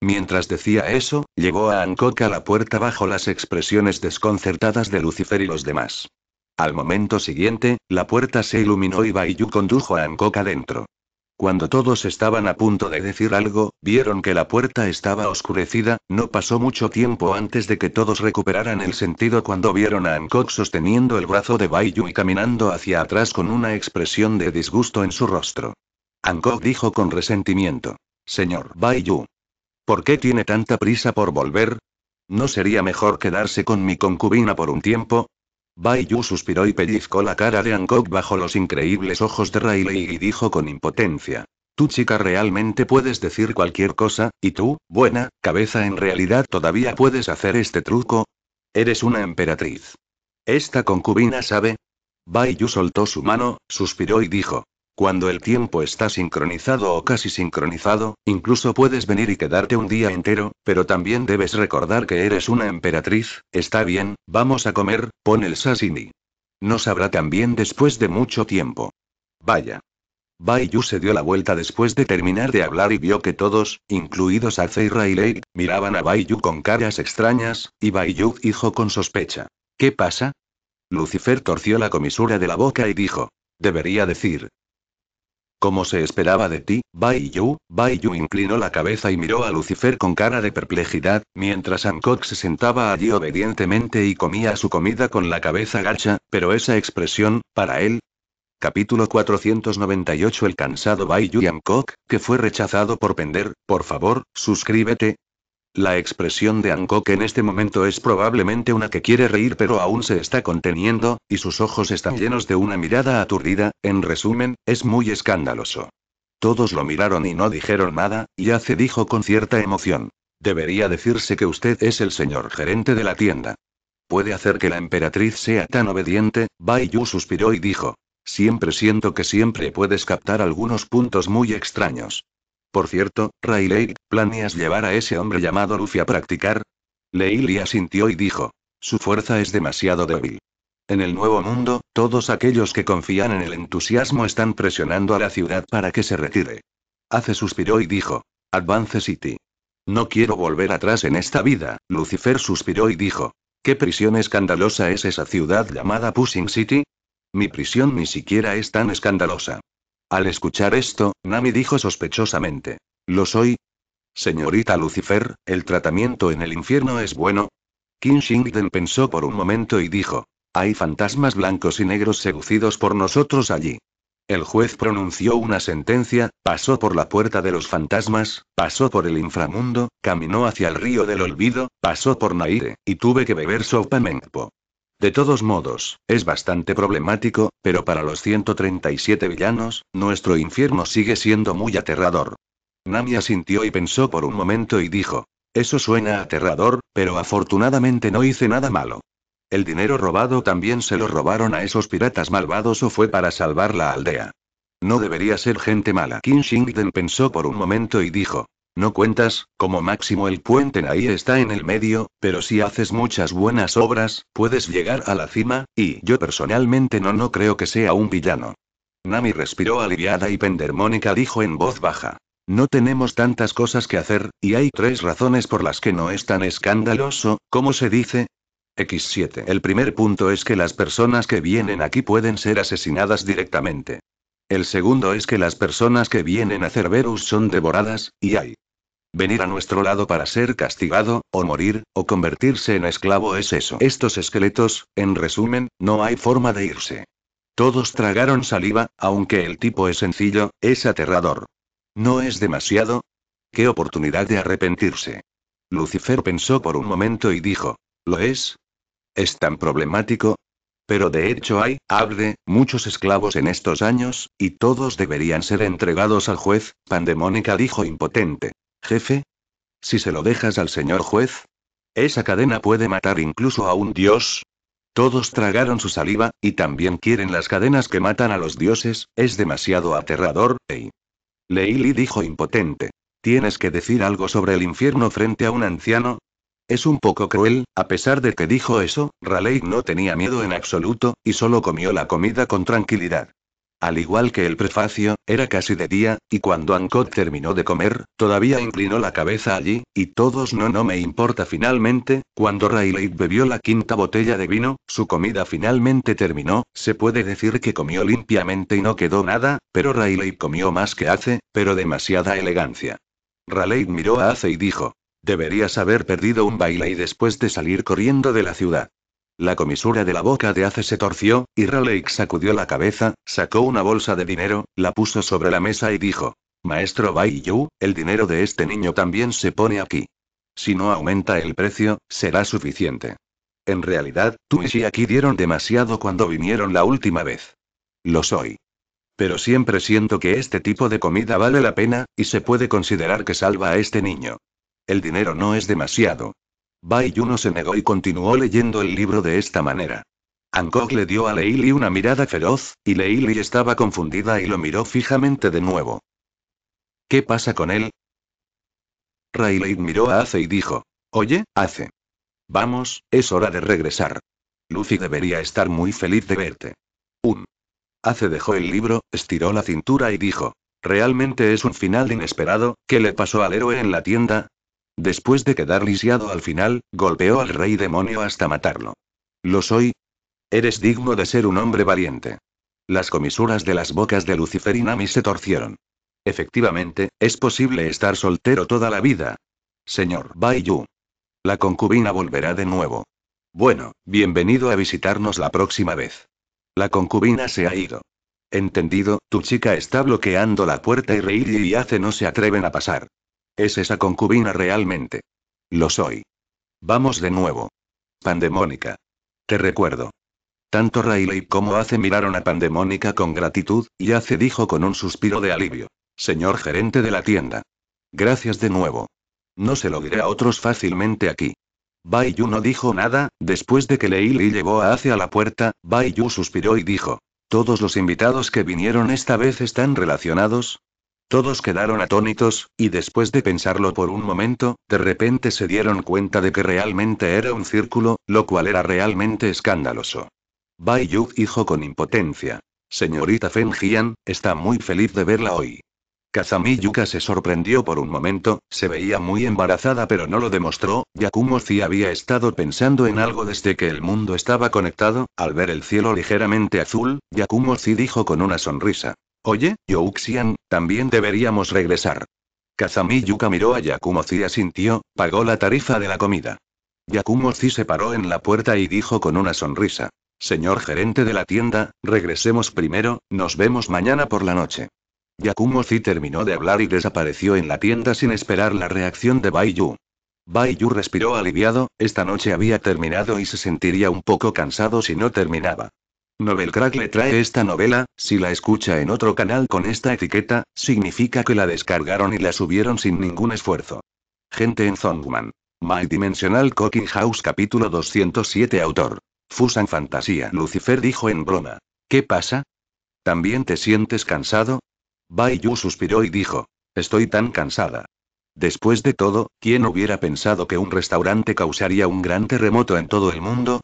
Mientras decía eso, llegó a Hancock a la puerta bajo las expresiones desconcertadas de Lucifer y los demás. Al momento siguiente, la puerta se iluminó y Baiyu condujo a Ankok adentro. Cuando todos estaban a punto de decir algo, vieron que la puerta estaba oscurecida, no pasó mucho tiempo antes de que todos recuperaran el sentido cuando vieron a Ankok sosteniendo el brazo de Baiyu y caminando hacia atrás con una expresión de disgusto en su rostro. Ancok dijo con resentimiento. Señor Baiyu. ¿Por qué tiene tanta prisa por volver? ¿No sería mejor quedarse con mi concubina por un tiempo? Bai Yu suspiró y pellizcó la cara de Hancock bajo los increíbles ojos de Riley y dijo con impotencia. Tú chica realmente puedes decir cualquier cosa, y tú, buena, cabeza en realidad todavía puedes hacer este truco. Eres una emperatriz. Esta concubina sabe. Bai Yu soltó su mano, suspiró y dijo. Cuando el tiempo está sincronizado o casi sincronizado, incluso puedes venir y quedarte un día entero, pero también debes recordar que eres una emperatriz, está bien, vamos a comer, pon el sashimi. No sabrá también después de mucho tiempo. Vaya. Baiyu se dio la vuelta después de terminar de hablar y vio que todos, incluidos Ace y Lei, miraban a Baiyu con caras extrañas, y Baiyu dijo con sospecha. ¿Qué pasa? Lucifer torció la comisura de la boca y dijo. Debería decir, como se esperaba de ti, Bai Yu, Bai Yu inclinó la cabeza y miró a Lucifer con cara de perplejidad, mientras Hancock se sentaba allí obedientemente y comía su comida con la cabeza gacha, pero esa expresión, para él, Capítulo 498 El cansado Bai Yu Hancock, que fue rechazado por Pender, por favor, suscríbete, la expresión de Hancock en este momento es probablemente una que quiere reír pero aún se está conteniendo, y sus ojos están llenos de una mirada aturdida, en resumen, es muy escandaloso. Todos lo miraron y no dijeron nada, y hace dijo con cierta emoción. Debería decirse que usted es el señor gerente de la tienda. Puede hacer que la emperatriz sea tan obediente, Bai Yu suspiró y dijo. Siempre siento que siempre puedes captar algunos puntos muy extraños. Por cierto, Rayleigh, ¿planeas llevar a ese hombre llamado Luffy a practicar? Leili asintió y dijo. Su fuerza es demasiado débil. En el Nuevo Mundo, todos aquellos que confían en el entusiasmo están presionando a la ciudad para que se retire. Hace suspiró y dijo. Advance City. No quiero volver atrás en esta vida, Lucifer suspiró y dijo. ¿Qué prisión escandalosa es esa ciudad llamada Pushing City? Mi prisión ni siquiera es tan escandalosa. Al escuchar esto, Nami dijo sospechosamente. ¿Lo soy? Señorita Lucifer, ¿el tratamiento en el infierno es bueno? Kim Shingden pensó por un momento y dijo. Hay fantasmas blancos y negros seducidos por nosotros allí. El juez pronunció una sentencia, pasó por la puerta de los fantasmas, pasó por el inframundo, caminó hacia el río del olvido, pasó por Naire, y tuve que beber sopa mengpo. De todos modos, es bastante problemático, pero para los 137 villanos, nuestro infierno sigue siendo muy aterrador. Nami asintió y pensó por un momento y dijo, eso suena aterrador, pero afortunadamente no hice nada malo. El dinero robado también se lo robaron a esos piratas malvados o fue para salvar la aldea. No debería ser gente mala. King Shingden pensó por un momento y dijo, no cuentas, como máximo el puente ahí está en el medio, pero si haces muchas buenas obras, puedes llegar a la cima, y yo personalmente no no creo que sea un villano. Nami respiró aliviada y Pendermónica dijo en voz baja. No tenemos tantas cosas que hacer, y hay tres razones por las que no es tan escandaloso, como se dice, X7. El primer punto es que las personas que vienen aquí pueden ser asesinadas directamente. El segundo es que las personas que vienen a Cerberus son devoradas, y hay Venir a nuestro lado para ser castigado, o morir, o convertirse en esclavo es eso. Estos esqueletos, en resumen, no hay forma de irse. Todos tragaron saliva, aunque el tipo es sencillo, es aterrador. ¿No es demasiado? ¿Qué oportunidad de arrepentirse? Lucifer pensó por un momento y dijo, ¿lo es? ¿Es tan problemático? Pero de hecho hay, hable, muchos esclavos en estos años, y todos deberían ser entregados al juez, Pandemónica dijo impotente jefe? Si se lo dejas al señor juez. Esa cadena puede matar incluso a un dios. Todos tragaron su saliva, y también quieren las cadenas que matan a los dioses, es demasiado aterrador, hey. Leili dijo impotente. ¿Tienes que decir algo sobre el infierno frente a un anciano? Es un poco cruel, a pesar de que dijo eso, Raleigh no tenía miedo en absoluto, y solo comió la comida con tranquilidad. Al igual que el prefacio, era casi de día, y cuando Ancot terminó de comer, todavía inclinó la cabeza allí, y todos no no me importa finalmente, cuando Rayleigh bebió la quinta botella de vino, su comida finalmente terminó, se puede decir que comió limpiamente y no quedó nada, pero Rayleigh comió más que hace pero demasiada elegancia. Rayleigh miró a Ace y dijo, deberías haber perdido un baile y después de salir corriendo de la ciudad. La comisura de la boca de Ace se torció, y Raleigh sacudió la cabeza, sacó una bolsa de dinero, la puso sobre la mesa y dijo: Maestro Bai Yu, el dinero de este niño también se pone aquí. Si no aumenta el precio, será suficiente. En realidad, tú y aquí dieron demasiado cuando vinieron la última vez. Lo soy. Pero siempre siento que este tipo de comida vale la pena, y se puede considerar que salva a este niño. El dinero no es demasiado, Bai Yuno se negó y continuó leyendo el libro de esta manera. Hancock le dio a Leili una mirada feroz, y Leili estaba confundida y lo miró fijamente de nuevo. ¿Qué pasa con él? Rayleigh miró a Ace y dijo: Oye, Ace. Vamos, es hora de regresar. Lucy debería estar muy feliz de verte. Un. Ace dejó el libro, estiró la cintura y dijo: Realmente es un final inesperado, ¿qué le pasó al héroe en la tienda? Después de quedar lisiado al final, golpeó al rey demonio hasta matarlo. ¿Lo soy? Eres digno de ser un hombre valiente. Las comisuras de las bocas de Lucifer y Nami se torcieron. Efectivamente, es posible estar soltero toda la vida. Señor Baiyu. La concubina volverá de nuevo. Bueno, bienvenido a visitarnos la próxima vez. La concubina se ha ido. Entendido, tu chica está bloqueando la puerta y reír y hace no se atreven a pasar. Es esa concubina realmente. Lo soy. Vamos de nuevo. Pandemónica. Te recuerdo. Tanto Riley como Ace miraron a Pandemónica con gratitud, y Ace dijo con un suspiro de alivio. Señor gerente de la tienda. Gracias de nuevo. No se lo diré a otros fácilmente aquí. Bai no dijo nada, después de que Leili llevó a Ace a la puerta, Bai suspiró y dijo. Todos los invitados que vinieron esta vez están relacionados, todos quedaron atónitos, y después de pensarlo por un momento, de repente se dieron cuenta de que realmente era un círculo, lo cual era realmente escandaloso. Bai Yu dijo con impotencia. Señorita Feng Jian, está muy feliz de verla hoy. Kazami Yuka se sorprendió por un momento, se veía muy embarazada pero no lo demostró, Yakumo si había estado pensando en algo desde que el mundo estaba conectado, al ver el cielo ligeramente azul, Yakumo si dijo con una sonrisa. Oye, Youxian, también deberíamos regresar. Kazami Yuka miró a Yakumo y asintió, pagó la tarifa de la comida. Yakumo Zi se paró en la puerta y dijo con una sonrisa. Señor gerente de la tienda, regresemos primero, nos vemos mañana por la noche. Yakumo Zi terminó de hablar y desapareció en la tienda sin esperar la reacción de Bai Yu. Bai Yu respiró aliviado, esta noche había terminado y se sentiría un poco cansado si no terminaba. Novelcrack le trae esta novela, si la escucha en otro canal con esta etiqueta, significa que la descargaron y la subieron sin ningún esfuerzo. Gente en Zongman. My Dimensional Cooking House capítulo 207 autor. Fusan Fantasía. Lucifer dijo en broma. ¿Qué pasa? ¿También te sientes cansado? Bai Yu suspiró y dijo. Estoy tan cansada. Después de todo, ¿quién hubiera pensado que un restaurante causaría un gran terremoto en todo el mundo?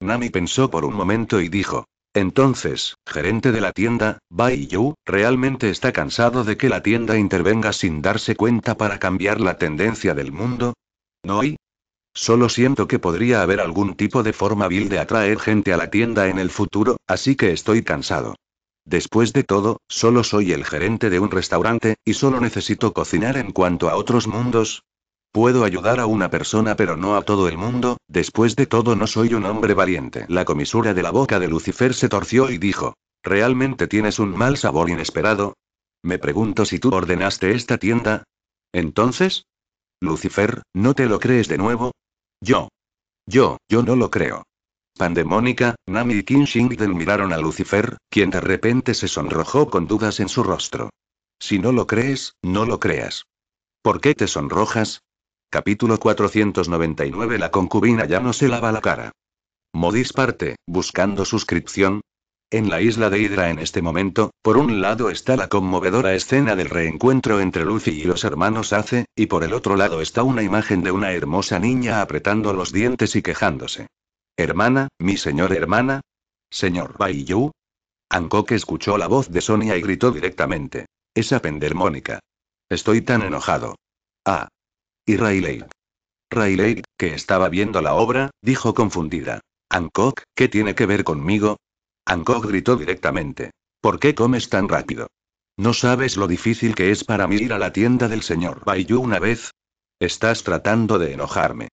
Nami pensó por un momento y dijo. Entonces, gerente de la tienda, Bai Yu, realmente está cansado de que la tienda intervenga sin darse cuenta para cambiar la tendencia del mundo. ¿No hay? Solo siento que podría haber algún tipo de forma vil de atraer gente a la tienda en el futuro, así que estoy cansado. Después de todo, solo soy el gerente de un restaurante, y solo necesito cocinar en cuanto a otros mundos, Puedo ayudar a una persona pero no a todo el mundo, después de todo no soy un hombre valiente. La comisura de la boca de Lucifer se torció y dijo, ¿realmente tienes un mal sabor inesperado? Me pregunto si tú ordenaste esta tienda. Entonces? Lucifer, ¿no te lo crees de nuevo? Yo. Yo, yo no lo creo. Pandemónica, Nami y King miraron a Lucifer, quien de repente se sonrojó con dudas en su rostro. Si no lo crees, no lo creas. ¿Por qué te sonrojas? Capítulo 499 La concubina ya no se lava la cara. Modis parte, buscando suscripción. En la isla de Hydra en este momento, por un lado está la conmovedora escena del reencuentro entre Lucy y los hermanos Ace, y por el otro lado está una imagen de una hermosa niña apretando los dientes y quejándose. Hermana, mi señor hermana. Señor Baiyu. Hancock escuchó la voz de Sonia y gritó directamente. Esa pendermónica. Estoy tan enojado. Ah, y Rayleigh. Rayleigh, que estaba viendo la obra, dijo confundida. Hancock, ¿qué tiene que ver conmigo? Hancock gritó directamente. ¿Por qué comes tan rápido? ¿No sabes lo difícil que es para mí ir a la tienda del señor Bayou una vez? Estás tratando de enojarme.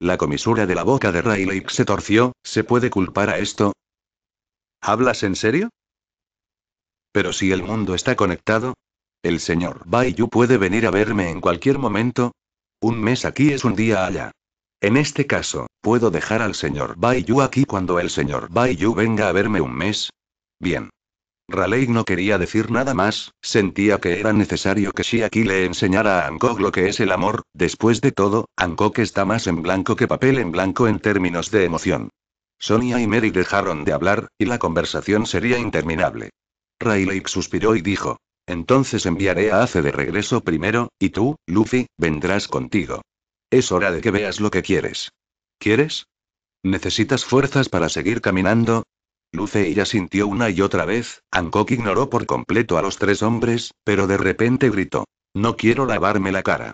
La comisura de la boca de Rayleigh se torció, ¿se puede culpar a esto? ¿Hablas en serio? Pero si el mundo está conectado. El señor Bayou puede venir a verme en cualquier momento, un mes aquí es un día allá. En este caso, ¿puedo dejar al señor Baiyu aquí cuando el señor Baiyu venga a verme un mes? Bien. Raleigh no quería decir nada más, sentía que era necesario que Shiaki le enseñara a Angkor lo que es el amor, después de todo, Angkor está más en blanco que papel en blanco en términos de emoción. Sonia y Mary dejaron de hablar, y la conversación sería interminable. Raleigh suspiró y dijo, entonces enviaré a Ace de regreso primero, y tú, Luffy, vendrás contigo. Es hora de que veas lo que quieres. ¿Quieres? ¿Necesitas fuerzas para seguir caminando? Luffy ya sintió una y otra vez, Hancock ignoró por completo a los tres hombres, pero de repente gritó. No quiero lavarme la cara.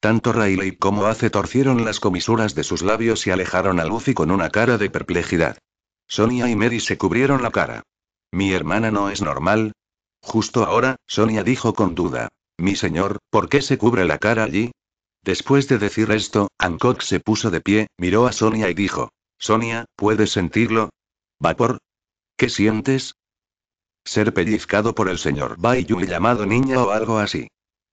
Tanto Riley como Ace torcieron las comisuras de sus labios y alejaron a Luffy con una cara de perplejidad. Sonia y Mary se cubrieron la cara. Mi hermana no es normal, Justo ahora, Sonia dijo con duda. Mi señor, ¿por qué se cubre la cara allí? Después de decir esto, Hancock se puso de pie, miró a Sonia y dijo. Sonia, ¿puedes sentirlo? ¿Vapor? ¿Qué sientes? Ser pellizcado por el señor y llamado niña o algo así.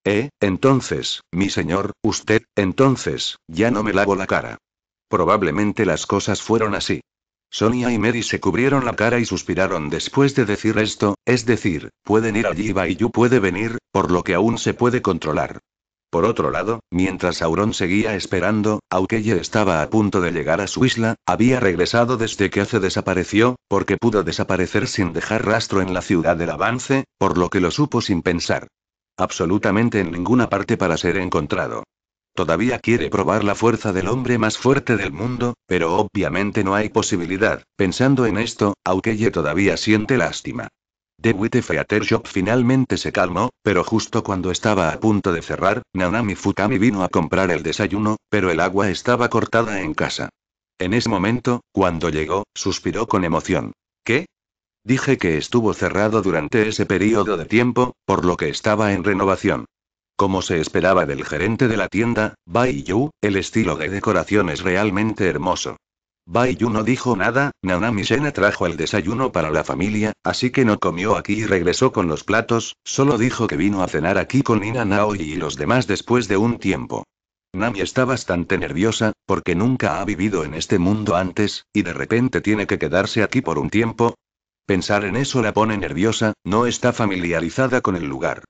Eh, entonces, mi señor, usted, entonces, ya no me lavo la cara. Probablemente las cosas fueron así. Sonia y Mary se cubrieron la cara y suspiraron después de decir esto, es decir, pueden ir allí y puede venir, por lo que aún se puede controlar. Por otro lado, mientras Auron seguía esperando, Aukeye estaba a punto de llegar a su isla, había regresado desde que hace desapareció, porque pudo desaparecer sin dejar rastro en la ciudad del avance, por lo que lo supo sin pensar. Absolutamente en ninguna parte para ser encontrado. Todavía quiere probar la fuerza del hombre más fuerte del mundo, pero obviamente no hay posibilidad. Pensando en esto, Aukeye todavía siente lástima. de Feater Shop finalmente se calmó, pero justo cuando estaba a punto de cerrar, Nanami Fukami vino a comprar el desayuno, pero el agua estaba cortada en casa. En ese momento, cuando llegó, suspiró con emoción. ¿Qué? Dije que estuvo cerrado durante ese periodo de tiempo, por lo que estaba en renovación. Como se esperaba del gerente de la tienda, Bai Yu, el estilo de decoración es realmente hermoso. Bai Yu no dijo nada, Nanami Sena trajo el desayuno para la familia, así que no comió aquí y regresó con los platos, solo dijo que vino a cenar aquí con Nina Naoyi y los demás después de un tiempo. Nami está bastante nerviosa, porque nunca ha vivido en este mundo antes, y de repente tiene que quedarse aquí por un tiempo. Pensar en eso la pone nerviosa, no está familiarizada con el lugar.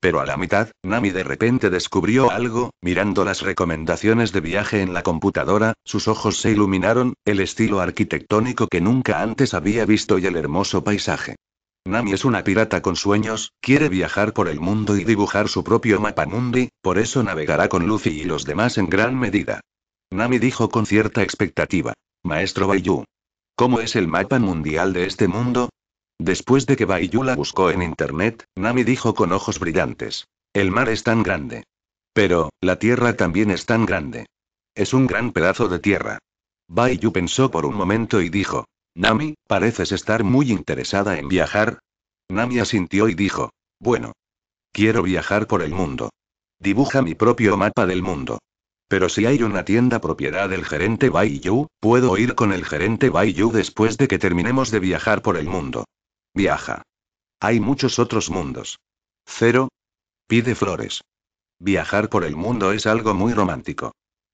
Pero a la mitad, Nami de repente descubrió algo, mirando las recomendaciones de viaje en la computadora, sus ojos se iluminaron, el estilo arquitectónico que nunca antes había visto y el hermoso paisaje. Nami es una pirata con sueños, quiere viajar por el mundo y dibujar su propio mapa mundi, por eso navegará con Luffy y los demás en gran medida. Nami dijo con cierta expectativa. Maestro Bayou. ¿Cómo es el mapa mundial de este mundo? Después de que Baiyu la buscó en internet, Nami dijo con ojos brillantes. El mar es tan grande. Pero, la tierra también es tan grande. Es un gran pedazo de tierra. Baiyu pensó por un momento y dijo. Nami, pareces estar muy interesada en viajar. Nami asintió y dijo. Bueno. Quiero viajar por el mundo. Dibuja mi propio mapa del mundo. Pero si hay una tienda propiedad del gerente Baiyu, puedo ir con el gerente Baiyu después de que terminemos de viajar por el mundo. Viaja. Hay muchos otros mundos. Cero. Pide flores. Viajar por el mundo es algo muy romántico.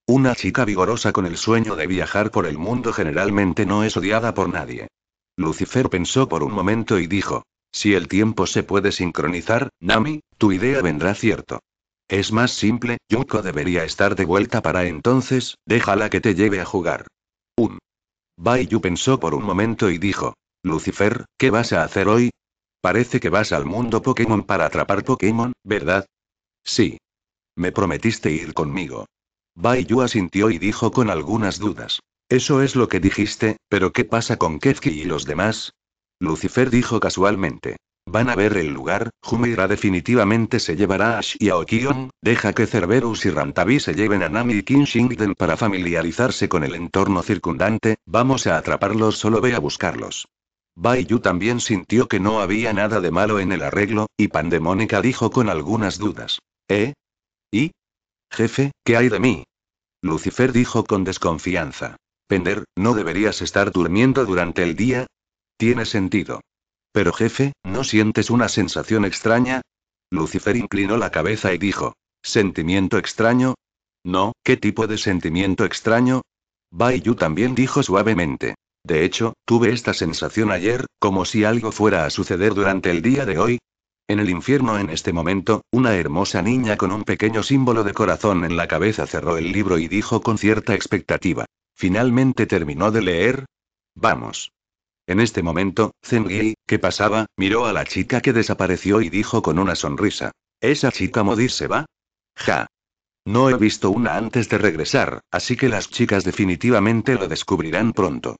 Una chica vigorosa con el sueño de viajar por el mundo generalmente no es odiada por nadie. Lucifer pensó por un momento y dijo, si el tiempo se puede sincronizar, Nami, tu idea vendrá cierto. Es más simple, Yuko debería estar de vuelta para entonces, déjala que te lleve a jugar. un Baiyu pensó por un momento y dijo, Lucifer, ¿qué vas a hacer hoy? Parece que vas al mundo Pokémon para atrapar Pokémon, ¿verdad? Sí. Me prometiste ir conmigo. Baiyu asintió y dijo con algunas dudas. Eso es lo que dijiste, pero ¿qué pasa con Kefki y los demás? Lucifer dijo casualmente. Van a ver el lugar, Jumeira definitivamente se llevará a Ash y a Okion, deja que Cerberus y Rantabi se lleven a Nami y Kinshingden para familiarizarse con el entorno circundante, vamos a atraparlos solo ve a buscarlos. Baiyu también sintió que no había nada de malo en el arreglo, y Pandemónica dijo con algunas dudas. ¿Eh? ¿Y? Jefe, ¿qué hay de mí? Lucifer dijo con desconfianza. Pender, ¿no deberías estar durmiendo durante el día? Tiene sentido. Pero jefe, ¿no sientes una sensación extraña? Lucifer inclinó la cabeza y dijo. ¿Sentimiento extraño? No, ¿qué tipo de sentimiento extraño? Baiyu también dijo suavemente. De hecho, tuve esta sensación ayer, como si algo fuera a suceder durante el día de hoy. En el infierno en este momento, una hermosa niña con un pequeño símbolo de corazón en la cabeza cerró el libro y dijo con cierta expectativa. Finalmente terminó de leer. Vamos. En este momento, Zengui, que pasaba, miró a la chica que desapareció y dijo con una sonrisa. ¿Esa chica Modis se va? Ja. No he visto una antes de regresar, así que las chicas definitivamente lo descubrirán pronto.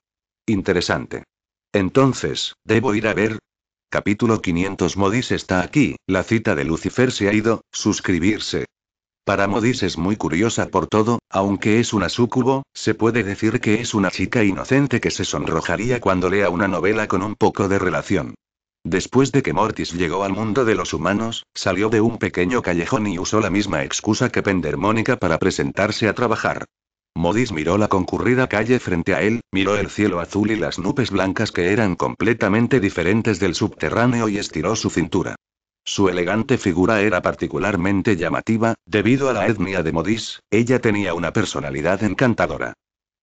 Interesante. Entonces, ¿debo ir a ver? Capítulo 500 Modis está aquí, la cita de Lucifer se ha ido, suscribirse. Para Modis es muy curiosa por todo, aunque es una sucubo, se puede decir que es una chica inocente que se sonrojaría cuando lea una novela con un poco de relación. Después de que Mortis llegó al mundo de los humanos, salió de un pequeño callejón y usó la misma excusa que Pendermónica para presentarse a trabajar. Modis miró la concurrida calle frente a él, miró el cielo azul y las nubes blancas que eran completamente diferentes del subterráneo y estiró su cintura. Su elegante figura era particularmente llamativa, debido a la etnia de Modis, ella tenía una personalidad encantadora.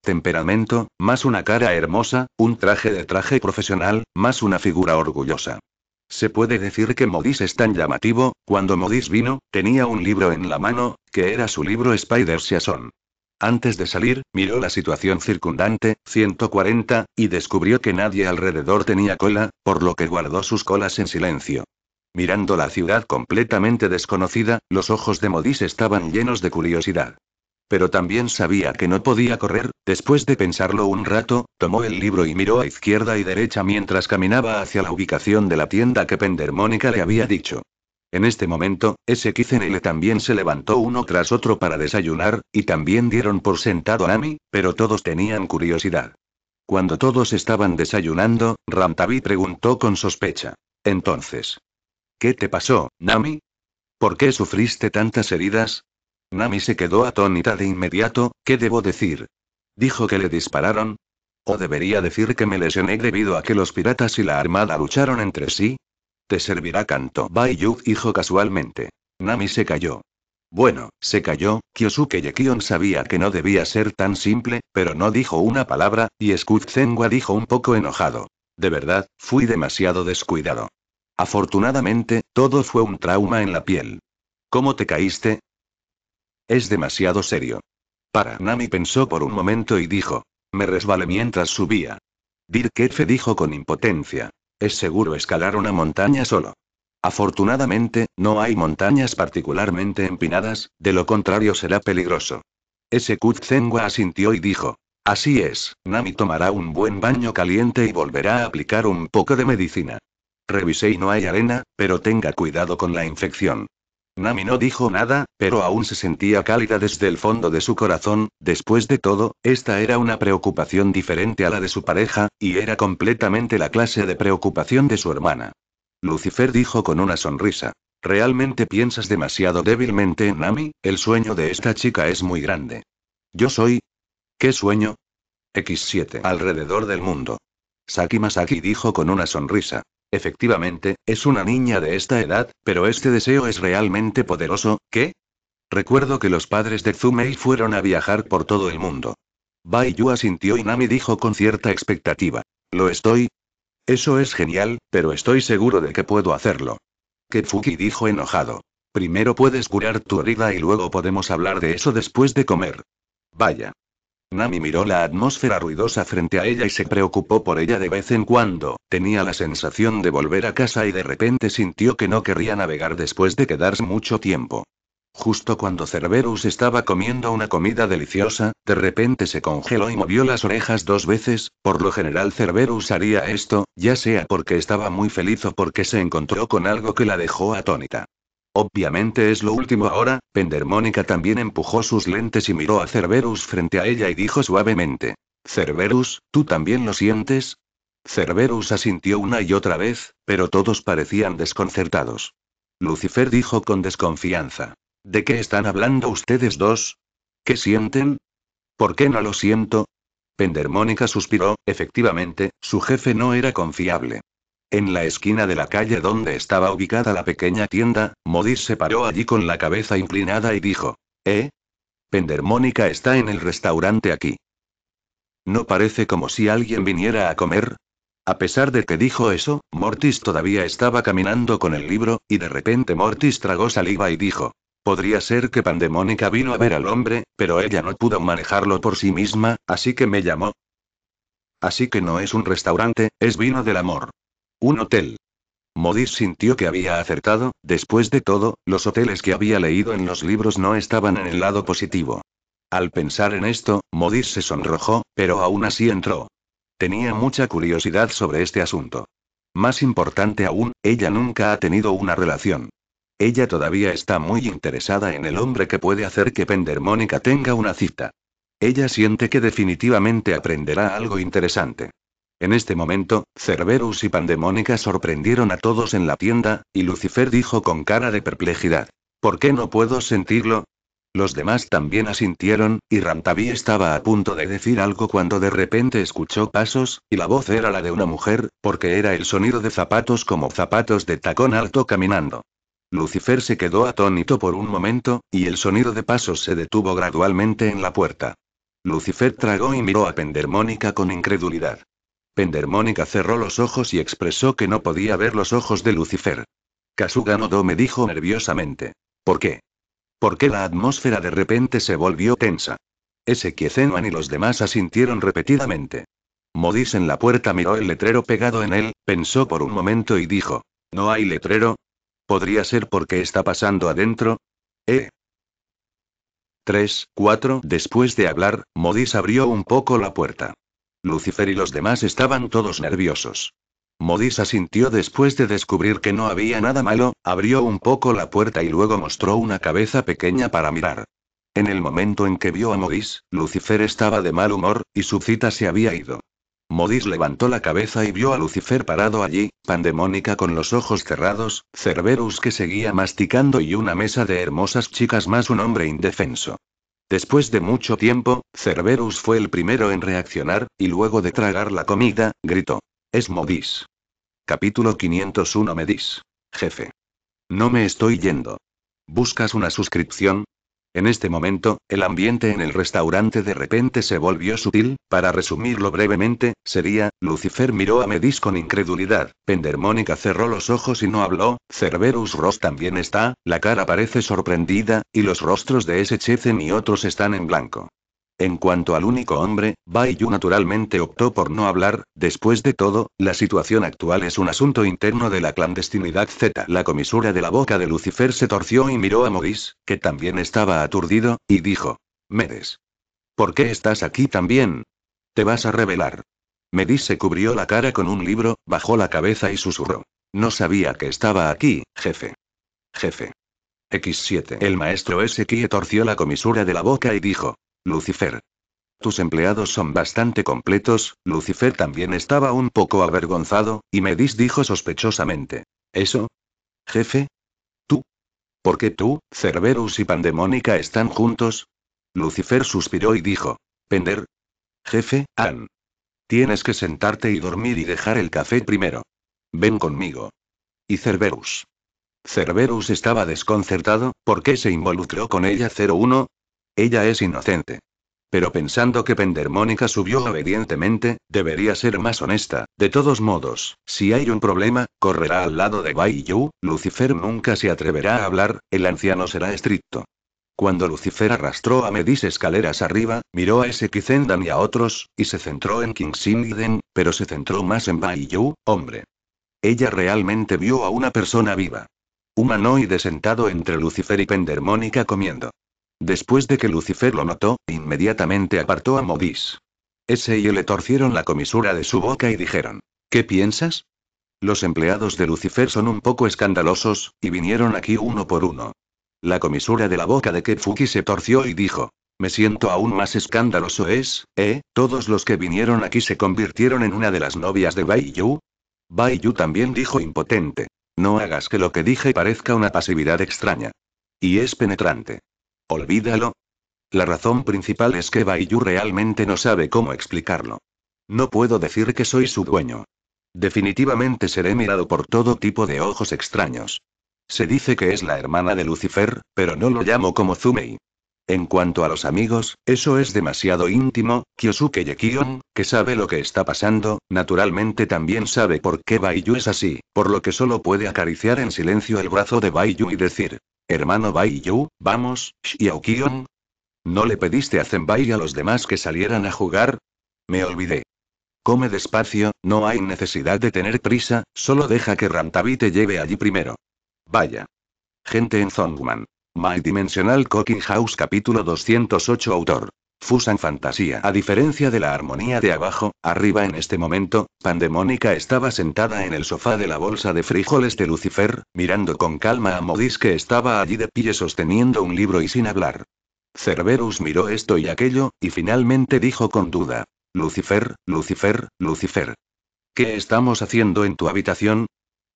Temperamento, más una cara hermosa, un traje de traje profesional, más una figura orgullosa. Se puede decir que Modis es tan llamativo, cuando Modis vino, tenía un libro en la mano, que era su libro Spider Season. Antes de salir, miró la situación circundante, 140, y descubrió que nadie alrededor tenía cola, por lo que guardó sus colas en silencio. Mirando la ciudad completamente desconocida, los ojos de Modis estaban llenos de curiosidad. Pero también sabía que no podía correr, después de pensarlo un rato, tomó el libro y miró a izquierda y derecha mientras caminaba hacia la ubicación de la tienda que Pendermónica le había dicho. En este momento, ese Kizenele también se levantó uno tras otro para desayunar, y también dieron por sentado a Nami, pero todos tenían curiosidad. Cuando todos estaban desayunando, Ramtavi preguntó con sospecha. Entonces, ¿qué te pasó, Nami? ¿Por qué sufriste tantas heridas? Nami se quedó atónita de inmediato, ¿qué debo decir? Dijo que le dispararon. O debería decir que me lesioné debido a que los piratas y la armada lucharon entre sí, te servirá canto. Yu dijo casualmente. Nami se cayó. Bueno, se cayó, Kyosuke Yekion sabía que no debía ser tan simple, pero no dijo una palabra, y Skuzengwa dijo un poco enojado. De verdad, fui demasiado descuidado. Afortunadamente, todo fue un trauma en la piel. ¿Cómo te caíste? Es demasiado serio. Para Nami pensó por un momento y dijo. Me resbalé mientras subía. Dirkefe dijo con impotencia. Es seguro escalar una montaña solo. Afortunadamente, no hay montañas particularmente empinadas, de lo contrario será peligroso. Ese Kutzengua asintió y dijo. Así es, Nami tomará un buen baño caliente y volverá a aplicar un poco de medicina. Revisé y no hay arena, pero tenga cuidado con la infección. Nami no dijo nada, pero aún se sentía cálida desde el fondo de su corazón, después de todo, esta era una preocupación diferente a la de su pareja, y era completamente la clase de preocupación de su hermana. Lucifer dijo con una sonrisa. Realmente piensas demasiado débilmente en Nami, el sueño de esta chica es muy grande. Yo soy... ¿Qué sueño? X7 alrededor del mundo. Saki Masaki dijo con una sonrisa. Efectivamente, es una niña de esta edad, pero este deseo es realmente poderoso, ¿qué? Recuerdo que los padres de Zumei fueron a viajar por todo el mundo. Bai Yu asintió y Nami dijo con cierta expectativa. ¿Lo estoy? Eso es genial, pero estoy seguro de que puedo hacerlo. Kefuki dijo enojado. Primero puedes curar tu herida y luego podemos hablar de eso después de comer. Vaya. Nami miró la atmósfera ruidosa frente a ella y se preocupó por ella de vez en cuando, tenía la sensación de volver a casa y de repente sintió que no querría navegar después de quedarse mucho tiempo. Justo cuando Cerberus estaba comiendo una comida deliciosa, de repente se congeló y movió las orejas dos veces, por lo general Cerberus haría esto, ya sea porque estaba muy feliz o porque se encontró con algo que la dejó atónita. Obviamente es lo último ahora, Pendermónica también empujó sus lentes y miró a Cerberus frente a ella y dijo suavemente. Cerberus, ¿tú también lo sientes? Cerberus asintió una y otra vez, pero todos parecían desconcertados. Lucifer dijo con desconfianza. ¿De qué están hablando ustedes dos? ¿Qué sienten? ¿Por qué no lo siento? Pendermónica suspiró, efectivamente, su jefe no era confiable. En la esquina de la calle donde estaba ubicada la pequeña tienda, Modis se paró allí con la cabeza inclinada y dijo: ¿Eh? Pendermónica está en el restaurante aquí. No parece como si alguien viniera a comer. A pesar de que dijo eso, Mortis todavía estaba caminando con el libro, y de repente Mortis tragó saliva y dijo: Podría ser que Pandemónica vino a ver al hombre, pero ella no pudo manejarlo por sí misma, así que me llamó. Así que no es un restaurante, es vino del amor. Un hotel. Modis sintió que había acertado, después de todo, los hoteles que había leído en los libros no estaban en el lado positivo. Al pensar en esto, Modis se sonrojó, pero aún así entró. Tenía mucha curiosidad sobre este asunto. Más importante aún, ella nunca ha tenido una relación. Ella todavía está muy interesada en el hombre que puede hacer que Pendermónica tenga una cita. Ella siente que definitivamente aprenderá algo interesante. En este momento, Cerberus y Pandemónica sorprendieron a todos en la tienda, y Lucifer dijo con cara de perplejidad. ¿Por qué no puedo sentirlo? Los demás también asintieron, y Rantaví estaba a punto de decir algo cuando de repente escuchó pasos, y la voz era la de una mujer, porque era el sonido de zapatos como zapatos de tacón alto caminando. Lucifer se quedó atónito por un momento, y el sonido de pasos se detuvo gradualmente en la puerta. Lucifer tragó y miró a Pandemónica con incredulidad. Pendermónica cerró los ojos y expresó que no podía ver los ojos de Lucifer. Kasuga Nodo me dijo nerviosamente. ¿Por qué? Porque la atmósfera de repente se volvió tensa? Ese Kiezenman y los demás asintieron repetidamente. Modis en la puerta miró el letrero pegado en él, pensó por un momento y dijo: ¿No hay letrero? ¿Podría ser porque está pasando adentro? ¿Eh? 3, 4 Después de hablar, Modis abrió un poco la puerta. Lucifer y los demás estaban todos nerviosos. Modis asintió después de descubrir que no había nada malo, abrió un poco la puerta y luego mostró una cabeza pequeña para mirar. En el momento en que vio a Modis, Lucifer estaba de mal humor, y su cita se había ido. Modis levantó la cabeza y vio a Lucifer parado allí, pandemónica con los ojos cerrados, Cerberus que seguía masticando y una mesa de hermosas chicas más un hombre indefenso. Después de mucho tiempo, Cerberus fue el primero en reaccionar, y luego de tragar la comida, gritó. Es Modis. Capítulo 501 Medis. Jefe. No me estoy yendo. ¿Buscas una suscripción? En este momento, el ambiente en el restaurante de repente se volvió sutil, para resumirlo brevemente, sería, Lucifer miró a Medis con incredulidad, Pendermónica cerró los ojos y no habló, Cerberus Ross también está, la cara parece sorprendida, y los rostros de ese Chezen y otros están en blanco. En cuanto al único hombre, Bai naturalmente optó por no hablar, después de todo, la situación actual es un asunto interno de la clandestinidad Z. La comisura de la boca de Lucifer se torció y miró a Modis, que también estaba aturdido, y dijo, Medes. ¿Por qué estás aquí también? Te vas a revelar. Medis se cubrió la cara con un libro, bajó la cabeza y susurró. No sabía que estaba aquí, jefe. Jefe. X7. El maestro S. E torció la comisura de la boca y dijo. Lucifer. Tus empleados son bastante completos, Lucifer también estaba un poco avergonzado, y Medis dijo sospechosamente. ¿Eso? ¿Jefe? ¿Tú? ¿Por qué tú, Cerberus y Pandemónica están juntos? Lucifer suspiró y dijo. Pender. Jefe, Ann. Tienes que sentarte y dormir y dejar el café primero. Ven conmigo. Y Cerberus. Cerberus estaba desconcertado, ¿por qué se involucró con ella 01? Ella es inocente. Pero pensando que Pendermónica subió obedientemente, debería ser más honesta. De todos modos, si hay un problema, correrá al lado de Bai Lucifer nunca se atreverá a hablar, el anciano será estricto. Cuando Lucifer arrastró a Medis escaleras arriba, miró a ese Kizendan y a otros, y se centró en King pero se centró más en Bai hombre. Ella realmente vio a una persona viva. Humanoide sentado entre Lucifer y Pendermónica comiendo. Después de que Lucifer lo notó, inmediatamente apartó a Modis. Ese y le torcieron la comisura de su boca y dijeron, ¿qué piensas? Los empleados de Lucifer son un poco escandalosos, y vinieron aquí uno por uno. La comisura de la boca de Kefuki se torció y dijo, me siento aún más escandaloso es, ¿eh? Todos los que vinieron aquí se convirtieron en una de las novias de Baiyu. Baiyu también dijo impotente, no hagas que lo que dije parezca una pasividad extraña. Y es penetrante. Olvídalo. La razón principal es que Baiyu realmente no sabe cómo explicarlo. No puedo decir que soy su dueño. Definitivamente seré mirado por todo tipo de ojos extraños. Se dice que es la hermana de Lucifer, pero no lo llamo como Zumei. En cuanto a los amigos, eso es demasiado íntimo, Kyosuke Yekion, que sabe lo que está pasando, naturalmente también sabe por qué Baiyu es así, por lo que solo puede acariciar en silencio el brazo de Baiyu y decir, Hermano Bai Yu, vamos, Kion. ¿No le pediste a Zenbai y a los demás que salieran a jugar? Me olvidé. Come despacio, no hay necesidad de tener prisa, solo deja que Rantabi te lleve allí primero. Vaya. Gente en Zongman. Dimensional Cooking House capítulo 208 autor. Fusan Fantasía. A diferencia de la armonía de abajo, arriba en este momento, Pandemónica estaba sentada en el sofá de la bolsa de frijoles de Lucifer, mirando con calma a Modis que estaba allí de pie sosteniendo un libro y sin hablar. Cerberus miró esto y aquello, y finalmente dijo con duda. Lucifer, Lucifer, Lucifer. ¿Qué estamos haciendo en tu habitación?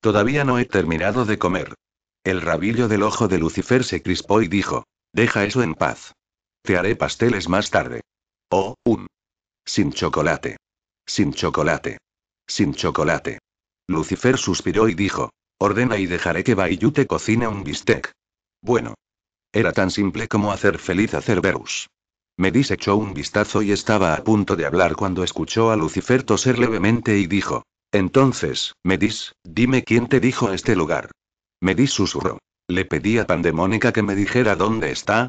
Todavía no he terminado de comer. El rabillo del ojo de Lucifer se crispó y dijo. Deja eso en paz. Te haré pasteles más tarde. Oh, un. Sin chocolate. Sin chocolate. Sin chocolate. Lucifer suspiró y dijo. Ordena y dejaré que Bayu te cocine un bistec. Bueno. Era tan simple como hacer feliz a Cerberus. Medis echó un vistazo y estaba a punto de hablar cuando escuchó a Lucifer toser levemente y dijo. Entonces, Medis, dime quién te dijo este lugar. Medis susurró. Le pedí a Pandemónica que me dijera dónde está,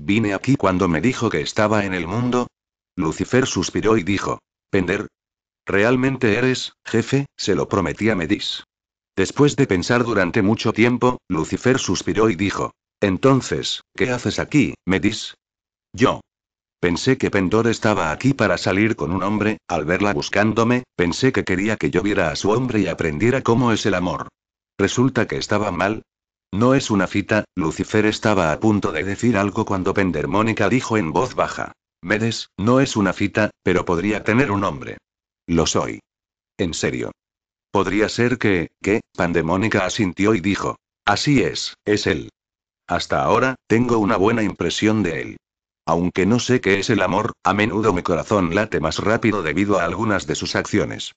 Vine aquí cuando me dijo que estaba en el mundo. Lucifer suspiró y dijo. Pender. Realmente eres, jefe, se lo prometí a Medis. Después de pensar durante mucho tiempo, Lucifer suspiró y dijo. Entonces, ¿qué haces aquí, Medis? Yo. Pensé que Pendor estaba aquí para salir con un hombre, al verla buscándome, pensé que quería que yo viera a su hombre y aprendiera cómo es el amor. Resulta que estaba mal, no es una cita, Lucifer estaba a punto de decir algo cuando Pendermónica dijo en voz baja. Medes, no es una cita, pero podría tener un nombre. Lo soy. En serio. Podría ser que, que, Pandemónica asintió y dijo. Así es, es él. Hasta ahora, tengo una buena impresión de él. Aunque no sé qué es el amor, a menudo mi corazón late más rápido debido a algunas de sus acciones.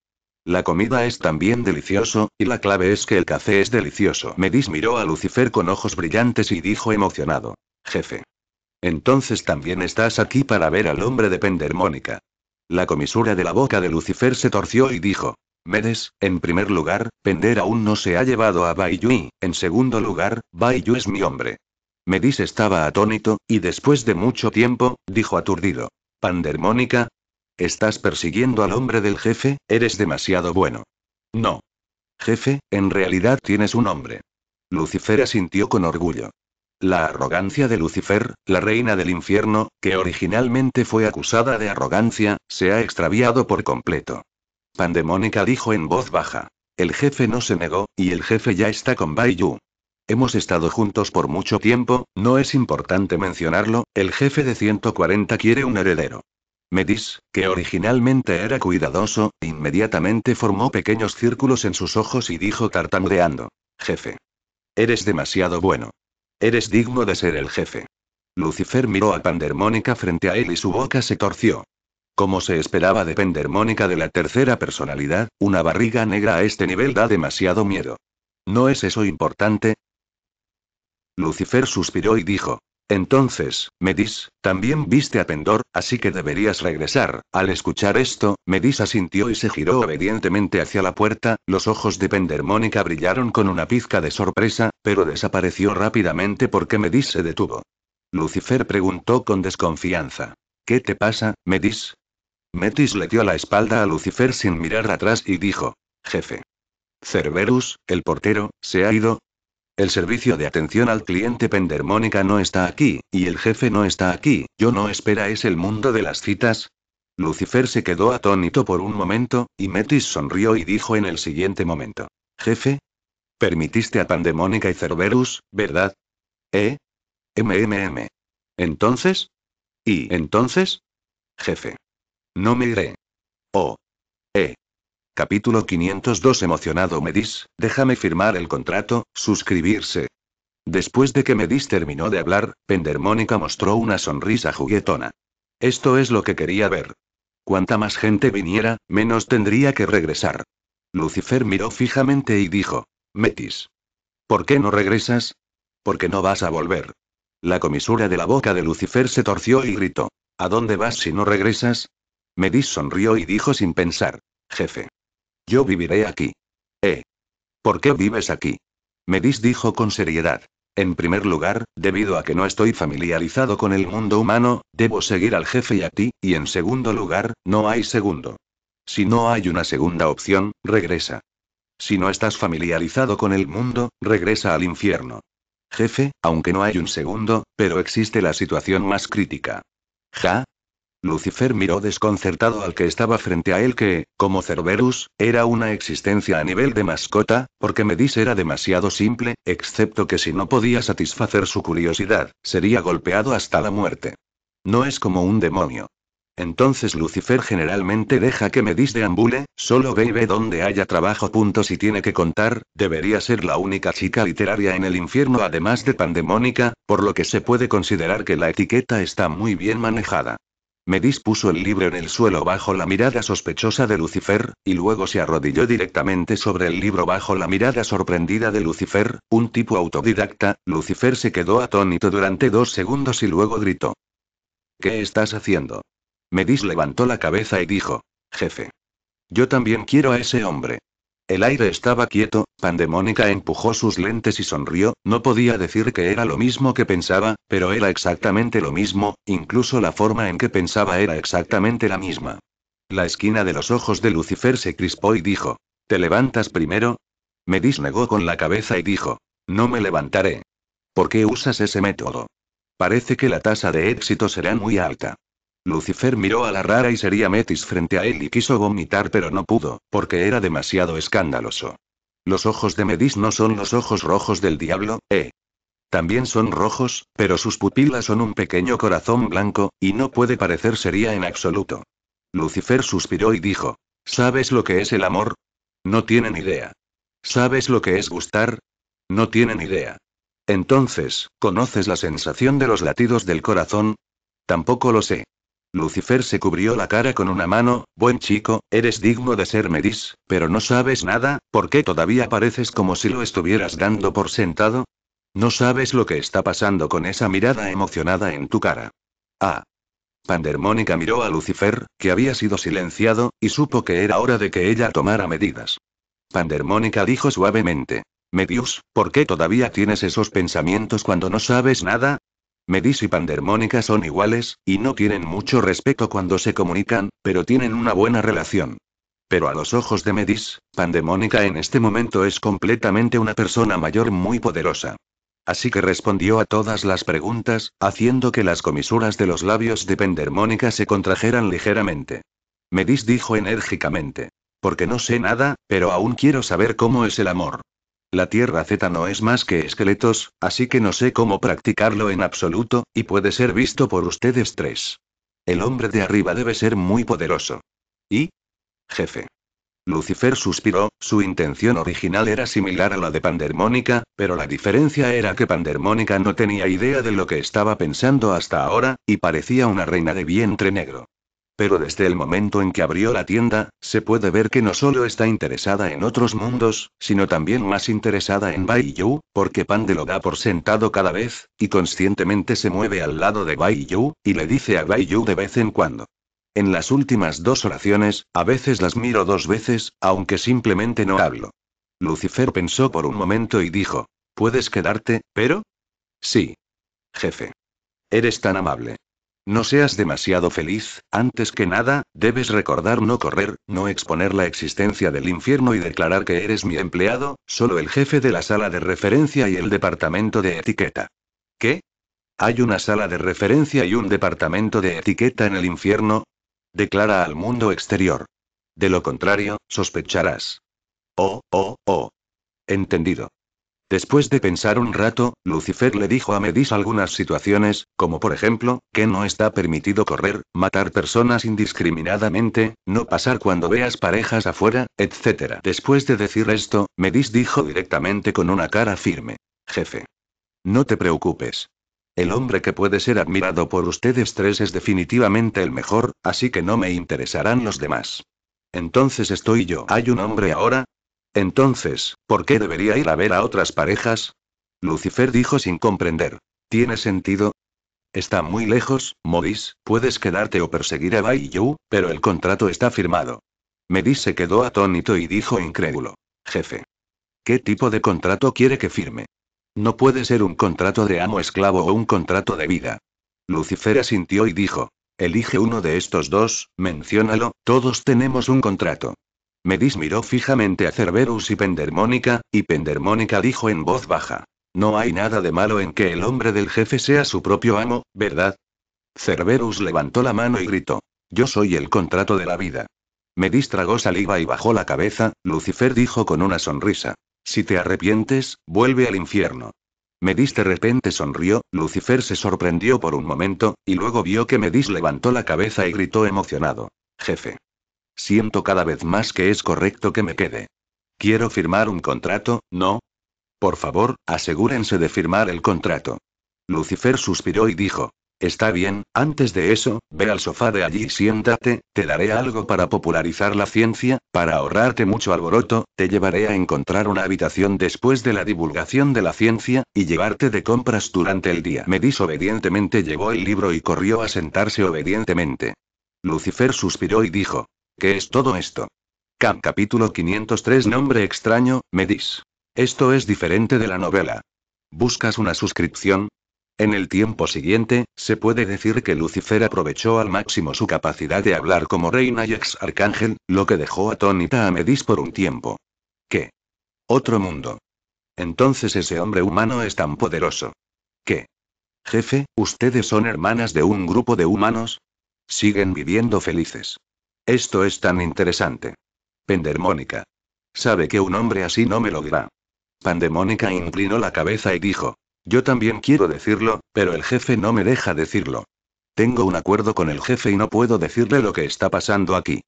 La comida es también delicioso, y la clave es que el café es delicioso. Medis miró a Lucifer con ojos brillantes y dijo emocionado. Jefe. Entonces también estás aquí para ver al hombre de Pendermónica. La comisura de la boca de Lucifer se torció y dijo. Medes, en primer lugar, Pender aún no se ha llevado a y, en segundo lugar, Baiyu es mi hombre. Medis estaba atónito, y después de mucho tiempo, dijo aturdido. Pandermónica, ¿Estás persiguiendo al hombre del jefe? Eres demasiado bueno. No. Jefe, en realidad tienes un hombre. Lucifer asintió con orgullo. La arrogancia de Lucifer, la reina del infierno, que originalmente fue acusada de arrogancia, se ha extraviado por completo. Pandemónica dijo en voz baja. El jefe no se negó, y el jefe ya está con Baiyu. Hemos estado juntos por mucho tiempo, no es importante mencionarlo, el jefe de 140 quiere un heredero. Medis, que originalmente era cuidadoso, e inmediatamente formó pequeños círculos en sus ojos y dijo tartamudeando. Jefe. Eres demasiado bueno. Eres digno de ser el jefe. Lucifer miró a Pandermónica frente a él y su boca se torció. Como se esperaba de Pandermónica de la tercera personalidad, una barriga negra a este nivel da demasiado miedo. ¿No es eso importante? Lucifer suspiró y dijo, entonces, Medis, también viste a Pendor, así que deberías regresar. Al escuchar esto, Medis asintió y se giró obedientemente hacia la puerta, los ojos de Pendermónica brillaron con una pizca de sorpresa, pero desapareció rápidamente porque Medis se detuvo. Lucifer preguntó con desconfianza. ¿Qué te pasa, Medis? Medis le dio la espalda a Lucifer sin mirar atrás y dijo. Jefe. Cerberus, el portero, se ha ido, el servicio de atención al cliente Pendermónica no está aquí, y el jefe no está aquí, yo no espera es el mundo de las citas. Lucifer se quedó atónito por un momento, y Metis sonrió y dijo en el siguiente momento. Jefe. Permitiste a Pandemónica y Cerberus, ¿verdad? ¿Eh? MMM. ¿Entonces? ¿Y entonces? Jefe. No me iré. Oh, Capítulo 502 Emocionado Medis, déjame firmar el contrato, suscribirse. Después de que Medis terminó de hablar, Pendermónica mostró una sonrisa juguetona. Esto es lo que quería ver. Cuanta más gente viniera, menos tendría que regresar. Lucifer miró fijamente y dijo, Metis. ¿Por qué no regresas? Porque no vas a volver. La comisura de la boca de Lucifer se torció y gritó, ¿A dónde vas si no regresas? Medis sonrió y dijo sin pensar, Jefe. Yo viviré aquí. Eh. ¿Por qué vives aquí? Medis dijo con seriedad. En primer lugar, debido a que no estoy familiarizado con el mundo humano, debo seguir al jefe y a ti, y en segundo lugar, no hay segundo. Si no hay una segunda opción, regresa. Si no estás familiarizado con el mundo, regresa al infierno. Jefe, aunque no hay un segundo, pero existe la situación más crítica. Ja, Lucifer miró desconcertado al que estaba frente a él que, como Cerberus, era una existencia a nivel de mascota, porque Medis era demasiado simple, excepto que si no podía satisfacer su curiosidad, sería golpeado hasta la muerte. No es como un demonio. Entonces Lucifer generalmente deja que Medis deambule, solo ve ve donde haya trabajo. Puntos si tiene que contar, debería ser la única chica literaria en el infierno además de pandemónica, por lo que se puede considerar que la etiqueta está muy bien manejada. Me dispuso el libro en el suelo bajo la mirada sospechosa de Lucifer, y luego se arrodilló directamente sobre el libro bajo la mirada sorprendida de Lucifer, un tipo autodidacta, Lucifer se quedó atónito durante dos segundos y luego gritó. ¿Qué estás haciendo? Medis levantó la cabeza y dijo. Jefe. Yo también quiero a ese hombre. El aire estaba quieto, Pandemónica empujó sus lentes y sonrió, no podía decir que era lo mismo que pensaba, pero era exactamente lo mismo, incluso la forma en que pensaba era exactamente la misma. La esquina de los ojos de Lucifer se crispó y dijo, ¿Te levantas primero? Me disnegó con la cabeza y dijo, no me levantaré. ¿Por qué usas ese método? Parece que la tasa de éxito será muy alta. Lucifer miró a la rara y sería Metis frente a él y quiso vomitar pero no pudo, porque era demasiado escandaloso. Los ojos de Medis no son los ojos rojos del diablo, ¿eh? También son rojos, pero sus pupilas son un pequeño corazón blanco, y no puede parecer sería en absoluto. Lucifer suspiró y dijo, ¿Sabes lo que es el amor? No tienen idea. ¿Sabes lo que es gustar? No tienen idea. Entonces, ¿conoces la sensación de los latidos del corazón? Tampoco lo sé. Lucifer se cubrió la cara con una mano, buen chico, eres digno de ser medis, pero no sabes nada, ¿por qué todavía pareces como si lo estuvieras dando por sentado? No sabes lo que está pasando con esa mirada emocionada en tu cara. Ah. Pandermónica miró a Lucifer, que había sido silenciado, y supo que era hora de que ella tomara medidas. Pandermónica dijo suavemente. Medius, ¿por qué todavía tienes esos pensamientos cuando no sabes nada? Medis y Pandermónica son iguales, y no tienen mucho respeto cuando se comunican, pero tienen una buena relación. Pero a los ojos de Medis, Pandemónica en este momento es completamente una persona mayor muy poderosa. Así que respondió a todas las preguntas, haciendo que las comisuras de los labios de Pandermónica se contrajeran ligeramente. Medis dijo enérgicamente. Porque no sé nada, pero aún quiero saber cómo es el amor. La Tierra Z no es más que esqueletos, así que no sé cómo practicarlo en absoluto, y puede ser visto por ustedes tres. El hombre de arriba debe ser muy poderoso. ¿Y? Jefe. Lucifer suspiró, su intención original era similar a la de Pandermónica, pero la diferencia era que Pandermónica no tenía idea de lo que estaba pensando hasta ahora, y parecía una reina de vientre negro. Pero desde el momento en que abrió la tienda, se puede ver que no solo está interesada en otros mundos, sino también más interesada en Bai Yu, porque de lo da por sentado cada vez, y conscientemente se mueve al lado de Bai Yu, y le dice a Bai Yu de vez en cuando. En las últimas dos oraciones, a veces las miro dos veces, aunque simplemente no hablo. Lucifer pensó por un momento y dijo, puedes quedarte, pero... Sí. Jefe. Eres tan amable. No seas demasiado feliz, antes que nada, debes recordar no correr, no exponer la existencia del infierno y declarar que eres mi empleado, solo el jefe de la sala de referencia y el departamento de etiqueta. ¿Qué? ¿Hay una sala de referencia y un departamento de etiqueta en el infierno? Declara al mundo exterior. De lo contrario, sospecharás. Oh, oh, oh. Entendido. Después de pensar un rato, Lucifer le dijo a Medis algunas situaciones, como por ejemplo, que no está permitido correr, matar personas indiscriminadamente, no pasar cuando veas parejas afuera, etc. Después de decir esto, Medis dijo directamente con una cara firme. Jefe. No te preocupes. El hombre que puede ser admirado por ustedes tres es definitivamente el mejor, así que no me interesarán los demás. Entonces estoy yo. Hay un hombre ahora, entonces, ¿por qué debería ir a ver a otras parejas? Lucifer dijo sin comprender. ¿Tiene sentido? Está muy lejos, Morris, puedes quedarte o perseguir a Bai Yu, pero el contrato está firmado. Medis se quedó atónito y dijo incrédulo. Jefe. ¿Qué tipo de contrato quiere que firme? No puede ser un contrato de amo-esclavo o un contrato de vida. Lucifer asintió y dijo. Elige uno de estos dos, menciónalo, todos tenemos un contrato. Medis miró fijamente a Cerberus y Pendermónica, y Pendermónica dijo en voz baja. No hay nada de malo en que el hombre del jefe sea su propio amo, ¿verdad? Cerberus levantó la mano y gritó. Yo soy el contrato de la vida. Medis tragó saliva y bajó la cabeza, Lucifer dijo con una sonrisa. Si te arrepientes, vuelve al infierno. Medis de repente sonrió, Lucifer se sorprendió por un momento, y luego vio que Medis levantó la cabeza y gritó emocionado. Jefe. Siento cada vez más que es correcto que me quede. Quiero firmar un contrato, ¿no? Por favor, asegúrense de firmar el contrato. Lucifer suspiró y dijo, Está bien, antes de eso, ve al sofá de allí y siéntate, te daré algo para popularizar la ciencia, para ahorrarte mucho alboroto, te llevaré a encontrar una habitación después de la divulgación de la ciencia, y llevarte de compras durante el día. Me disobedientemente llevó el libro y corrió a sentarse obedientemente. Lucifer suspiró y dijo, ¿Qué es todo esto? capítulo 503 Nombre extraño, Medis. Esto es diferente de la novela. ¿Buscas una suscripción? En el tiempo siguiente, se puede decir que Lucifer aprovechó al máximo su capacidad de hablar como reina y ex arcángel, lo que dejó atónita a Medis por un tiempo. ¿Qué? Otro mundo. Entonces ese hombre humano es tan poderoso. ¿Qué? Jefe, ¿ustedes son hermanas de un grupo de humanos? Siguen viviendo felices. Esto es tan interesante. Pendermónica. Sabe que un hombre así no me lo dirá. Pandemónica inclinó la cabeza y dijo, yo también quiero decirlo, pero el jefe no me deja decirlo. Tengo un acuerdo con el jefe y no puedo decirle lo que está pasando aquí.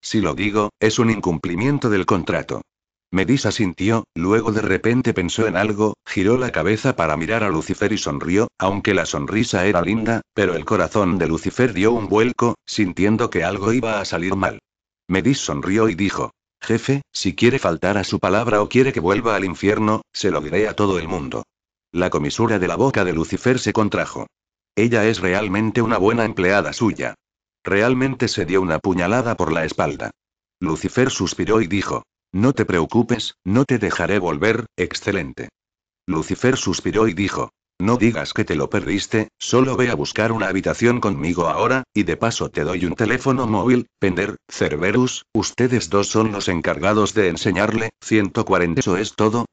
Si lo digo, es un incumplimiento del contrato. Medis sintió, luego de repente pensó en algo, giró la cabeza para mirar a Lucifer y sonrió, aunque la sonrisa era linda, pero el corazón de Lucifer dio un vuelco, sintiendo que algo iba a salir mal. Medis sonrió y dijo, Jefe, si quiere faltar a su palabra o quiere que vuelva al infierno, se lo diré a todo el mundo. La comisura de la boca de Lucifer se contrajo. Ella es realmente una buena empleada suya. Realmente se dio una puñalada por la espalda. Lucifer suspiró y dijo, no te preocupes, no te dejaré volver, excelente. Lucifer suspiró y dijo. No digas que te lo perdiste, solo ve a buscar una habitación conmigo ahora, y de paso te doy un teléfono móvil, Pender, Cerberus, ustedes dos son los encargados de enseñarle, 140 eso es todo.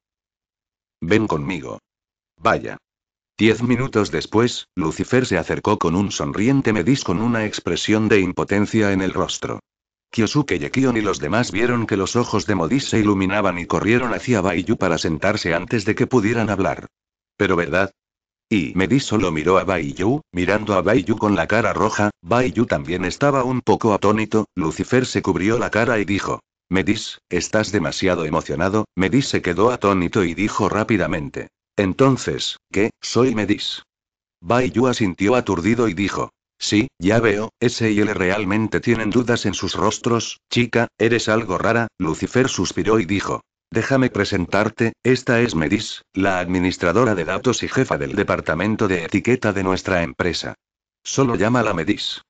Ven conmigo. Vaya. Diez minutos después, Lucifer se acercó con un sonriente medis con una expresión de impotencia en el rostro. Kyosuke Yekion y los demás vieron que los ojos de Modis se iluminaban y corrieron hacia Baiyu para sentarse antes de que pudieran hablar. Pero ¿verdad? Y Medis solo miró a Baiyu, mirando a Baiyu con la cara roja, Baiyu también estaba un poco atónito, Lucifer se cubrió la cara y dijo. Medis, estás demasiado emocionado, Medis se quedó atónito y dijo rápidamente. Entonces, ¿qué, soy Medis? Baiyu asintió aturdido y dijo. Sí, ya veo, S y L realmente tienen dudas en sus rostros, chica, eres algo rara, Lucifer suspiró y dijo. Déjame presentarte, esta es Medis, la administradora de datos y jefa del departamento de etiqueta de nuestra empresa. Solo llámala Medis.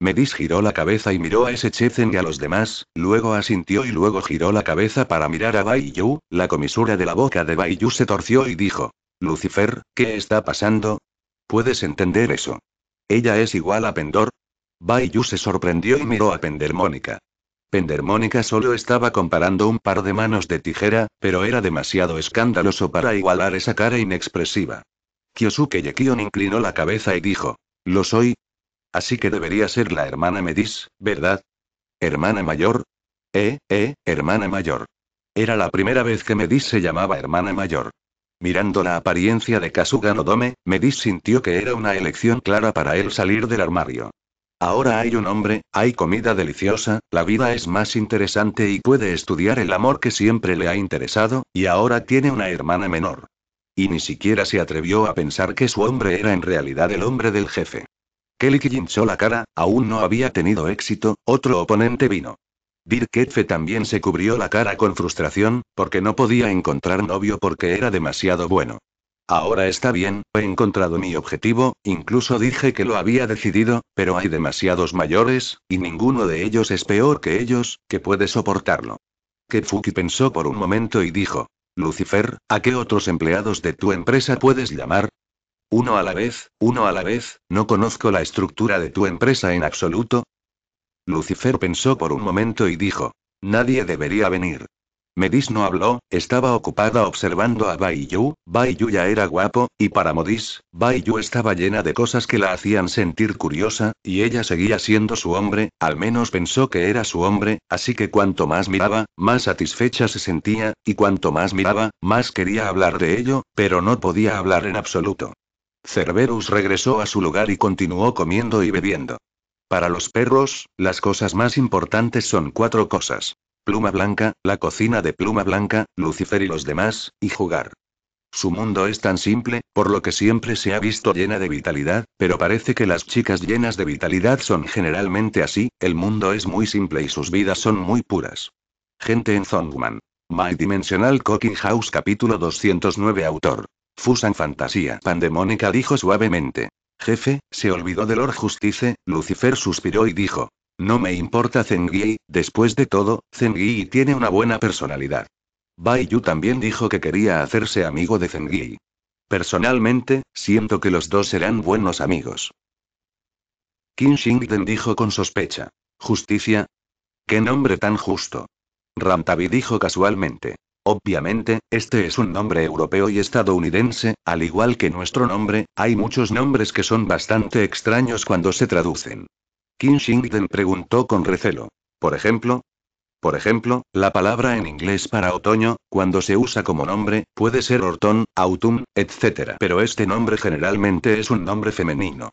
Medis giró la cabeza y miró a ese Chezen y a los demás, luego asintió y luego giró la cabeza para mirar a Baiyu. la comisura de la boca de Baiyu se torció y dijo. Lucifer, ¿qué está pasando? ¿Puedes entender eso? ¿Ella es igual a Pendor? Baiyu se sorprendió y miró a Pendermónica. Pendermónica solo estaba comparando un par de manos de tijera, pero era demasiado escandaloso para igualar esa cara inexpresiva. Kyosuke Yekion inclinó la cabeza y dijo: Lo soy. Así que debería ser la hermana Medis, ¿verdad? ¿Hermana mayor? Eh, eh, hermana mayor. Era la primera vez que Medis se llamaba hermana mayor. Mirando la apariencia de Kasuga Nodome, Medis sintió que era una elección clara para él salir del armario. Ahora hay un hombre, hay comida deliciosa, la vida es más interesante y puede estudiar el amor que siempre le ha interesado, y ahora tiene una hermana menor. Y ni siquiera se atrevió a pensar que su hombre era en realidad el hombre del jefe. Kelly hinchó la cara, aún no había tenido éxito, otro oponente vino. Dirk también se cubrió la cara con frustración, porque no podía encontrar novio porque era demasiado bueno. Ahora está bien, he encontrado mi objetivo, incluso dije que lo había decidido, pero hay demasiados mayores, y ninguno de ellos es peor que ellos, que puede soportarlo. Kefuki pensó por un momento y dijo, Lucifer, ¿a qué otros empleados de tu empresa puedes llamar? Uno a la vez, uno a la vez, no conozco la estructura de tu empresa en absoluto, Lucifer pensó por un momento y dijo. Nadie debería venir. Medis no habló, estaba ocupada observando a Baiyu. Baiyu ya era guapo, y para Modis, Baiyu estaba llena de cosas que la hacían sentir curiosa, y ella seguía siendo su hombre, al menos pensó que era su hombre, así que cuanto más miraba, más satisfecha se sentía, y cuanto más miraba, más quería hablar de ello, pero no podía hablar en absoluto. Cerberus regresó a su lugar y continuó comiendo y bebiendo. Para los perros, las cosas más importantes son cuatro cosas. Pluma blanca, la cocina de pluma blanca, Lucifer y los demás, y jugar. Su mundo es tan simple, por lo que siempre se ha visto llena de vitalidad, pero parece que las chicas llenas de vitalidad son generalmente así, el mundo es muy simple y sus vidas son muy puras. Gente en Zongman. My Dimensional Cooking House capítulo 209 autor. Fusan Fantasía Pandemónica dijo suavemente. Jefe, se olvidó de Lord Justice, Lucifer suspiró y dijo. No me importa Zengui, después de todo, Zengui tiene una buena personalidad. Bai Yu también dijo que quería hacerse amigo de Zengui. Personalmente, siento que los dos serán buenos amigos. Qin Shingden dijo con sospecha. ¿Justicia? ¿Qué nombre tan justo? Ramtavi dijo casualmente. Obviamente, este es un nombre europeo y estadounidense, al igual que nuestro nombre, hay muchos nombres que son bastante extraños cuando se traducen. Kim Shingden preguntó con recelo. Por ejemplo, por ejemplo, la palabra en inglés para otoño, cuando se usa como nombre, puede ser orton, autumn, etc. Pero este nombre generalmente es un nombre femenino.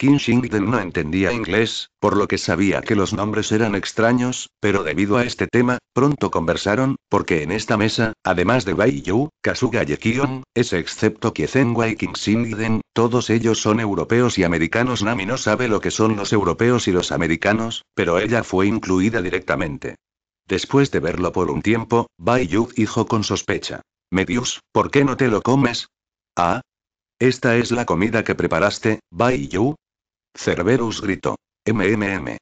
King Shingden no entendía inglés, por lo que sabía que los nombres eran extraños, pero debido a este tema, pronto conversaron, porque en esta mesa, además de Bai Yu, Kasuga Yekion, es excepto Kiezenwa y King Shingden, todos ellos son europeos y americanos. Nami no sabe lo que son los europeos y los americanos, pero ella fue incluida directamente. Después de verlo por un tiempo, Bai Yu dijo con sospecha. Medius, ¿por qué no te lo comes? Ah. Esta es la comida que preparaste, Bai Yu, Cerberus gritó. MMM.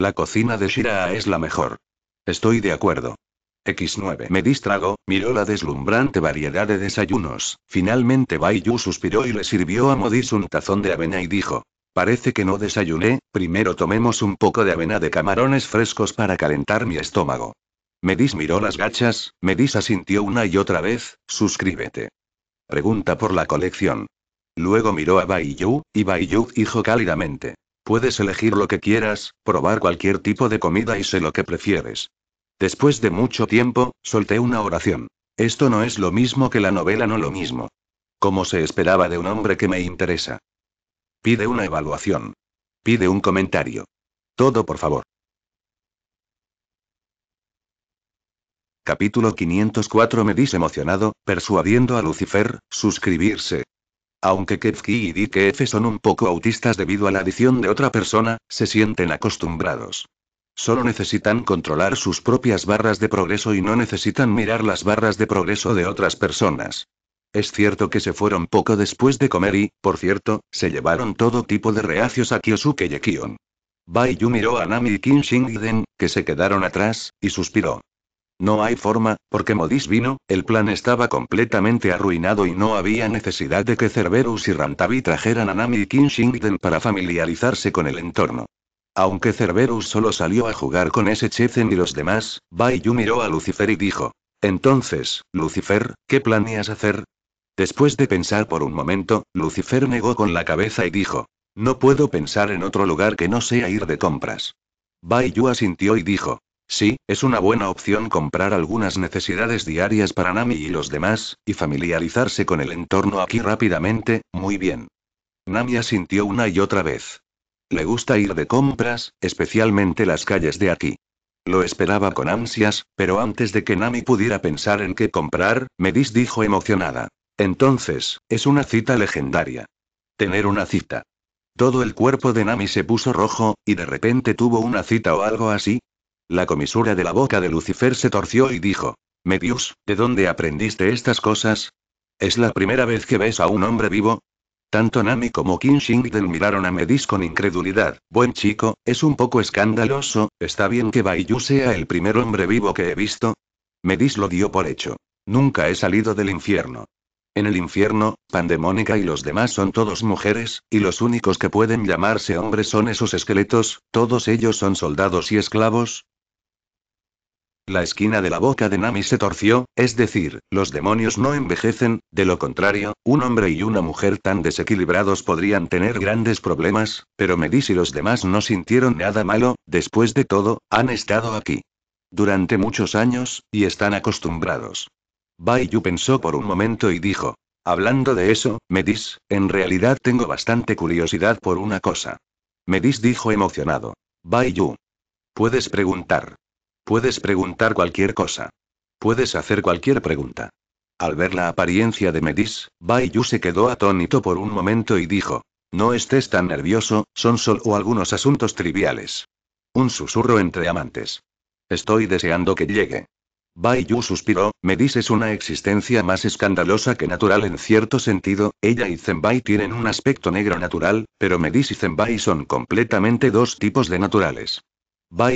La cocina de Shiraa es la mejor. Estoy de acuerdo. X9 me distrago, miró la deslumbrante variedad de desayunos. Finalmente Baiyu suspiró y le sirvió a Modis un tazón de avena y dijo: Parece que no desayuné, primero tomemos un poco de avena de camarones frescos para calentar mi estómago. Medis miró las gachas, Medis asintió una y otra vez, suscríbete. Pregunta por la colección. Luego miró a Bai y Bai dijo cálidamente. Puedes elegir lo que quieras, probar cualquier tipo de comida y sé lo que prefieres. Después de mucho tiempo, solté una oración. Esto no es lo mismo que la novela, no lo mismo. Como se esperaba de un hombre que me interesa. Pide una evaluación. Pide un comentario. Todo por favor. Capítulo 504 Me dice emocionado, persuadiendo a Lucifer, suscribirse, aunque Kefki y Dikef son un poco autistas debido a la adición de otra persona, se sienten acostumbrados. Solo necesitan controlar sus propias barras de progreso y no necesitan mirar las barras de progreso de otras personas. Es cierto que se fueron poco después de comer y, por cierto, se llevaron todo tipo de reacios a Kyosuke y Baiyu miró a Nami y Shingiden, que se quedaron atrás, y suspiró. No hay forma, porque Modis vino, el plan estaba completamente arruinado y no había necesidad de que Cerberus y Rantavi trajeran a Nami y Shingden para familiarizarse con el entorno. Aunque Cerberus solo salió a jugar con ese Chezen y los demás, Baiyu miró a Lucifer y dijo: Entonces, Lucifer, ¿qué planeas hacer? Después de pensar por un momento, Lucifer negó con la cabeza y dijo: No puedo pensar en otro lugar que no sea ir de compras. Baiyu asintió y dijo: Sí, es una buena opción comprar algunas necesidades diarias para Nami y los demás, y familiarizarse con el entorno aquí rápidamente, muy bien. Nami asintió una y otra vez. Le gusta ir de compras, especialmente las calles de aquí. Lo esperaba con ansias, pero antes de que Nami pudiera pensar en qué comprar, Medis dijo emocionada. Entonces, es una cita legendaria. Tener una cita. Todo el cuerpo de Nami se puso rojo, y de repente tuvo una cita o algo así, la comisura de la boca de Lucifer se torció y dijo, Medius, ¿de dónde aprendiste estas cosas? ¿Es la primera vez que ves a un hombre vivo? Tanto Nami como Kim del miraron a Medis con incredulidad. Buen chico, es un poco escandaloso, ¿está bien que Baiyu sea el primer hombre vivo que he visto? Medis lo dio por hecho. Nunca he salido del infierno. En el infierno, Pandemónica y los demás son todos mujeres, y los únicos que pueden llamarse hombres son esos esqueletos, todos ellos son soldados y esclavos, la esquina de la boca de Nami se torció, es decir, los demonios no envejecen, de lo contrario, un hombre y una mujer tan desequilibrados podrían tener grandes problemas, pero Medis y los demás no sintieron nada malo, después de todo, han estado aquí. Durante muchos años, y están acostumbrados. Bai pensó por un momento y dijo. Hablando de eso, Medis, en realidad tengo bastante curiosidad por una cosa. Medis dijo emocionado. Bai Puedes preguntar. Puedes preguntar cualquier cosa. Puedes hacer cualquier pregunta. Al ver la apariencia de Medis, Bai se quedó atónito por un momento y dijo: No estés tan nervioso, son solo algunos asuntos triviales. Un susurro entre amantes. Estoy deseando que llegue. Bai suspiró, Medis es una existencia más escandalosa que natural en cierto sentido, ella y Zenbai tienen un aspecto negro natural, pero Medis y Zenbai son completamente dos tipos de naturales.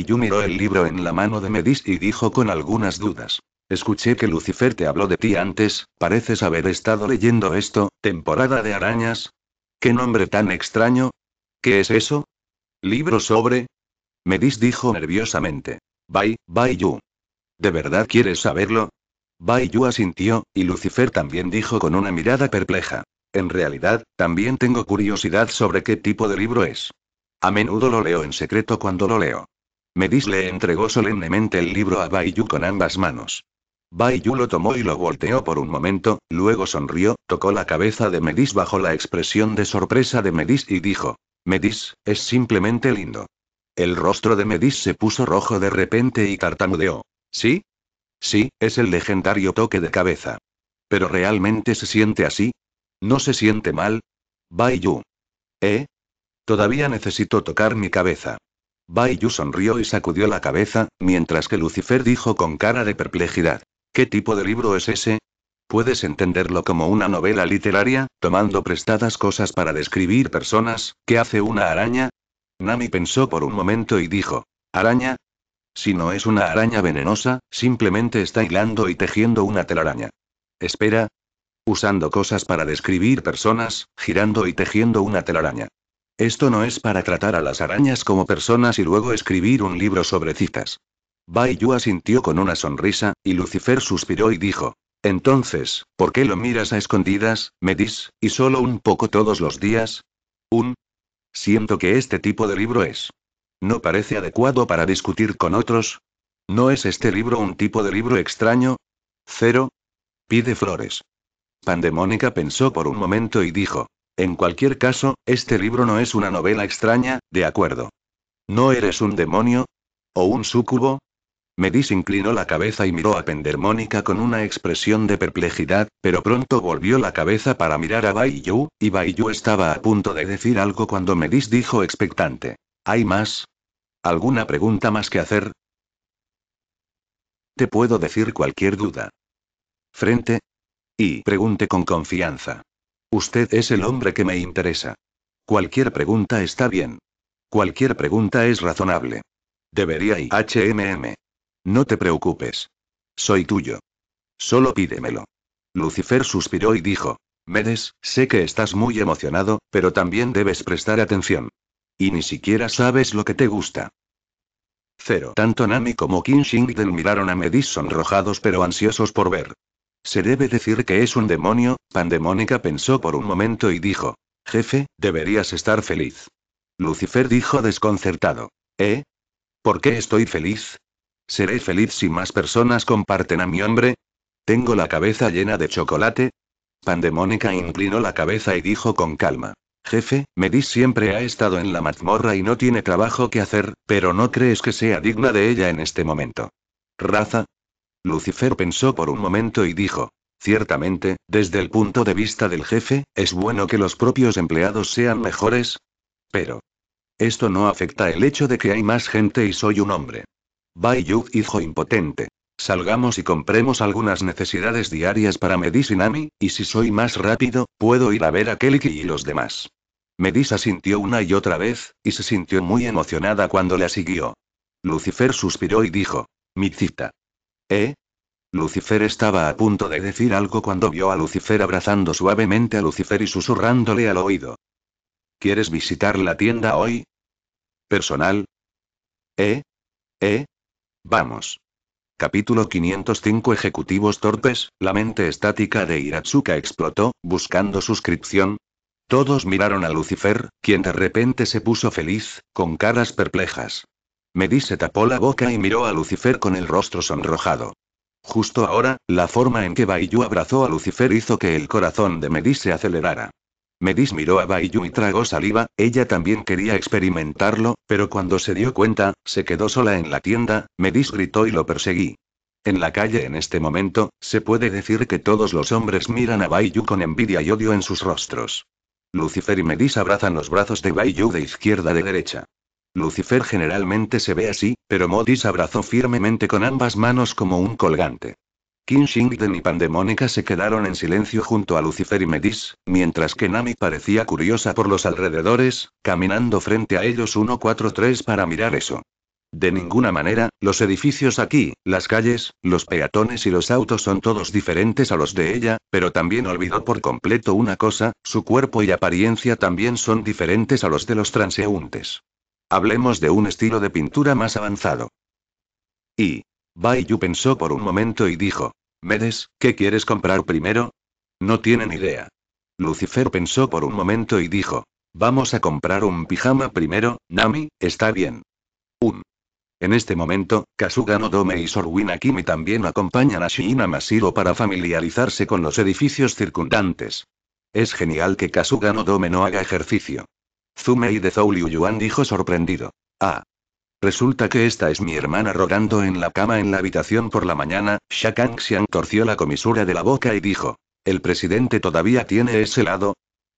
Yu miró el libro en la mano de Medis y dijo con algunas dudas. Escuché que Lucifer te habló de ti antes, pareces haber estado leyendo esto, temporada de arañas. ¿Qué nombre tan extraño? ¿Qué es eso? ¿Libro sobre? Medis dijo nerviosamente. Bai, Bai ¿De verdad quieres saberlo? Bai asintió, y Lucifer también dijo con una mirada perpleja. En realidad, también tengo curiosidad sobre qué tipo de libro es. A menudo lo leo en secreto cuando lo leo. Medis le entregó solemnemente el libro a Baiyu con ambas manos. Baiyu lo tomó y lo volteó por un momento, luego sonrió, tocó la cabeza de Medis bajo la expresión de sorpresa de Medis y dijo, Medis, es simplemente lindo. El rostro de Medis se puso rojo de repente y tartamudeó. ¿Sí? Sí, es el legendario toque de cabeza. ¿Pero realmente se siente así? ¿No se siente mal? Baiyu. ¿Eh? Todavía necesito tocar mi cabeza. Bai sonrió y sacudió la cabeza, mientras que Lucifer dijo con cara de perplejidad. ¿Qué tipo de libro es ese? Puedes entenderlo como una novela literaria, tomando prestadas cosas para describir personas, ¿qué hace una araña? Nami pensó por un momento y dijo, ¿araña? Si no es una araña venenosa, simplemente está hilando y tejiendo una telaraña. Espera. Usando cosas para describir personas, girando y tejiendo una telaraña. Esto no es para tratar a las arañas como personas y luego escribir un libro sobre citas. Bai Yu asintió con una sonrisa, y Lucifer suspiró y dijo. Entonces, ¿por qué lo miras a escondidas, Medis, y solo un poco todos los días? Un. Siento que este tipo de libro es. No parece adecuado para discutir con otros. ¿No es este libro un tipo de libro extraño? Cero. Pide flores. Pandemónica pensó por un momento y dijo. En cualquier caso, este libro no es una novela extraña, ¿de acuerdo? ¿No eres un demonio? ¿O un súcubo? Medis inclinó la cabeza y miró a Pendermónica con una expresión de perplejidad, pero pronto volvió la cabeza para mirar a Bai y Bai estaba a punto de decir algo cuando Medis dijo expectante. ¿Hay más? ¿Alguna pregunta más que hacer? Te puedo decir cualquier duda. Frente. Y pregunte con confianza. Usted es el hombre que me interesa. Cualquier pregunta está bien. Cualquier pregunta es razonable. Debería ir. HMM. No te preocupes. Soy tuyo. Solo pídemelo. Lucifer suspiró y dijo. Medes, sé que estás muy emocionado, pero también debes prestar atención. Y ni siquiera sabes lo que te gusta. Cero. Tanto Nami como King Shingden miraron a Medis sonrojados pero ansiosos por ver. Se debe decir que es un demonio, Pandemónica pensó por un momento y dijo. Jefe, deberías estar feliz. Lucifer dijo desconcertado. ¿Eh? ¿Por qué estoy feliz? ¿Seré feliz si más personas comparten a mi hombre? ¿Tengo la cabeza llena de chocolate? Pandemónica inclinó la cabeza y dijo con calma. Jefe, Medis siempre ha estado en la mazmorra y no tiene trabajo que hacer, pero no crees que sea digna de ella en este momento. Raza, Lucifer pensó por un momento y dijo. Ciertamente, desde el punto de vista del jefe, es bueno que los propios empleados sean mejores. Pero. Esto no afecta el hecho de que hay más gente y soy un hombre. Bai hijo impotente. Salgamos y compremos algunas necesidades diarias para Medis y si soy más rápido, puedo ir a ver a Kelly y los demás. Medisa sintió una y otra vez, y se sintió muy emocionada cuando la siguió. Lucifer suspiró y dijo. Mi cita. ¿Eh? Lucifer estaba a punto de decir algo cuando vio a Lucifer abrazando suavemente a Lucifer y susurrándole al oído. ¿Quieres visitar la tienda hoy? Personal. ¿Eh? ¿Eh? Vamos. Capítulo 505 Ejecutivos torpes, la mente estática de Iratsuka explotó, buscando suscripción. Todos miraron a Lucifer, quien de repente se puso feliz, con caras perplejas. Medis se tapó la boca y miró a Lucifer con el rostro sonrojado. Justo ahora, la forma en que Baiyu abrazó a Lucifer hizo que el corazón de Medis se acelerara. Medis miró a Baiyu y tragó saliva, ella también quería experimentarlo, pero cuando se dio cuenta, se quedó sola en la tienda, Medis gritó y lo perseguí. En la calle en este momento, se puede decir que todos los hombres miran a Baiyu con envidia y odio en sus rostros. Lucifer y Medis abrazan los brazos de Baiyu de izquierda a derecha. Lucifer generalmente se ve así, pero Modis abrazó firmemente con ambas manos como un colgante. King Shingden y Pandemónica se quedaron en silencio junto a Lucifer y Medis, mientras que Nami parecía curiosa por los alrededores, caminando frente a ellos 143 para mirar eso. De ninguna manera, los edificios aquí, las calles, los peatones y los autos son todos diferentes a los de ella, pero también olvidó por completo una cosa, su cuerpo y apariencia también son diferentes a los de los transeúntes. Hablemos de un estilo de pintura más avanzado. Y. Bai pensó por un momento y dijo: Medes, ¿qué quieres comprar primero? No tienen idea. Lucifer pensó por un momento y dijo: Vamos a comprar un pijama primero, Nami, está bien. Un. En este momento, Kasuga Nodome y Sorwin Akimi también acompañan a Shiina Masiro para familiarizarse con los edificios circundantes. Es genial que Kasuga Nodome no haga ejercicio. Zumei de Zhou Yuan dijo sorprendido. Ah. Resulta que esta es mi hermana rogando en la cama en la habitación por la mañana, Sha Kangxian torció la comisura de la boca y dijo. ¿El presidente todavía tiene ese lado?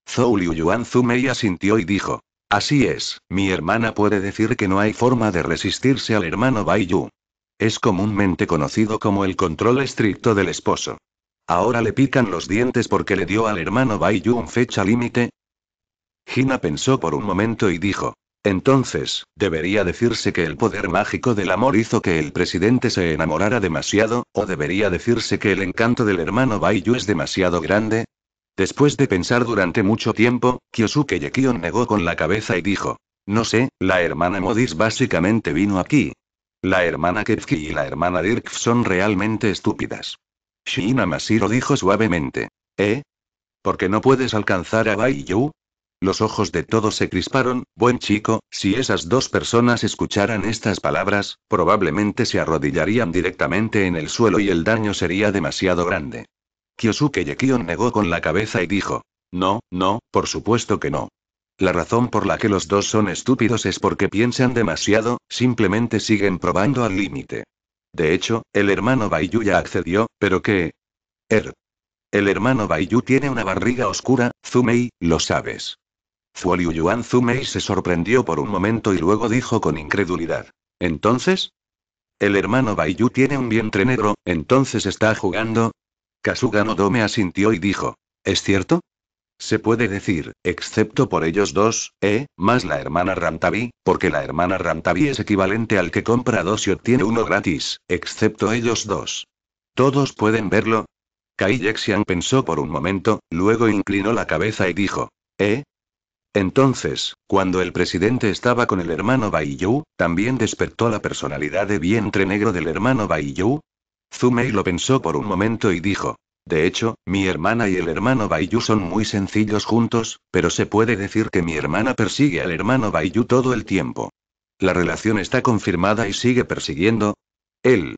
Zhou Liuyuan Zumei asintió y dijo. Así es, mi hermana puede decir que no hay forma de resistirse al hermano Bai Yu. Es comúnmente conocido como el control estricto del esposo. Ahora le pican los dientes porque le dio al hermano Bai un fecha límite, Gina pensó por un momento y dijo. Entonces, ¿debería decirse que el poder mágico del amor hizo que el presidente se enamorara demasiado, o debería decirse que el encanto del hermano Baiyu es demasiado grande? Después de pensar durante mucho tiempo, Kyosuke Yekion negó con la cabeza y dijo. No sé, la hermana Modis básicamente vino aquí. La hermana Kevki y la hermana Dirk son realmente estúpidas. Shina Masiro dijo suavemente. ¿Eh? ¿Por qué no puedes alcanzar a Baiyu? Los ojos de todos se crisparon, buen chico, si esas dos personas escucharan estas palabras, probablemente se arrodillarían directamente en el suelo y el daño sería demasiado grande. Kyosuke Yekion negó con la cabeza y dijo, no, no, por supuesto que no. La razón por la que los dos son estúpidos es porque piensan demasiado, simplemente siguen probando al límite. De hecho, el hermano ya accedió, pero que... Er. El hermano Baiyu tiene una barriga oscura, Zumei, lo sabes. Liu Yuan Zumei se sorprendió por un momento y luego dijo con incredulidad. ¿Entonces? El hermano Baiyu tiene un vientre negro, entonces está jugando. Kasuga Nodome asintió y dijo. ¿Es cierto? Se puede decir, excepto por ellos dos, ¿eh? Más la hermana Rantabi, porque la hermana Rantabi es equivalente al que compra dos y obtiene uno gratis, excepto ellos dos. ¿Todos pueden verlo? Kai Yexian pensó por un momento, luego inclinó la cabeza y dijo. ¿Eh? Entonces, cuando el presidente estaba con el hermano Baiyu, ¿también despertó la personalidad de vientre negro del hermano Baiyu. Zumei lo pensó por un momento y dijo. De hecho, mi hermana y el hermano Baiyu son muy sencillos juntos, pero se puede decir que mi hermana persigue al hermano Baiyu todo el tiempo. La relación está confirmada y sigue persiguiendo. Él.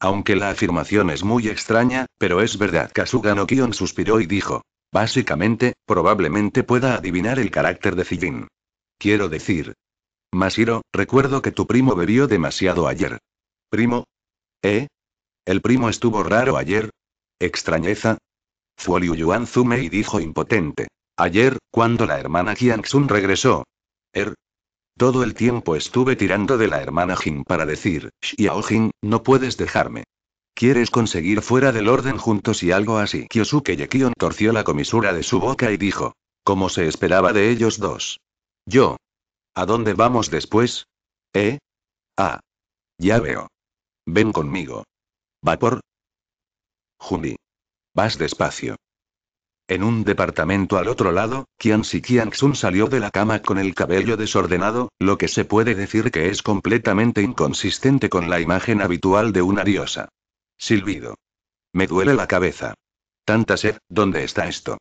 Aunque la afirmación es muy extraña, pero es verdad. Kasuga no Kion suspiró y dijo. Básicamente, probablemente pueda adivinar el carácter de Zijin. Quiero decir. Masiro, recuerdo que tu primo bebió demasiado ayer. ¿Primo? ¿Eh? ¿El primo estuvo raro ayer? ¿Extrañeza? Zuoliu Yuan Zumei dijo impotente. Ayer, cuando la hermana Sun regresó. Er. Todo el tiempo estuve tirando de la hermana Jin para decir, Xiao Jin, no puedes dejarme. ¿Quieres conseguir fuera del orden juntos y algo así? Kyosuke Yekion torció la comisura de su boca y dijo. Como se esperaba de ellos dos. Yo. ¿A dónde vamos después? ¿Eh? Ah. Ya veo. Ven conmigo. ¿Vapor? Juni. Vas despacio. En un departamento al otro lado, Qian Si Sun salió de la cama con el cabello desordenado, lo que se puede decir que es completamente inconsistente con la imagen habitual de una diosa. Silbido. Me duele la cabeza. Tanta sed, ¿dónde está esto?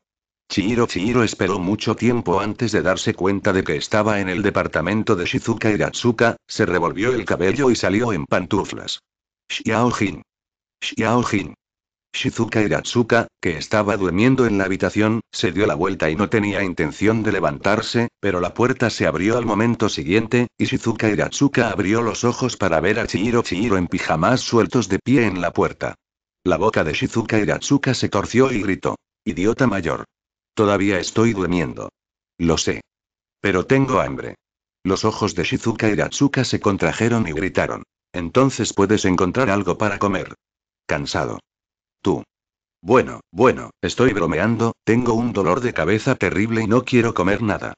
Chihiro Chihiro esperó mucho tiempo antes de darse cuenta de que estaba en el departamento de Shizuka Gatsuka, se revolvió el cabello y salió en pantuflas. Xiao Jin. Xiao Shizuka Iratsuka, que estaba durmiendo en la habitación, se dio la vuelta y no tenía intención de levantarse, pero la puerta se abrió al momento siguiente, y Shizuka Iratsuka abrió los ojos para ver a Chihiro Chihiro en pijamas sueltos de pie en la puerta. La boca de Shizuka Iratsuka se torció y gritó. Idiota mayor. Todavía estoy durmiendo. Lo sé. Pero tengo hambre. Los ojos de Shizuka iratsuka se contrajeron y gritaron. Entonces puedes encontrar algo para comer. Cansado. Tú. Bueno, bueno, estoy bromeando, tengo un dolor de cabeza terrible y no quiero comer nada.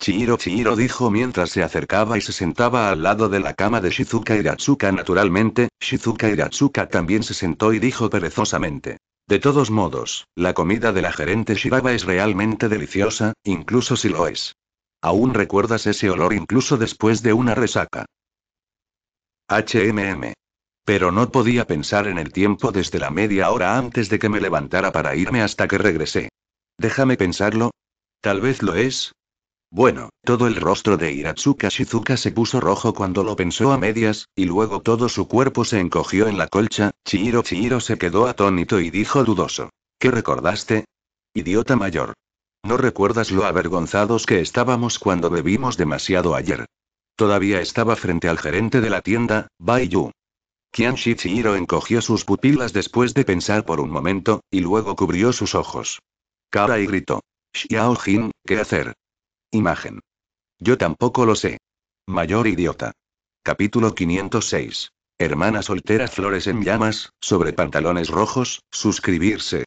Chihiro Chihiro dijo mientras se acercaba y se sentaba al lado de la cama de Shizuka Hiratsuka. Naturalmente, Shizuka Hiratsuka también se sentó y dijo perezosamente. De todos modos, la comida de la gerente Shiraba es realmente deliciosa, incluso si lo es. Aún recuerdas ese olor incluso después de una resaca. HMM. Pero no podía pensar en el tiempo desde la media hora antes de que me levantara para irme hasta que regresé. Déjame pensarlo. Tal vez lo es. Bueno, todo el rostro de Hiratsuka Shizuka se puso rojo cuando lo pensó a medias, y luego todo su cuerpo se encogió en la colcha, Chihiro Chihiro se quedó atónito y dijo dudoso. ¿Qué recordaste? Idiota mayor. ¿No recuerdas lo avergonzados que estábamos cuando bebimos demasiado ayer? Todavía estaba frente al gerente de la tienda, Bai Qian Shichiro encogió sus pupilas después de pensar por un momento, y luego cubrió sus ojos. Cara y gritó. Xiao Jin, ¿qué hacer? Imagen. Yo tampoco lo sé. Mayor idiota. Capítulo 506. Hermana soltera Flores en llamas, sobre pantalones rojos, suscribirse.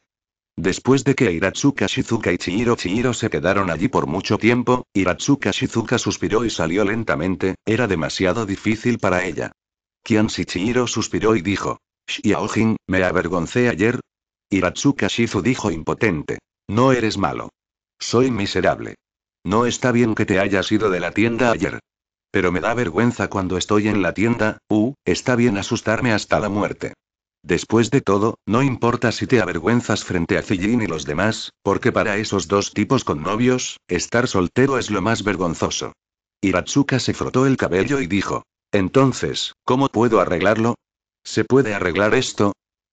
Después de que Hiratsuka Shizuka y Chihiro Chihiro se quedaron allí por mucho tiempo, Hiratsuka Shizuka suspiró y salió lentamente, era demasiado difícil para ella. Shichihiro suspiró y dijo. «Shiaojin, ¿me avergoncé ayer? Hiratsuka Shizu dijo impotente. No eres malo. Soy miserable. No está bien que te hayas ido de la tienda ayer. Pero me da vergüenza cuando estoy en la tienda, U, está bien asustarme hasta la muerte. Después de todo, no importa si te avergüenzas frente a Zijin y los demás, porque para esos dos tipos con novios, estar soltero es lo más vergonzoso. Hiratsuka se frotó el cabello y dijo, entonces, ¿cómo puedo arreglarlo? ¿Se puede arreglar esto?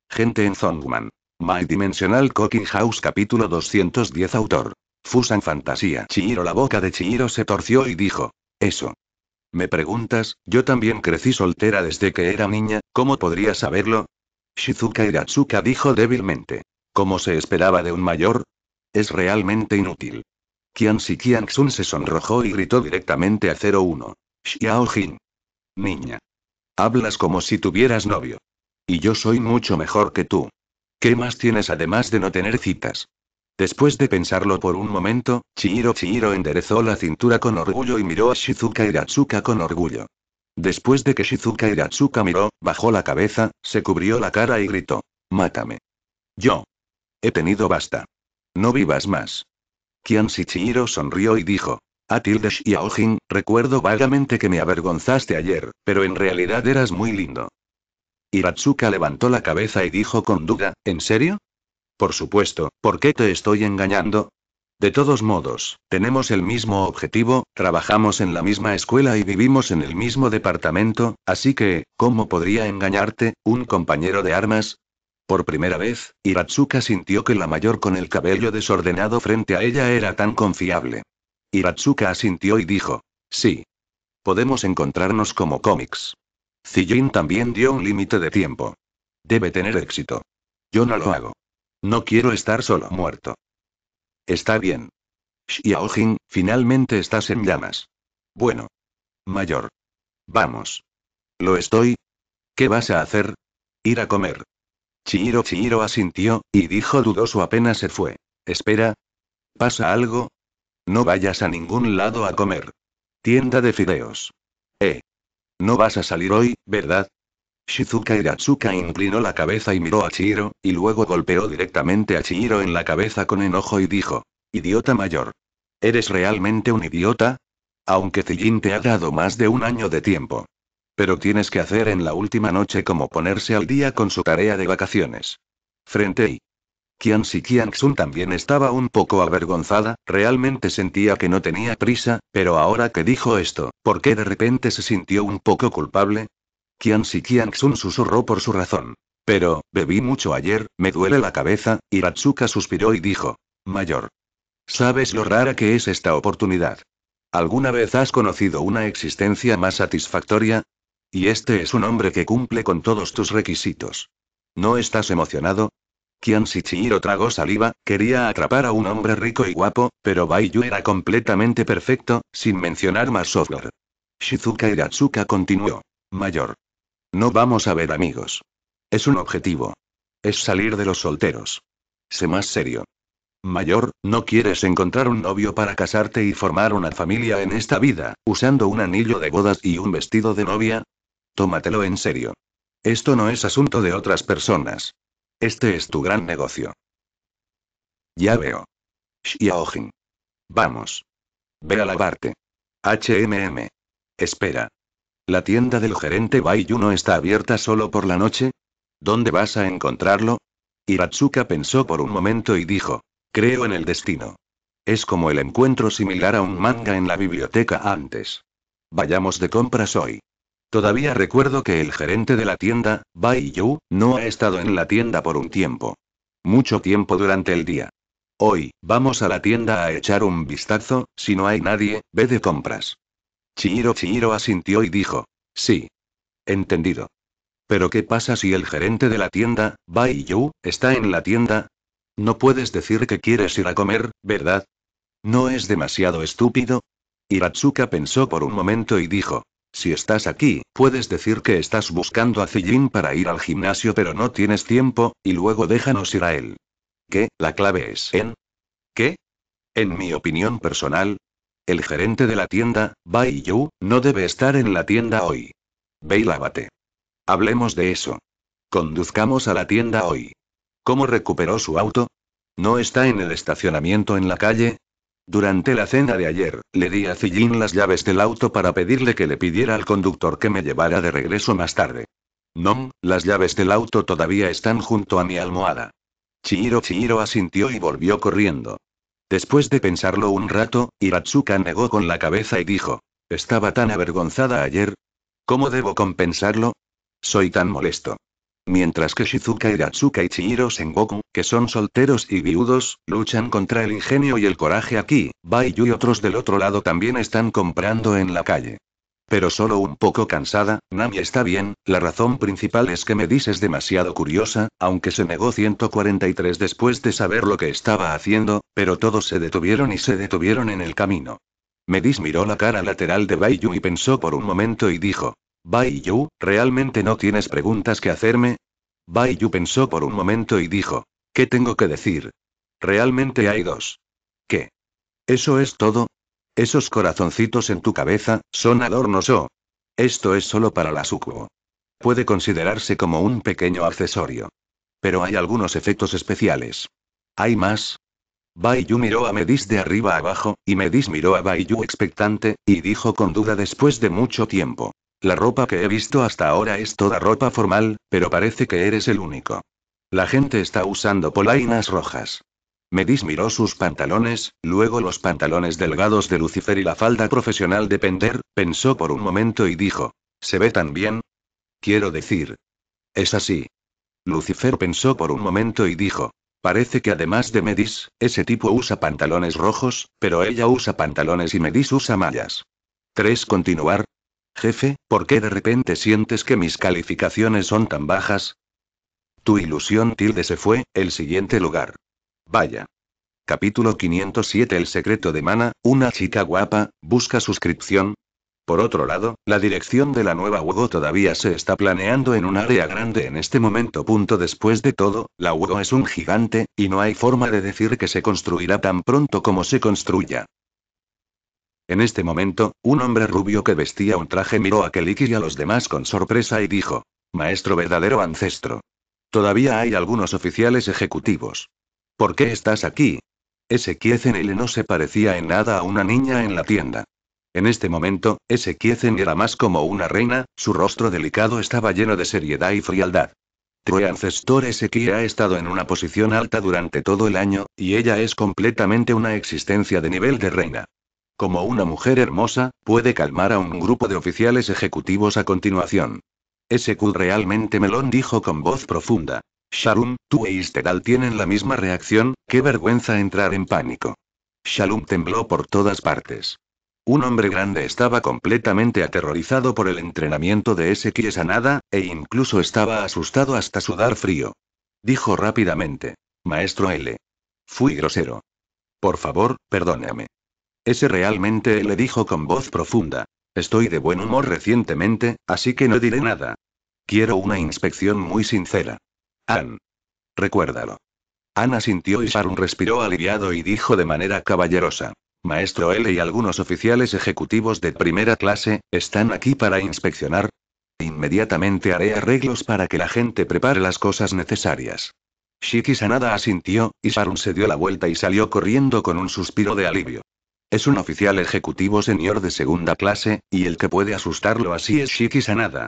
Gente en Zongman. My Dimensional Cooking House capítulo 210 autor. Fusan Fantasía. Chihiro la boca de Chihiro se torció y dijo. Eso. Me preguntas, yo también crecí soltera desde que era niña, ¿cómo podría saberlo? Shizuka Iratsuka dijo débilmente. ¿Cómo se esperaba de un mayor? Es realmente inútil. Qian Kian Xun se sonrojó y gritó directamente a 01. Xiao Jin. Niña. Hablas como si tuvieras novio. Y yo soy mucho mejor que tú. ¿Qué más tienes además de no tener citas? Después de pensarlo por un momento, Chihiro Chihiro enderezó la cintura con orgullo y miró a Shizuka Iratsuka con orgullo. Después de que Shizuka Iratsuka miró, bajó la cabeza, se cubrió la cara y gritó: Mátame. Yo. He tenido basta. No vivas más. Kian Chihiro sonrió y dijo: a Tildes y a Ojin, recuerdo vagamente que me avergonzaste ayer, pero en realidad eras muy lindo. Hiratsuka levantó la cabeza y dijo con duda, ¿en serio? Por supuesto, ¿por qué te estoy engañando? De todos modos, tenemos el mismo objetivo, trabajamos en la misma escuela y vivimos en el mismo departamento, así que, ¿cómo podría engañarte, un compañero de armas? Por primera vez, Hiratsuka sintió que la mayor con el cabello desordenado frente a ella era tan confiable. Hiratsuka asintió y dijo. Sí. Podemos encontrarnos como cómics. Zijin también dio un límite de tiempo. Debe tener éxito. Yo no lo hago. No quiero estar solo muerto. Está bien. Xiaojin, finalmente estás en llamas. Bueno. Mayor. Vamos. ¿Lo estoy? ¿Qué vas a hacer? Ir a comer. Chihiro Chihiro asintió, y dijo dudoso apenas se fue. Espera. ¿Pasa algo? No vayas a ningún lado a comer. Tienda de fideos. Eh. No vas a salir hoy, ¿verdad? Shizuka Iratsuka inclinó la cabeza y miró a Chihiro, y luego golpeó directamente a Chihiro en la cabeza con enojo y dijo. Idiota mayor. ¿Eres realmente un idiota? Aunque Tijin te ha dado más de un año de tiempo. Pero tienes que hacer en la última noche como ponerse al día con su tarea de vacaciones. Frente y Qian Si también estaba un poco avergonzada, realmente sentía que no tenía prisa, pero ahora que dijo esto, ¿por qué de repente se sintió un poco culpable? Qian Si susurró por su razón. Pero, bebí mucho ayer, me duele la cabeza, y Ratsuka suspiró y dijo. Mayor. ¿Sabes lo rara que es esta oportunidad? ¿Alguna vez has conocido una existencia más satisfactoria? Y este es un hombre que cumple con todos tus requisitos. ¿No estás emocionado? Kian Shichiro tragó saliva, quería atrapar a un hombre rico y guapo, pero Baiyu era completamente perfecto, sin mencionar más software. Shizuka Iratsuka continuó. Mayor. No vamos a ver amigos. Es un objetivo. Es salir de los solteros. Sé más serio. Mayor, no quieres encontrar un novio para casarte y formar una familia en esta vida, usando un anillo de bodas y un vestido de novia? Tómatelo en serio. Esto no es asunto de otras personas. Este es tu gran negocio. Ya veo. Xiaojin. Vamos. Ve a lavarte. HMM. Espera. ¿La tienda del gerente Baiyu no está abierta solo por la noche? ¿Dónde vas a encontrarlo? Hiratsuka pensó por un momento y dijo, creo en el destino. Es como el encuentro similar a un manga en la biblioteca antes. Vayamos de compras hoy. Todavía recuerdo que el gerente de la tienda, Bai Yu, no ha estado en la tienda por un tiempo. Mucho tiempo durante el día. Hoy, vamos a la tienda a echar un vistazo, si no hay nadie, ve de compras. Chihiro Chihiro asintió y dijo. Sí. Entendido. Pero ¿qué pasa si el gerente de la tienda, Bai Yu, está en la tienda? No puedes decir que quieres ir a comer, ¿verdad? ¿No es demasiado estúpido? Hiratsuka pensó por un momento y dijo. Si estás aquí, puedes decir que estás buscando a Zijin para ir al gimnasio pero no tienes tiempo, y luego déjanos ir a él. ¿Qué? La clave es en. ¿Qué? En mi opinión personal, el gerente de la tienda, Bai Yu, no debe estar en la tienda hoy. Ve Hablemos de eso. Conduzcamos a la tienda hoy. ¿Cómo recuperó su auto? ¿No está en el estacionamiento en la calle? Durante la cena de ayer, le di a Fillín las llaves del auto para pedirle que le pidiera al conductor que me llevara de regreso más tarde. No, las llaves del auto todavía están junto a mi almohada. Chihiro Chihiro asintió y volvió corriendo. Después de pensarlo un rato, Iratsuka negó con la cabeza y dijo: Estaba tan avergonzada ayer. ¿Cómo debo compensarlo? Soy tan molesto. Mientras que Shizuka Iratsuka y Chihiro Sengoku, que son solteros y viudos, luchan contra el ingenio y el coraje aquí, Baiyu y otros del otro lado también están comprando en la calle. Pero solo un poco cansada, Nami está bien, la razón principal es que me es demasiado curiosa, aunque se negó 143 después de saber lo que estaba haciendo, pero todos se detuvieron y se detuvieron en el camino. Medis miró la cara lateral de Baiyu y pensó por un momento y dijo, Bai Yu, ¿realmente no tienes preguntas que hacerme? Bai Yu pensó por un momento y dijo, ¿qué tengo que decir? Realmente hay dos. ¿Qué? ¿Eso es todo? ¿Esos corazoncitos en tu cabeza, son adornos o? Esto es solo para la sucubo. Puede considerarse como un pequeño accesorio. Pero hay algunos efectos especiales. ¿Hay más? Baiyu miró a Medis de arriba abajo, y Medis miró a Baiyu expectante, y dijo con duda después de mucho tiempo. La ropa que he visto hasta ahora es toda ropa formal, pero parece que eres el único. La gente está usando polainas rojas. Medis miró sus pantalones, luego los pantalones delgados de Lucifer y la falda profesional de Pender, pensó por un momento y dijo, ¿se ve tan bien? Quiero decir. Es así. Lucifer pensó por un momento y dijo, Parece que además de Medis, ese tipo usa pantalones rojos, pero ella usa pantalones y Medis usa mallas. 3. Continuar, Jefe, ¿por qué de repente sientes que mis calificaciones son tan bajas? Tu ilusión tilde se fue, el siguiente lugar. Vaya. Capítulo 507 El secreto de Mana, una chica guapa, busca suscripción. Por otro lado, la dirección de la nueva UGO todavía se está planeando en un área grande en este momento. Punto después de todo, la UGO es un gigante, y no hay forma de decir que se construirá tan pronto como se construya. En este momento, un hombre rubio que vestía un traje miró a Keliki y a los demás con sorpresa y dijo, Maestro verdadero ancestro. Todavía hay algunos oficiales ejecutivos. ¿Por qué estás aquí? Ese Kiezenil no se parecía en nada a una niña en la tienda. En este momento, ese Kiezen era más como una reina, su rostro delicado estaba lleno de seriedad y frialdad. True Ancestor Ezequiel ha estado en una posición alta durante todo el año, y ella es completamente una existencia de nivel de reina como una mujer hermosa, puede calmar a un grupo de oficiales ejecutivos a continuación. Ese realmente melón dijo con voz profunda. "Shalom, tú e Isteral tienen la misma reacción, qué vergüenza entrar en pánico. Shalom tembló por todas partes. Un hombre grande estaba completamente aterrorizado por el entrenamiento de ese nada, e incluso estaba asustado hasta sudar frío. Dijo rápidamente. Maestro L. Fui grosero. Por favor, perdóname. Ese realmente le dijo con voz profunda. Estoy de buen humor recientemente, así que no diré nada. Quiero una inspección muy sincera. Ann. Recuérdalo. Ana sintió y Sharon respiró aliviado y dijo de manera caballerosa. Maestro L y algunos oficiales ejecutivos de primera clase, ¿están aquí para inspeccionar? Inmediatamente haré arreglos para que la gente prepare las cosas necesarias. Shiki Sanada asintió, y Sharon se dio la vuelta y salió corriendo con un suspiro de alivio. Es un oficial ejecutivo señor de segunda clase, y el que puede asustarlo así es Shiki Sanada.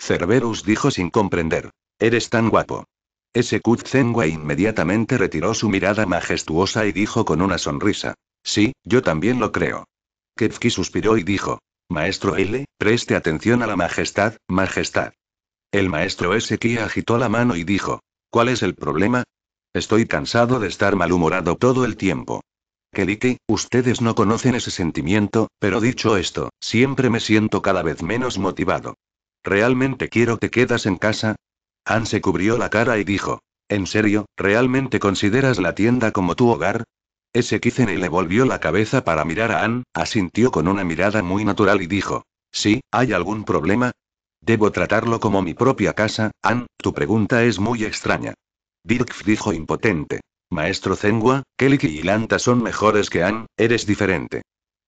Cerberus dijo sin comprender. Eres tan guapo. Ese Kutzenwa inmediatamente retiró su mirada majestuosa y dijo con una sonrisa. Sí, yo también lo creo. Kepki suspiró y dijo. Maestro L, preste atención a la majestad, majestad. El maestro Seki agitó la mano y dijo. ¿Cuál es el problema? Estoy cansado de estar malhumorado todo el tiempo. Kelike, ustedes no conocen ese sentimiento, pero dicho esto, siempre me siento cada vez menos motivado. ¿Realmente quiero que quedas en casa? Anne se cubrió la cara y dijo. ¿En serio, realmente consideras la tienda como tu hogar? Ese Kizene le volvió la cabeza para mirar a Ann, asintió con una mirada muy natural y dijo. Sí, ¿hay algún problema? Debo tratarlo como mi propia casa, Anne, tu pregunta es muy extraña. Dirk dijo impotente. Maestro Zengua, Keliki y Lanta son mejores que An, eres diferente.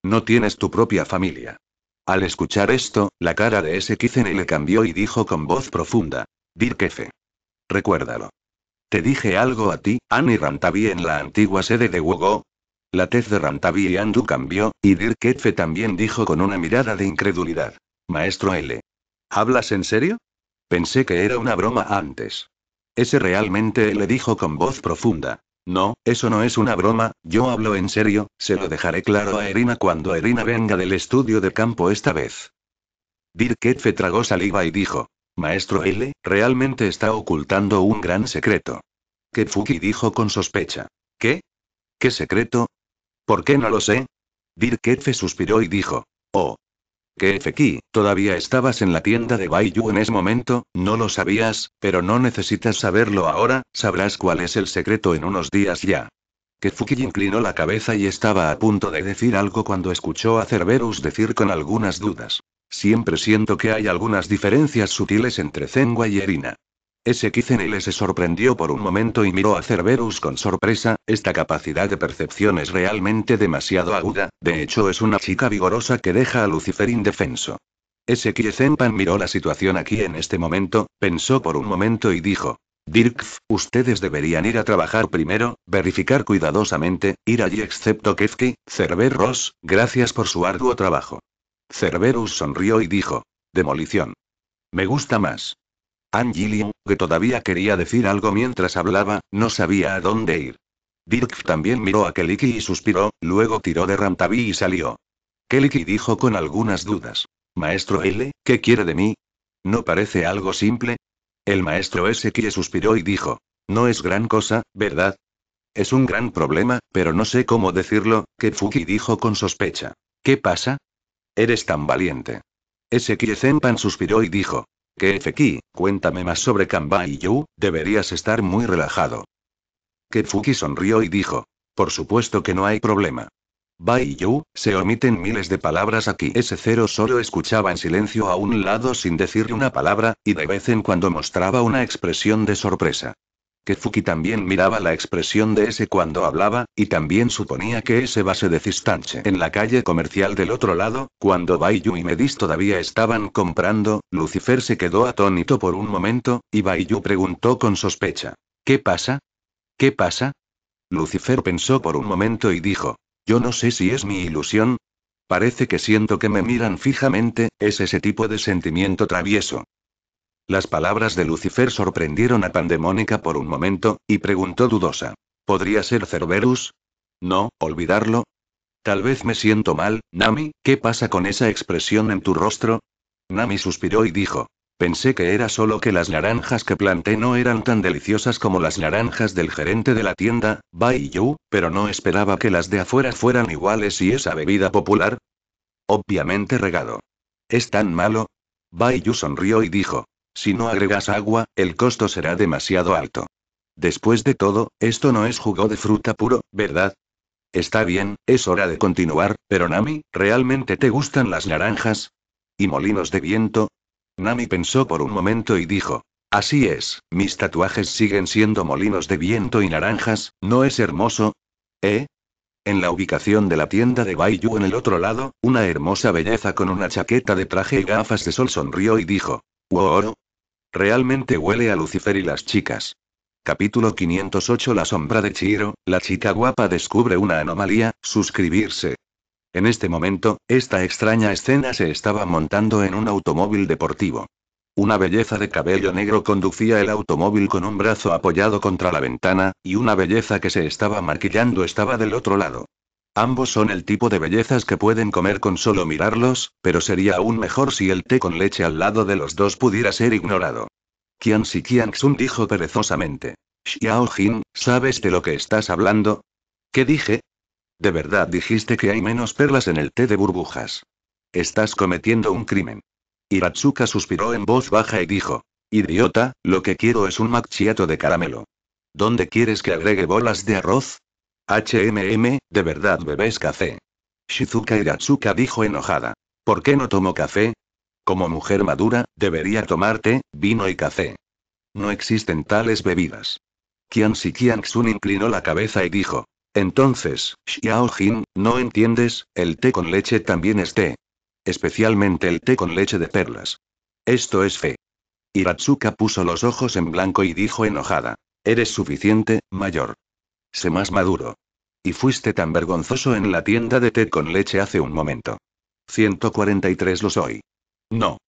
No tienes tu propia familia. Al escuchar esto, la cara de ese Kizene le cambió y dijo con voz profunda. Dirkefe. Recuérdalo. ¿Te dije algo a ti, An y Rantavi en la antigua sede de Wogo? La tez de Rantavi y Andu cambió, y Dirkefe también dijo con una mirada de incredulidad. Maestro L. ¿Hablas en serio? Pensé que era una broma antes. Ese realmente le dijo con voz profunda. No, eso no es una broma, yo hablo en serio, se lo dejaré claro a Erina cuando Erina venga del estudio de campo esta vez. Dirk tragó saliva y dijo. Maestro L, realmente está ocultando un gran secreto. Que dijo con sospecha. ¿Qué? ¿Qué secreto? ¿Por qué no lo sé? Dirk suspiró y dijo. Oh, que Efeki, todavía estabas en la tienda de Baiyu en ese momento, no lo sabías, pero no necesitas saberlo ahora, sabrás cuál es el secreto en unos días ya. Que Fuki inclinó la cabeza y estaba a punto de decir algo cuando escuchó a Cerberus decir con algunas dudas. Siempre siento que hay algunas diferencias sutiles entre Zengua y Erina. Ese se sorprendió por un momento y miró a Cerberus con sorpresa, esta capacidad de percepción es realmente demasiado aguda, de hecho es una chica vigorosa que deja a Lucifer indefenso. Ese miró la situación aquí en este momento, pensó por un momento y dijo. Dirkf, ustedes deberían ir a trabajar primero, verificar cuidadosamente, ir allí excepto Kefki, Cerberus, gracias por su arduo trabajo. Cerberus sonrió y dijo. Demolición. Me gusta más. Anji que todavía quería decir algo mientras hablaba, no sabía a dónde ir. Dirk también miró a Keliki y suspiró, luego tiró de Rantavi y salió. Keliki dijo con algunas dudas. Maestro L, ¿qué quiere de mí? ¿No parece algo simple? El maestro S. suspiró y dijo. No es gran cosa, ¿verdad? Es un gran problema, pero no sé cómo decirlo, que Fuki dijo con sospecha. ¿Qué pasa? Eres tan valiente. Ese Kie Zenpan suspiró y dijo. Que Cuéntame más sobre Kanba y Yu, deberías estar muy relajado. Kefuki sonrió y dijo. Por supuesto que no hay problema. Bai Yu, se omiten miles de palabras aquí. Ese cero solo escuchaba en silencio a un lado sin decir una palabra, y de vez en cuando mostraba una expresión de sorpresa que Fuki también miraba la expresión de ese cuando hablaba, y también suponía que ese base de Cistanche en la calle comercial del otro lado, cuando Baiyu y Medis todavía estaban comprando, Lucifer se quedó atónito por un momento, y Baiyu preguntó con sospecha. ¿Qué pasa? ¿Qué pasa? Lucifer pensó por un momento y dijo. Yo no sé si es mi ilusión. Parece que siento que me miran fijamente, es ese tipo de sentimiento travieso, las palabras de Lucifer sorprendieron a Pandemónica por un momento, y preguntó dudosa. ¿Podría ser Cerberus? No, olvidarlo. Tal vez me siento mal, Nami, ¿qué pasa con esa expresión en tu rostro? Nami suspiró y dijo. Pensé que era solo que las naranjas que planté no eran tan deliciosas como las naranjas del gerente de la tienda, Bai Yu, pero no esperaba que las de afuera fueran iguales y esa bebida popular. Obviamente regado. Es tan malo. Bai Yu sonrió y dijo, si no agregas agua, el costo será demasiado alto. Después de todo, esto no es jugo de fruta puro, ¿verdad? Está bien, es hora de continuar, pero Nami, ¿realmente te gustan las naranjas? ¿Y molinos de viento? Nami pensó por un momento y dijo, Así es, mis tatuajes siguen siendo molinos de viento y naranjas, ¿no es hermoso? ¿Eh? En la ubicación de la tienda de Baiyu en el otro lado, una hermosa belleza con una chaqueta de traje y gafas de sol sonrió y dijo, Wow, Realmente huele a Lucifer y las chicas. Capítulo 508 La sombra de Chiro. la chica guapa descubre una anomalía, suscribirse. En este momento, esta extraña escena se estaba montando en un automóvil deportivo. Una belleza de cabello negro conducía el automóvil con un brazo apoyado contra la ventana, y una belleza que se estaba maquillando estaba del otro lado. Ambos son el tipo de bellezas que pueden comer con solo mirarlos, pero sería aún mejor si el té con leche al lado de los dos pudiera ser ignorado. Qianxi Si dijo perezosamente. Xiao ¿sabes de lo que estás hablando? ¿Qué dije? De verdad dijiste que hay menos perlas en el té de burbujas. Estás cometiendo un crimen. Hiratsuka suspiró en voz baja y dijo. Idiota, lo que quiero es un macchiato de caramelo. ¿Dónde quieres que agregue bolas de arroz? HMM, de verdad bebes café. Shizuka Iratsuka dijo enojada. ¿Por qué no tomo café? Como mujer madura, debería tomarte, vino y café. No existen tales bebidas. Qianxi Qianxun inclinó la cabeza y dijo. Entonces, Xiao Jin, ¿no entiendes? El té con leche también es té. Especialmente el té con leche de perlas. Esto es fe. Iratsuka puso los ojos en blanco y dijo enojada. Eres suficiente, mayor. Sé más maduro. Y fuiste tan vergonzoso en la tienda de té con leche hace un momento. 143 lo soy. No.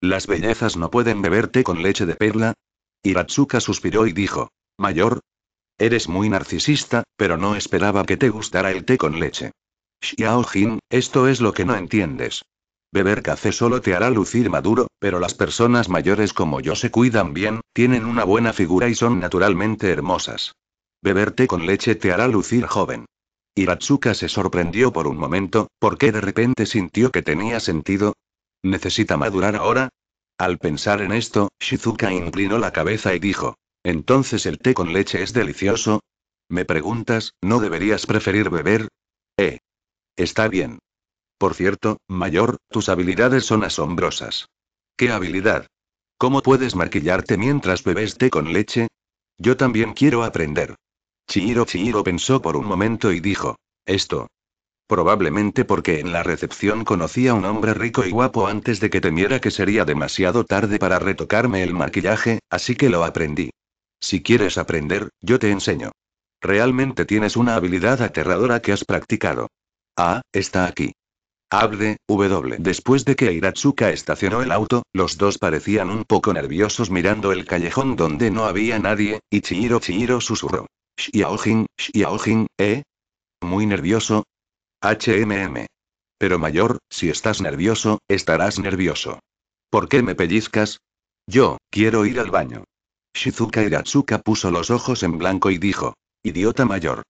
Las bellezas no pueden beber té con leche de perla. Hiratsuka suspiró y dijo, Mayor. Eres muy narcisista, pero no esperaba que te gustara el té con leche. Xiao Jin, esto es lo que no entiendes. Beber café solo te hará lucir maduro, pero las personas mayores como yo se cuidan bien, tienen una buena figura y son naturalmente hermosas. Beberte con leche te hará lucir joven. Hiratsuka se sorprendió por un momento, porque de repente sintió que tenía sentido. ¿Necesita madurar ahora? Al pensar en esto, Shizuka inclinó la cabeza y dijo, ¿entonces el té con leche es delicioso? Me preguntas, ¿no deberías preferir beber? Eh. Está bien. Por cierto, mayor, tus habilidades son asombrosas. ¿Qué habilidad? ¿Cómo puedes maquillarte mientras bebes té con leche? Yo también quiero aprender. Chihiro Chihiro pensó por un momento y dijo. Esto. Probablemente porque en la recepción conocí a un hombre rico y guapo antes de que temiera que sería demasiado tarde para retocarme el maquillaje, así que lo aprendí. Si quieres aprender, yo te enseño. Realmente tienes una habilidad aterradora que has practicado. Ah, está aquí. Abre, W. Después de que Hiratsuka estacionó el auto, los dos parecían un poco nerviosos mirando el callejón donde no había nadie, y Chihiro Chihiro susurró. Shiaojin, Shiaojin, ¿eh? Muy nervioso. HMM. Pero mayor, si estás nervioso, estarás nervioso. ¿Por qué me pellizcas? Yo, quiero ir al baño. Shizuka Iratsuka puso los ojos en blanco y dijo, idiota mayor.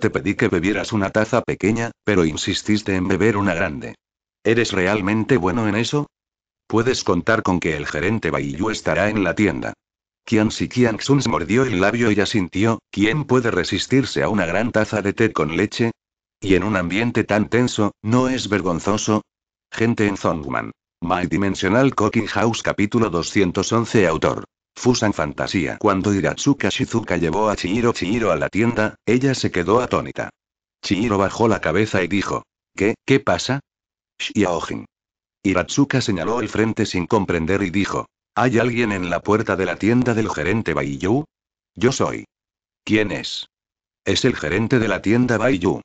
Te pedí que bebieras una taza pequeña, pero insististe en beber una grande. ¿Eres realmente bueno en eso? Puedes contar con que el gerente Baiyu estará en la tienda. Kian Si mordió el labio y asintió, ¿quién puede resistirse a una gran taza de té con leche? Y en un ambiente tan tenso, ¿no es vergonzoso? Gente en Zongman. My Dimensional Cooking House capítulo 211 autor. Fusan Fantasía. Cuando Hiratsuka Shizuka llevó a Chihiro Chihiro a la tienda, ella se quedó atónita. Chihiro bajó la cabeza y dijo. ¿Qué, qué pasa? Shiaojin. Hiratsuka señaló el frente sin comprender y dijo. ¿Hay alguien en la puerta de la tienda del gerente Yu? Yo soy. ¿Quién es? Es el gerente de la tienda Baiyu.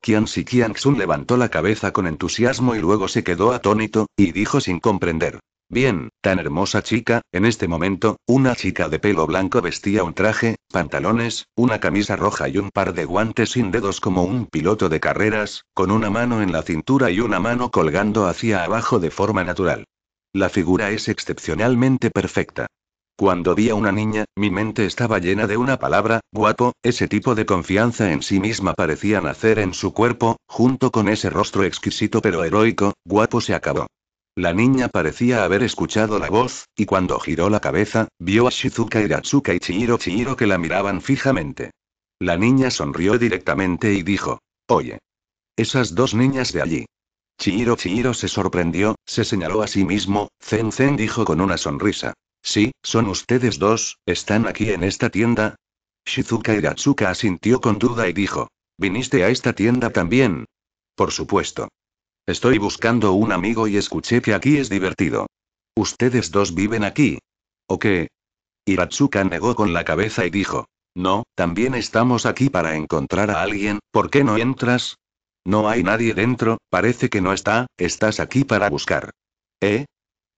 Qian Si qian levantó la cabeza con entusiasmo y luego se quedó atónito, y dijo sin comprender. Bien, tan hermosa chica, en este momento, una chica de pelo blanco vestía un traje, pantalones, una camisa roja y un par de guantes sin dedos como un piloto de carreras, con una mano en la cintura y una mano colgando hacia abajo de forma natural. La figura es excepcionalmente perfecta. Cuando vi a una niña, mi mente estaba llena de una palabra, guapo, ese tipo de confianza en sí misma parecía nacer en su cuerpo, junto con ese rostro exquisito pero heroico, guapo se acabó. La niña parecía haber escuchado la voz, y cuando giró la cabeza, vio a Shizuka Iratsuka y Chihiro Chihiro que la miraban fijamente. La niña sonrió directamente y dijo, Oye. Esas dos niñas de allí. Chihiro Chihiro se sorprendió, se señaló a sí mismo, Zen Zen dijo con una sonrisa. Sí, son ustedes dos, están aquí en esta tienda. Shizuka Iratsuka asintió con duda y dijo. ¿Viniste a esta tienda también? Por supuesto. Estoy buscando un amigo y escuché que aquí es divertido. ¿Ustedes dos viven aquí? ¿O qué? Iratsuka negó con la cabeza y dijo. No, también estamos aquí para encontrar a alguien, ¿por qué no entras? No hay nadie dentro, parece que no está, estás aquí para buscar. ¿Eh?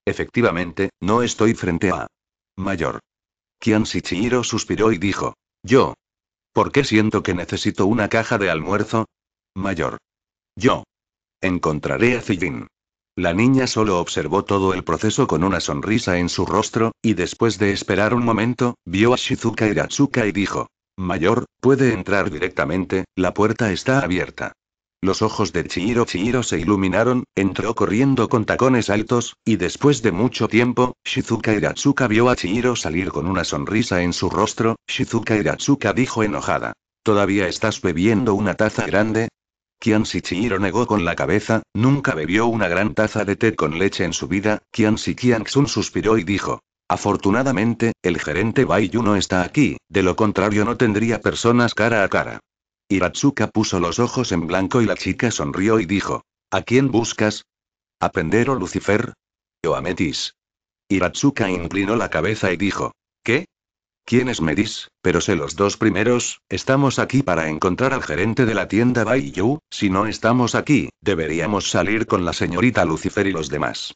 Efectivamente, no estoy frente a... Mayor. Kian Shichihiro suspiró y dijo. Yo. ¿Por qué siento que necesito una caja de almuerzo? Mayor. Yo. Encontraré a Zijin. La niña solo observó todo el proceso con una sonrisa en su rostro, y después de esperar un momento, vio a Shizuka Iratsuka y dijo. Mayor, puede entrar directamente, la puerta está abierta. Los ojos de Chihiro Chihiro se iluminaron, entró corriendo con tacones altos, y después de mucho tiempo, Shizuka Iratsuka vio a Chihiro salir con una sonrisa en su rostro, Shizuka Iratsuka dijo enojada. ¿Todavía estás bebiendo una taza grande? Kianshi Chihiro negó con la cabeza, nunca bebió una gran taza de té con leche en su vida, Kianshi Sun suspiró y dijo. Afortunadamente, el gerente Bai no está aquí, de lo contrario no tendría personas cara a cara. Hiratsuka puso los ojos en blanco y la chica sonrió y dijo. ¿A quién buscas? ¿A o oh Lucifer? ¿O a Metis? Hiratsuka inclinó la cabeza y dijo. ¿Qué? ¿Quién es Metis? Pero sé los dos primeros, estamos aquí para encontrar al gerente de la tienda Baiyu, si no estamos aquí, deberíamos salir con la señorita Lucifer y los demás.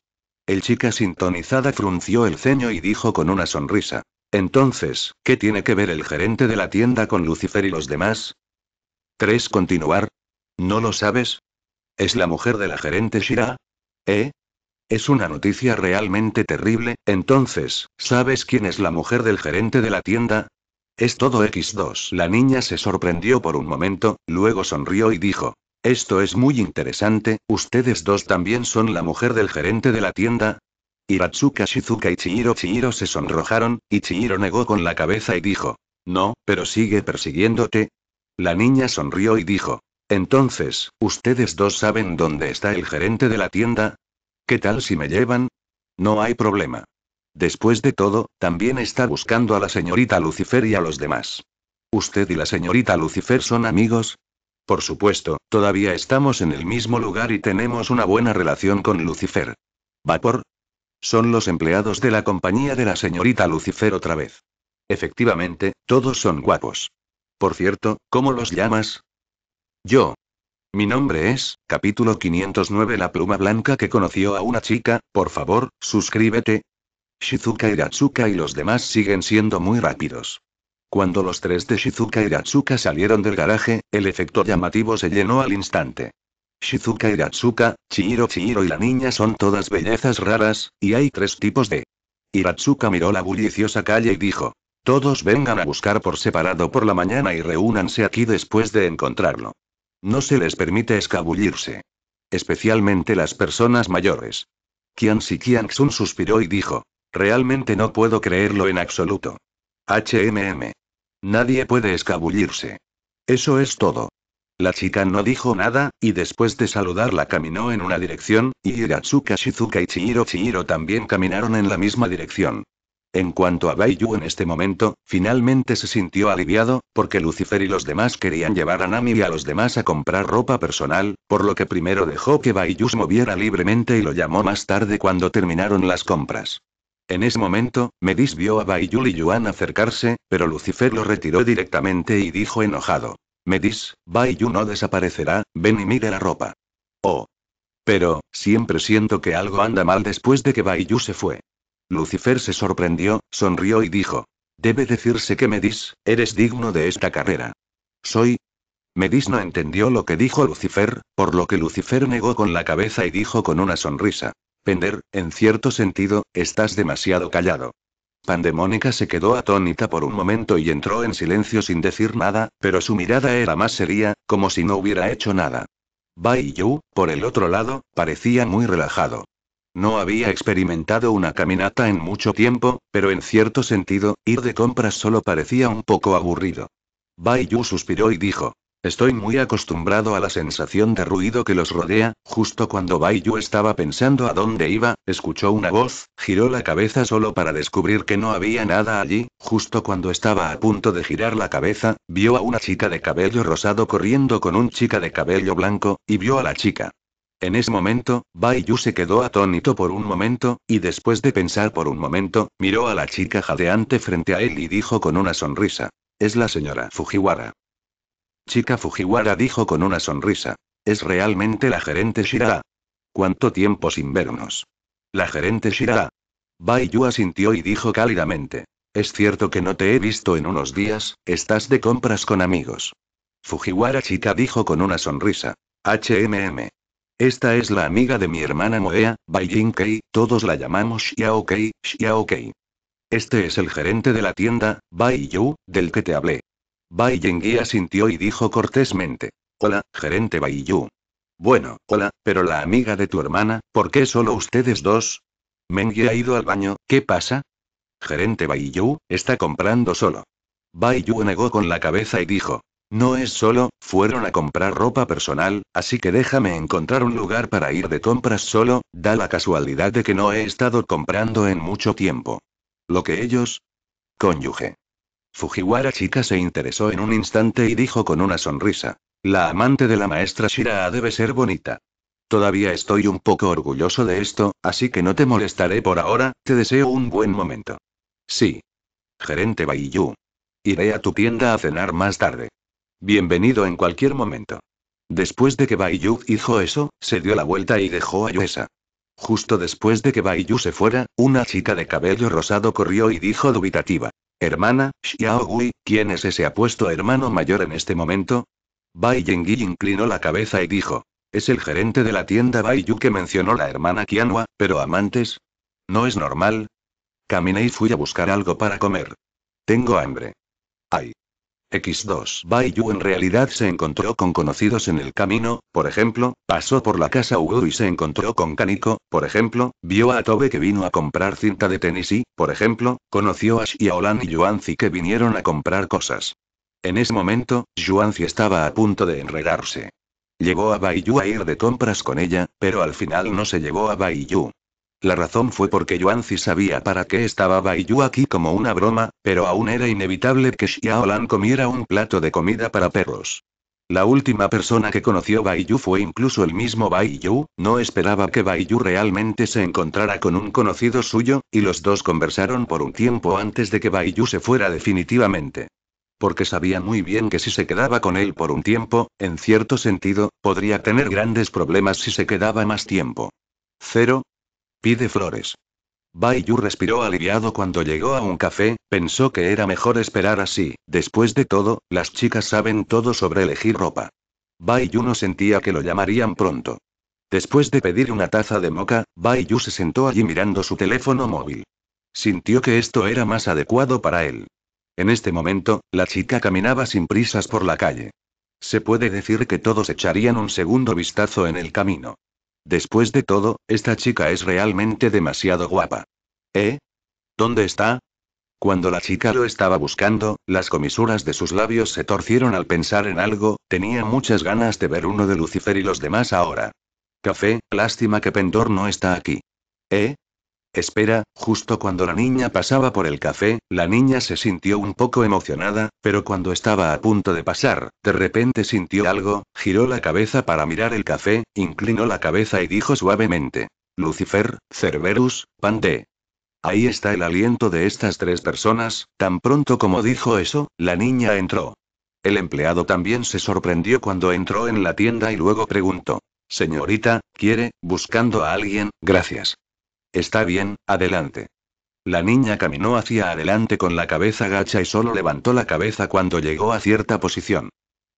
El chica sintonizada frunció el ceño y dijo con una sonrisa. Entonces, ¿qué tiene que ver el gerente de la tienda con Lucifer y los demás? 3. Continuar. ¿No lo sabes? ¿Es la mujer de la gerente Shira? ¿Eh? Es una noticia realmente terrible, entonces, ¿sabes quién es la mujer del gerente de la tienda? Es todo X2. La niña se sorprendió por un momento, luego sonrió y dijo, esto es muy interesante, ustedes dos también son la mujer del gerente de la tienda. Hiratsuka Shizuka y Chihiro Chihiro se sonrojaron, y Chihiro negó con la cabeza y dijo, no, pero sigue persiguiéndote, la niña sonrió y dijo. Entonces, ¿ustedes dos saben dónde está el gerente de la tienda? ¿Qué tal si me llevan? No hay problema. Después de todo, también está buscando a la señorita Lucifer y a los demás. ¿Usted y la señorita Lucifer son amigos? Por supuesto, todavía estamos en el mismo lugar y tenemos una buena relación con Lucifer. ¿Vapor? Son los empleados de la compañía de la señorita Lucifer otra vez. Efectivamente, todos son guapos. Por cierto, ¿cómo los llamas? Yo. Mi nombre es, capítulo 509 La pluma blanca que conoció a una chica, por favor, suscríbete. Shizuka Iratsuka y los demás siguen siendo muy rápidos. Cuando los tres de Shizuka Iratsuka salieron del garaje, el efecto llamativo se llenó al instante. Shizuka Iratsuka, Chihiro Chihiro y la niña son todas bellezas raras, y hay tres tipos de. Iratsuka miró la bulliciosa calle y dijo. Todos vengan a buscar por separado por la mañana y reúnanse aquí después de encontrarlo. No se les permite escabullirse. Especialmente las personas mayores. Kianxi Kianxun suspiró y dijo: Realmente no puedo creerlo en absoluto. HMM. Nadie puede escabullirse. Eso es todo. La chica no dijo nada, y después de saludarla caminó en una dirección, y Hiratsuka Shizuka y Chihiro Chihiro también caminaron en la misma dirección. En cuanto a Bai en este momento, finalmente se sintió aliviado, porque Lucifer y los demás querían llevar a Nami y a los demás a comprar ropa personal, por lo que primero dejó que Bai se moviera libremente y lo llamó más tarde cuando terminaron las compras. En ese momento, Medis vio a Bai y Yuan acercarse, pero Lucifer lo retiró directamente y dijo enojado. Medis, Bai no desaparecerá, ven y mire la ropa. Oh. Pero, siempre siento que algo anda mal después de que Bai se fue. Lucifer se sorprendió, sonrió y dijo. Debe decirse que Medis, eres digno de esta carrera. Soy. Medis no entendió lo que dijo Lucifer, por lo que Lucifer negó con la cabeza y dijo con una sonrisa. Pender, en cierto sentido, estás demasiado callado. Pandemónica se quedó atónita por un momento y entró en silencio sin decir nada, pero su mirada era más seria, como si no hubiera hecho nada. Bai Yu, por el otro lado, parecía muy relajado. No había experimentado una caminata en mucho tiempo, pero en cierto sentido, ir de compras solo parecía un poco aburrido. Bai Yu suspiró y dijo. Estoy muy acostumbrado a la sensación de ruido que los rodea, justo cuando Bai Yu estaba pensando a dónde iba, escuchó una voz, giró la cabeza solo para descubrir que no había nada allí, justo cuando estaba a punto de girar la cabeza, vio a una chica de cabello rosado corriendo con un chica de cabello blanco, y vio a la chica. En ese momento, Bai se quedó atónito por un momento, y después de pensar por un momento, miró a la chica jadeante frente a él y dijo con una sonrisa. Es la señora Fujiwara. Chica Fujiwara dijo con una sonrisa. Es realmente la gerente Shira. ¿Cuánto tiempo sin vernos? La gerente Shira. Bai asintió y dijo cálidamente. Es cierto que no te he visto en unos días, estás de compras con amigos. Fujiwara chica dijo con una sonrisa. HMM. Esta es la amiga de mi hermana Moea, Bai todos la llamamos Xiao Kei, Xiao Kei. Este es el gerente de la tienda, Bai Yu, del que te hablé. Bai Yengui asintió y dijo cortésmente. Hola, gerente Bai Yu. Bueno, hola, pero la amiga de tu hermana, ¿por qué solo ustedes dos? Mengi ha ido al baño, ¿qué pasa? Gerente Bai Yu, está comprando solo. Bai Yu negó con la cabeza y dijo. No es solo, fueron a comprar ropa personal, así que déjame encontrar un lugar para ir de compras solo, da la casualidad de que no he estado comprando en mucho tiempo. Lo que ellos... Cónyuge. Fujiwara chica se interesó en un instante y dijo con una sonrisa. La amante de la maestra Shira debe ser bonita. Todavía estoy un poco orgulloso de esto, así que no te molestaré por ahora, te deseo un buen momento. Sí. Gerente Baiyu. Iré a tu tienda a cenar más tarde. Bienvenido en cualquier momento. Después de que Yu hizo eso, se dio la vuelta y dejó a Yuesa. Justo después de que Baiyu se fuera, una chica de cabello rosado corrió y dijo dubitativa. Hermana, Xiao Gui, ¿quién es ese apuesto hermano mayor en este momento? Bai Yengui inclinó la cabeza y dijo. Es el gerente de la tienda Baiyu que mencionó la hermana Qianhua, pero amantes. ¿No es normal? Caminé y fui a buscar algo para comer. Tengo hambre. Ay. X2 Yu en realidad se encontró con conocidos en el camino, por ejemplo, pasó por la casa Wu y se encontró con Kaniko, por ejemplo, vio a Tobe que vino a comprar cinta de tenis y, por ejemplo, conoció a Xiaolan y Yuanzi que vinieron a comprar cosas. En ese momento, Yuanzi estaba a punto de enredarse. Llegó a Yu a ir de compras con ella, pero al final no se llevó a Yu. La razón fue porque Yuanzi sabía para qué estaba Baiyu aquí como una broma, pero aún era inevitable que Xiaolan comiera un plato de comida para perros. La última persona que conoció Baiyu fue incluso el mismo Baiyu, no esperaba que Baiyu realmente se encontrara con un conocido suyo, y los dos conversaron por un tiempo antes de que Baiyu se fuera definitivamente porque sabía muy bien que si se quedaba con él por un tiempo, en cierto sentido, podría tener grandes problemas si se quedaba más tiempo. Cero, Pide flores. Baiyu respiró aliviado cuando llegó a un café, pensó que era mejor esperar así, después de todo, las chicas saben todo sobre elegir ropa. Bai no sentía que lo llamarían pronto. Después de pedir una taza de moca, Baiyu se sentó allí mirando su teléfono móvil. Sintió que esto era más adecuado para él. En este momento, la chica caminaba sin prisas por la calle. Se puede decir que todos echarían un segundo vistazo en el camino. Después de todo, esta chica es realmente demasiado guapa. ¿Eh? ¿Dónde está? Cuando la chica lo estaba buscando, las comisuras de sus labios se torcieron al pensar en algo, tenía muchas ganas de ver uno de Lucifer y los demás ahora. Café, lástima que Pendor no está aquí. ¿Eh? Espera, justo cuando la niña pasaba por el café, la niña se sintió un poco emocionada, pero cuando estaba a punto de pasar, de repente sintió algo, giró la cabeza para mirar el café, inclinó la cabeza y dijo suavemente. Lucifer, Cerberus, Pante. Ahí está el aliento de estas tres personas, tan pronto como dijo eso, la niña entró. El empleado también se sorprendió cuando entró en la tienda y luego preguntó. Señorita, ¿quiere, buscando a alguien, gracias? Está bien, adelante. La niña caminó hacia adelante con la cabeza gacha y solo levantó la cabeza cuando llegó a cierta posición.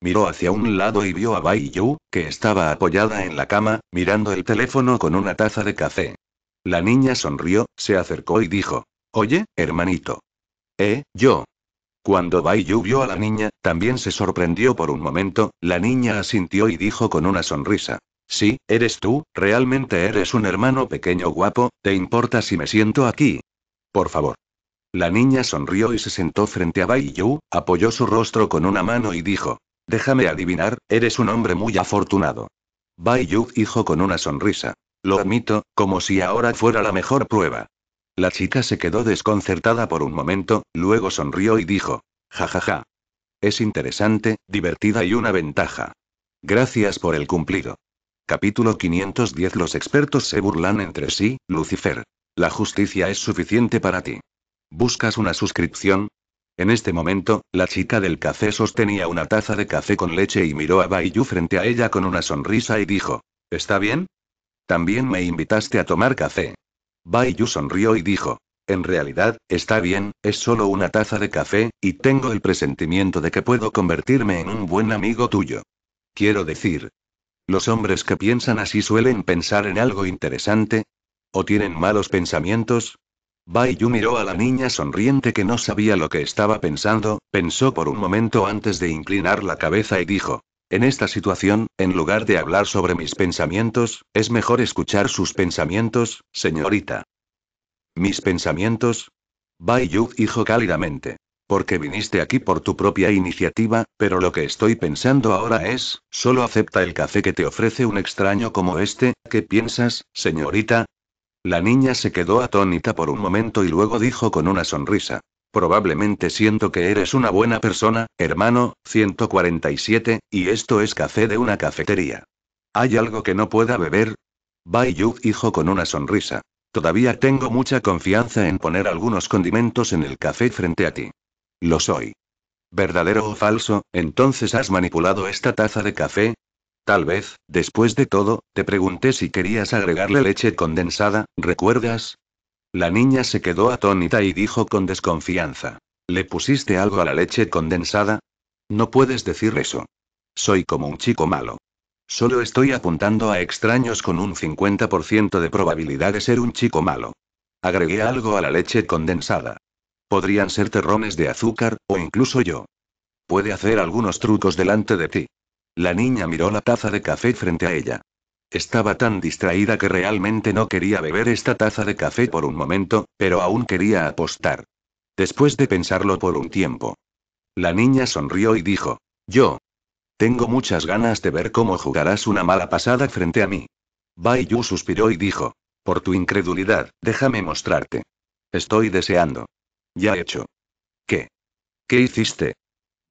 Miró hacia un lado y vio a Bai Yu, que estaba apoyada en la cama, mirando el teléfono con una taza de café. La niña sonrió, se acercó y dijo: Oye, hermanito. Eh, yo. Cuando Bai Yu vio a la niña, también se sorprendió por un momento, la niña asintió y dijo con una sonrisa: Sí, eres tú, realmente eres un hermano pequeño guapo, ¿te importa si me siento aquí? Por favor. La niña sonrió y se sentó frente a Bai Yu, apoyó su rostro con una mano y dijo: Déjame adivinar, eres un hombre muy afortunado. Bai Yu dijo con una sonrisa: Lo admito, como si ahora fuera la mejor prueba. La chica se quedó desconcertada por un momento, luego sonrió y dijo: Jajaja. Ja, ja. Es interesante, divertida y una ventaja. Gracias por el cumplido. Capítulo 510 Los expertos se burlan entre sí, Lucifer. La justicia es suficiente para ti. ¿Buscas una suscripción? En este momento, la chica del café sostenía una taza de café con leche y miró a Baiyu frente a ella con una sonrisa y dijo, ¿Está bien? También me invitaste a tomar café. Baiyu sonrió y dijo, en realidad, está bien, es solo una taza de café, y tengo el presentimiento de que puedo convertirme en un buen amigo tuyo. Quiero decir, los hombres que piensan así suelen pensar en algo interesante. ¿O tienen malos pensamientos? Bai Yu miró a la niña sonriente que no sabía lo que estaba pensando, pensó por un momento antes de inclinar la cabeza y dijo, en esta situación, en lugar de hablar sobre mis pensamientos, es mejor escuchar sus pensamientos, señorita. ¿Mis pensamientos? Bai Yu dijo cálidamente porque viniste aquí por tu propia iniciativa, pero lo que estoy pensando ahora es, solo acepta el café que te ofrece un extraño como este, ¿qué piensas, señorita? La niña se quedó atónita por un momento y luego dijo con una sonrisa. Probablemente siento que eres una buena persona, hermano, 147, y esto es café de una cafetería. ¿Hay algo que no pueda beber? Bai Yu dijo con una sonrisa. Todavía tengo mucha confianza en poner algunos condimentos en el café frente a ti. Lo soy. ¿Verdadero o falso? Entonces has manipulado esta taza de café, Tal vez, después de todo, te pregunté si querías agregarle leche condensada, ¿recuerdas? La niña se quedó atónita y dijo con desconfianza. ¿Le pusiste algo a la leche condensada? No puedes decir eso. Soy como un chico malo. Solo estoy apuntando a extraños con un 50% de probabilidad de ser un chico malo. Agregué algo a la leche condensada. Podrían ser terrones de azúcar, o incluso yo. Puede hacer algunos trucos delante de ti. La niña miró la taza de café frente a ella. Estaba tan distraída que realmente no quería beber esta taza de café por un momento, pero aún quería apostar. Después de pensarlo por un tiempo. La niña sonrió y dijo, yo. Tengo muchas ganas de ver cómo jugarás una mala pasada frente a mí. Bai Yu suspiró y dijo, por tu incredulidad, déjame mostrarte. Estoy deseando. Ya hecho. ¿Qué? ¿Qué hiciste?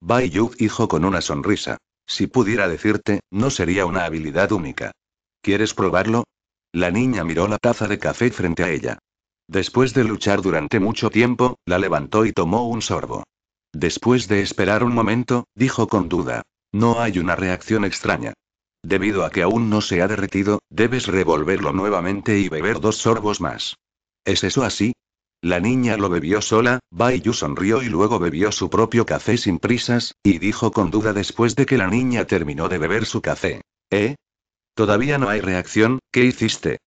Bai Yu dijo con una sonrisa. Si pudiera decirte, no sería una habilidad única. ¿Quieres probarlo? La niña miró la taza de café frente a ella. Después de luchar durante mucho tiempo, la levantó y tomó un sorbo. Después de esperar un momento, dijo con duda. No hay una reacción extraña. Debido a que aún no se ha derretido, debes revolverlo nuevamente y beber dos sorbos más. ¿Es eso así? La niña lo bebió sola, Bai sonrió y luego bebió su propio café sin prisas, y dijo con duda después de que la niña terminó de beber su café. ¿Eh? Todavía no hay reacción, ¿qué hiciste?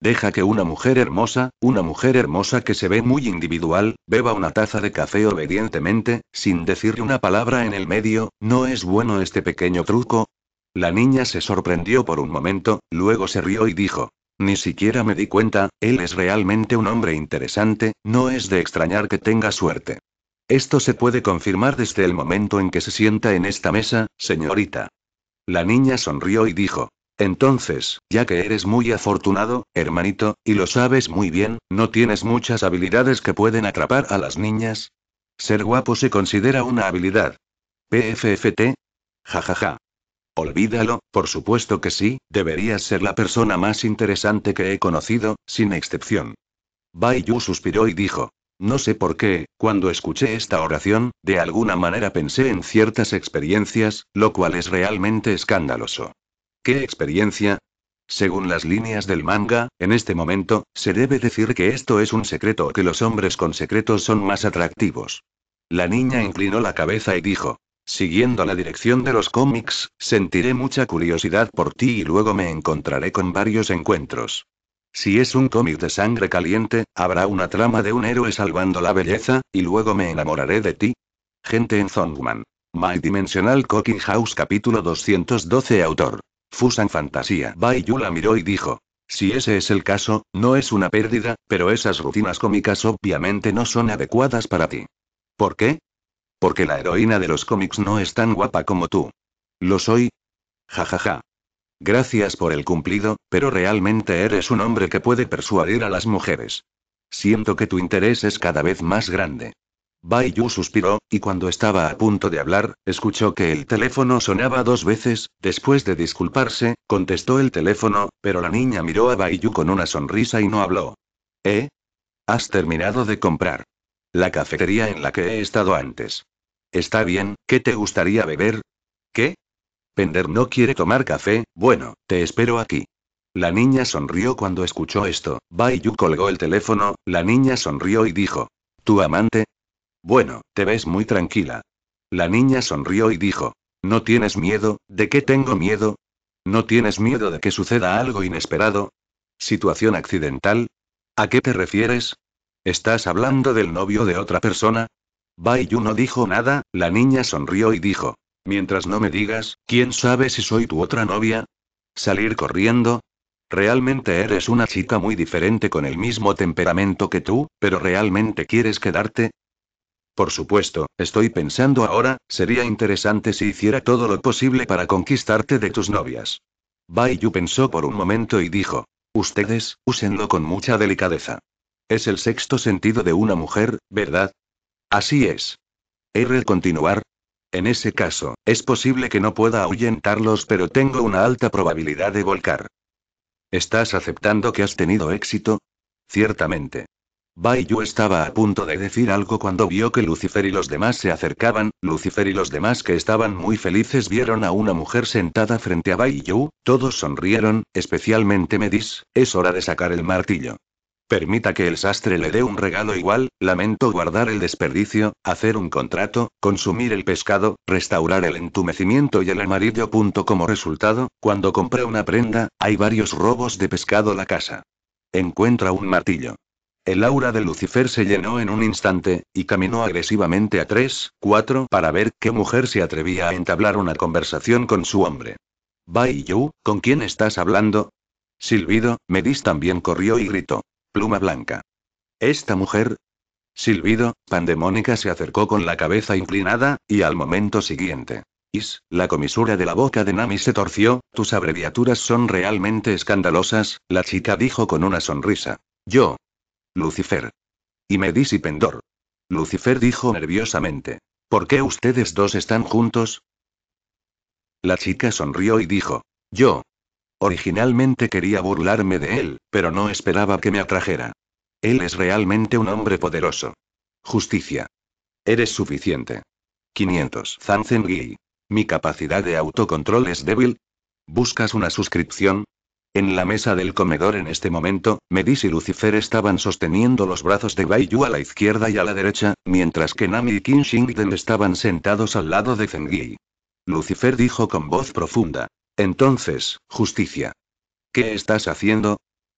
Deja que una mujer hermosa, una mujer hermosa que se ve muy individual, beba una taza de café obedientemente, sin decir una palabra en el medio, ¿no es bueno este pequeño truco? La niña se sorprendió por un momento, luego se rió y dijo, ni siquiera me di cuenta, él es realmente un hombre interesante, no es de extrañar que tenga suerte. Esto se puede confirmar desde el momento en que se sienta en esta mesa, señorita. La niña sonrió y dijo, entonces, ya que eres muy afortunado, hermanito, y lo sabes muy bien, ¿no tienes muchas habilidades que pueden atrapar a las niñas? Ser guapo se considera una habilidad. PFFT. Jajaja. Olvídalo, por supuesto que sí, deberías ser la persona más interesante que he conocido, sin excepción. Bai Yu suspiró y dijo. No sé por qué, cuando escuché esta oración, de alguna manera pensé en ciertas experiencias, lo cual es realmente escandaloso. ¿Qué experiencia? Según las líneas del manga, en este momento, se debe decir que esto es un secreto o que los hombres con secretos son más atractivos. La niña inclinó la cabeza y dijo, Siguiendo la dirección de los cómics, sentiré mucha curiosidad por ti y luego me encontraré con varios encuentros. Si es un cómic de sangre caliente, habrá una trama de un héroe salvando la belleza, y luego me enamoraré de ti. Gente en Zongman. My Dimensional Cooking House capítulo 212 autor. Fusan Fantasía. Bai la miró y dijo. Si ese es el caso, no es una pérdida, pero esas rutinas cómicas obviamente no son adecuadas para ti. ¿Por qué? Porque la heroína de los cómics no es tan guapa como tú. ¿Lo soy? Ja ja ja. Gracias por el cumplido, pero realmente eres un hombre que puede persuadir a las mujeres. Siento que tu interés es cada vez más grande. Baiyu suspiró, y cuando estaba a punto de hablar, escuchó que el teléfono sonaba dos veces, después de disculparse, contestó el teléfono, pero la niña miró a Baiyu con una sonrisa y no habló. ¿Eh? ¿Has terminado de comprar? La cafetería en la que he estado antes. Está bien, ¿qué te gustaría beber? ¿Qué? Pender no quiere tomar café, bueno, te espero aquí. La niña sonrió cuando escuchó esto. Bai colgó el teléfono, la niña sonrió y dijo. ¿Tu amante? Bueno, te ves muy tranquila. La niña sonrió y dijo. ¿No tienes miedo? ¿De qué tengo miedo? ¿No tienes miedo de que suceda algo inesperado? ¿Situación accidental? ¿A qué te refieres? ¿Estás hablando del novio de otra persona? Baiyu no dijo nada, la niña sonrió y dijo. Mientras no me digas, ¿quién sabe si soy tu otra novia? ¿Salir corriendo? Realmente eres una chica muy diferente con el mismo temperamento que tú, pero ¿realmente quieres quedarte? Por supuesto, estoy pensando ahora, sería interesante si hiciera todo lo posible para conquistarte de tus novias. Baiyu pensó por un momento y dijo. Ustedes, úsenlo con mucha delicadeza. Es el sexto sentido de una mujer, ¿verdad? Así es. He continuar. En ese caso, es posible que no pueda ahuyentarlos, pero tengo una alta probabilidad de volcar. ¿Estás aceptando que has tenido éxito? Ciertamente. Yu estaba a punto de decir algo cuando vio que Lucifer y los demás se acercaban. Lucifer y los demás que estaban muy felices vieron a una mujer sentada frente a Yu, todos sonrieron, especialmente Medis, es hora de sacar el martillo. Permita que el sastre le dé un regalo igual, lamento guardar el desperdicio, hacer un contrato, consumir el pescado, restaurar el entumecimiento y el amarillo. Punto como resultado, cuando compré una prenda, hay varios robos de pescado la casa. Encuentra un martillo. El aura de Lucifer se llenó en un instante, y caminó agresivamente a tres, cuatro, para ver qué mujer se atrevía a entablar una conversación con su hombre. Bai Yu, ¿con quién estás hablando? Silbido, Medis también corrió y gritó pluma blanca. Esta mujer. Silbido, Pandemónica se acercó con la cabeza inclinada, y al momento siguiente. Is, la comisura de la boca de Nami se torció, tus abreviaturas son realmente escandalosas, la chica dijo con una sonrisa. Yo. Lucifer. Y me y Pendor. Lucifer dijo nerviosamente. ¿Por qué ustedes dos están juntos? La chica sonrió y dijo. Yo. Originalmente quería burlarme de él, pero no esperaba que me atrajera. Él es realmente un hombre poderoso. Justicia. Eres suficiente. 500. Zengui. Mi capacidad de autocontrol es débil. ¿Buscas una suscripción? En la mesa del comedor en este momento, Medis y Lucifer estaban sosteniendo los brazos de Bai a la izquierda y a la derecha, mientras que Nami y Qin estaban sentados al lado de Zengui. Lucifer dijo con voz profunda. Entonces, justicia. ¿Qué estás haciendo?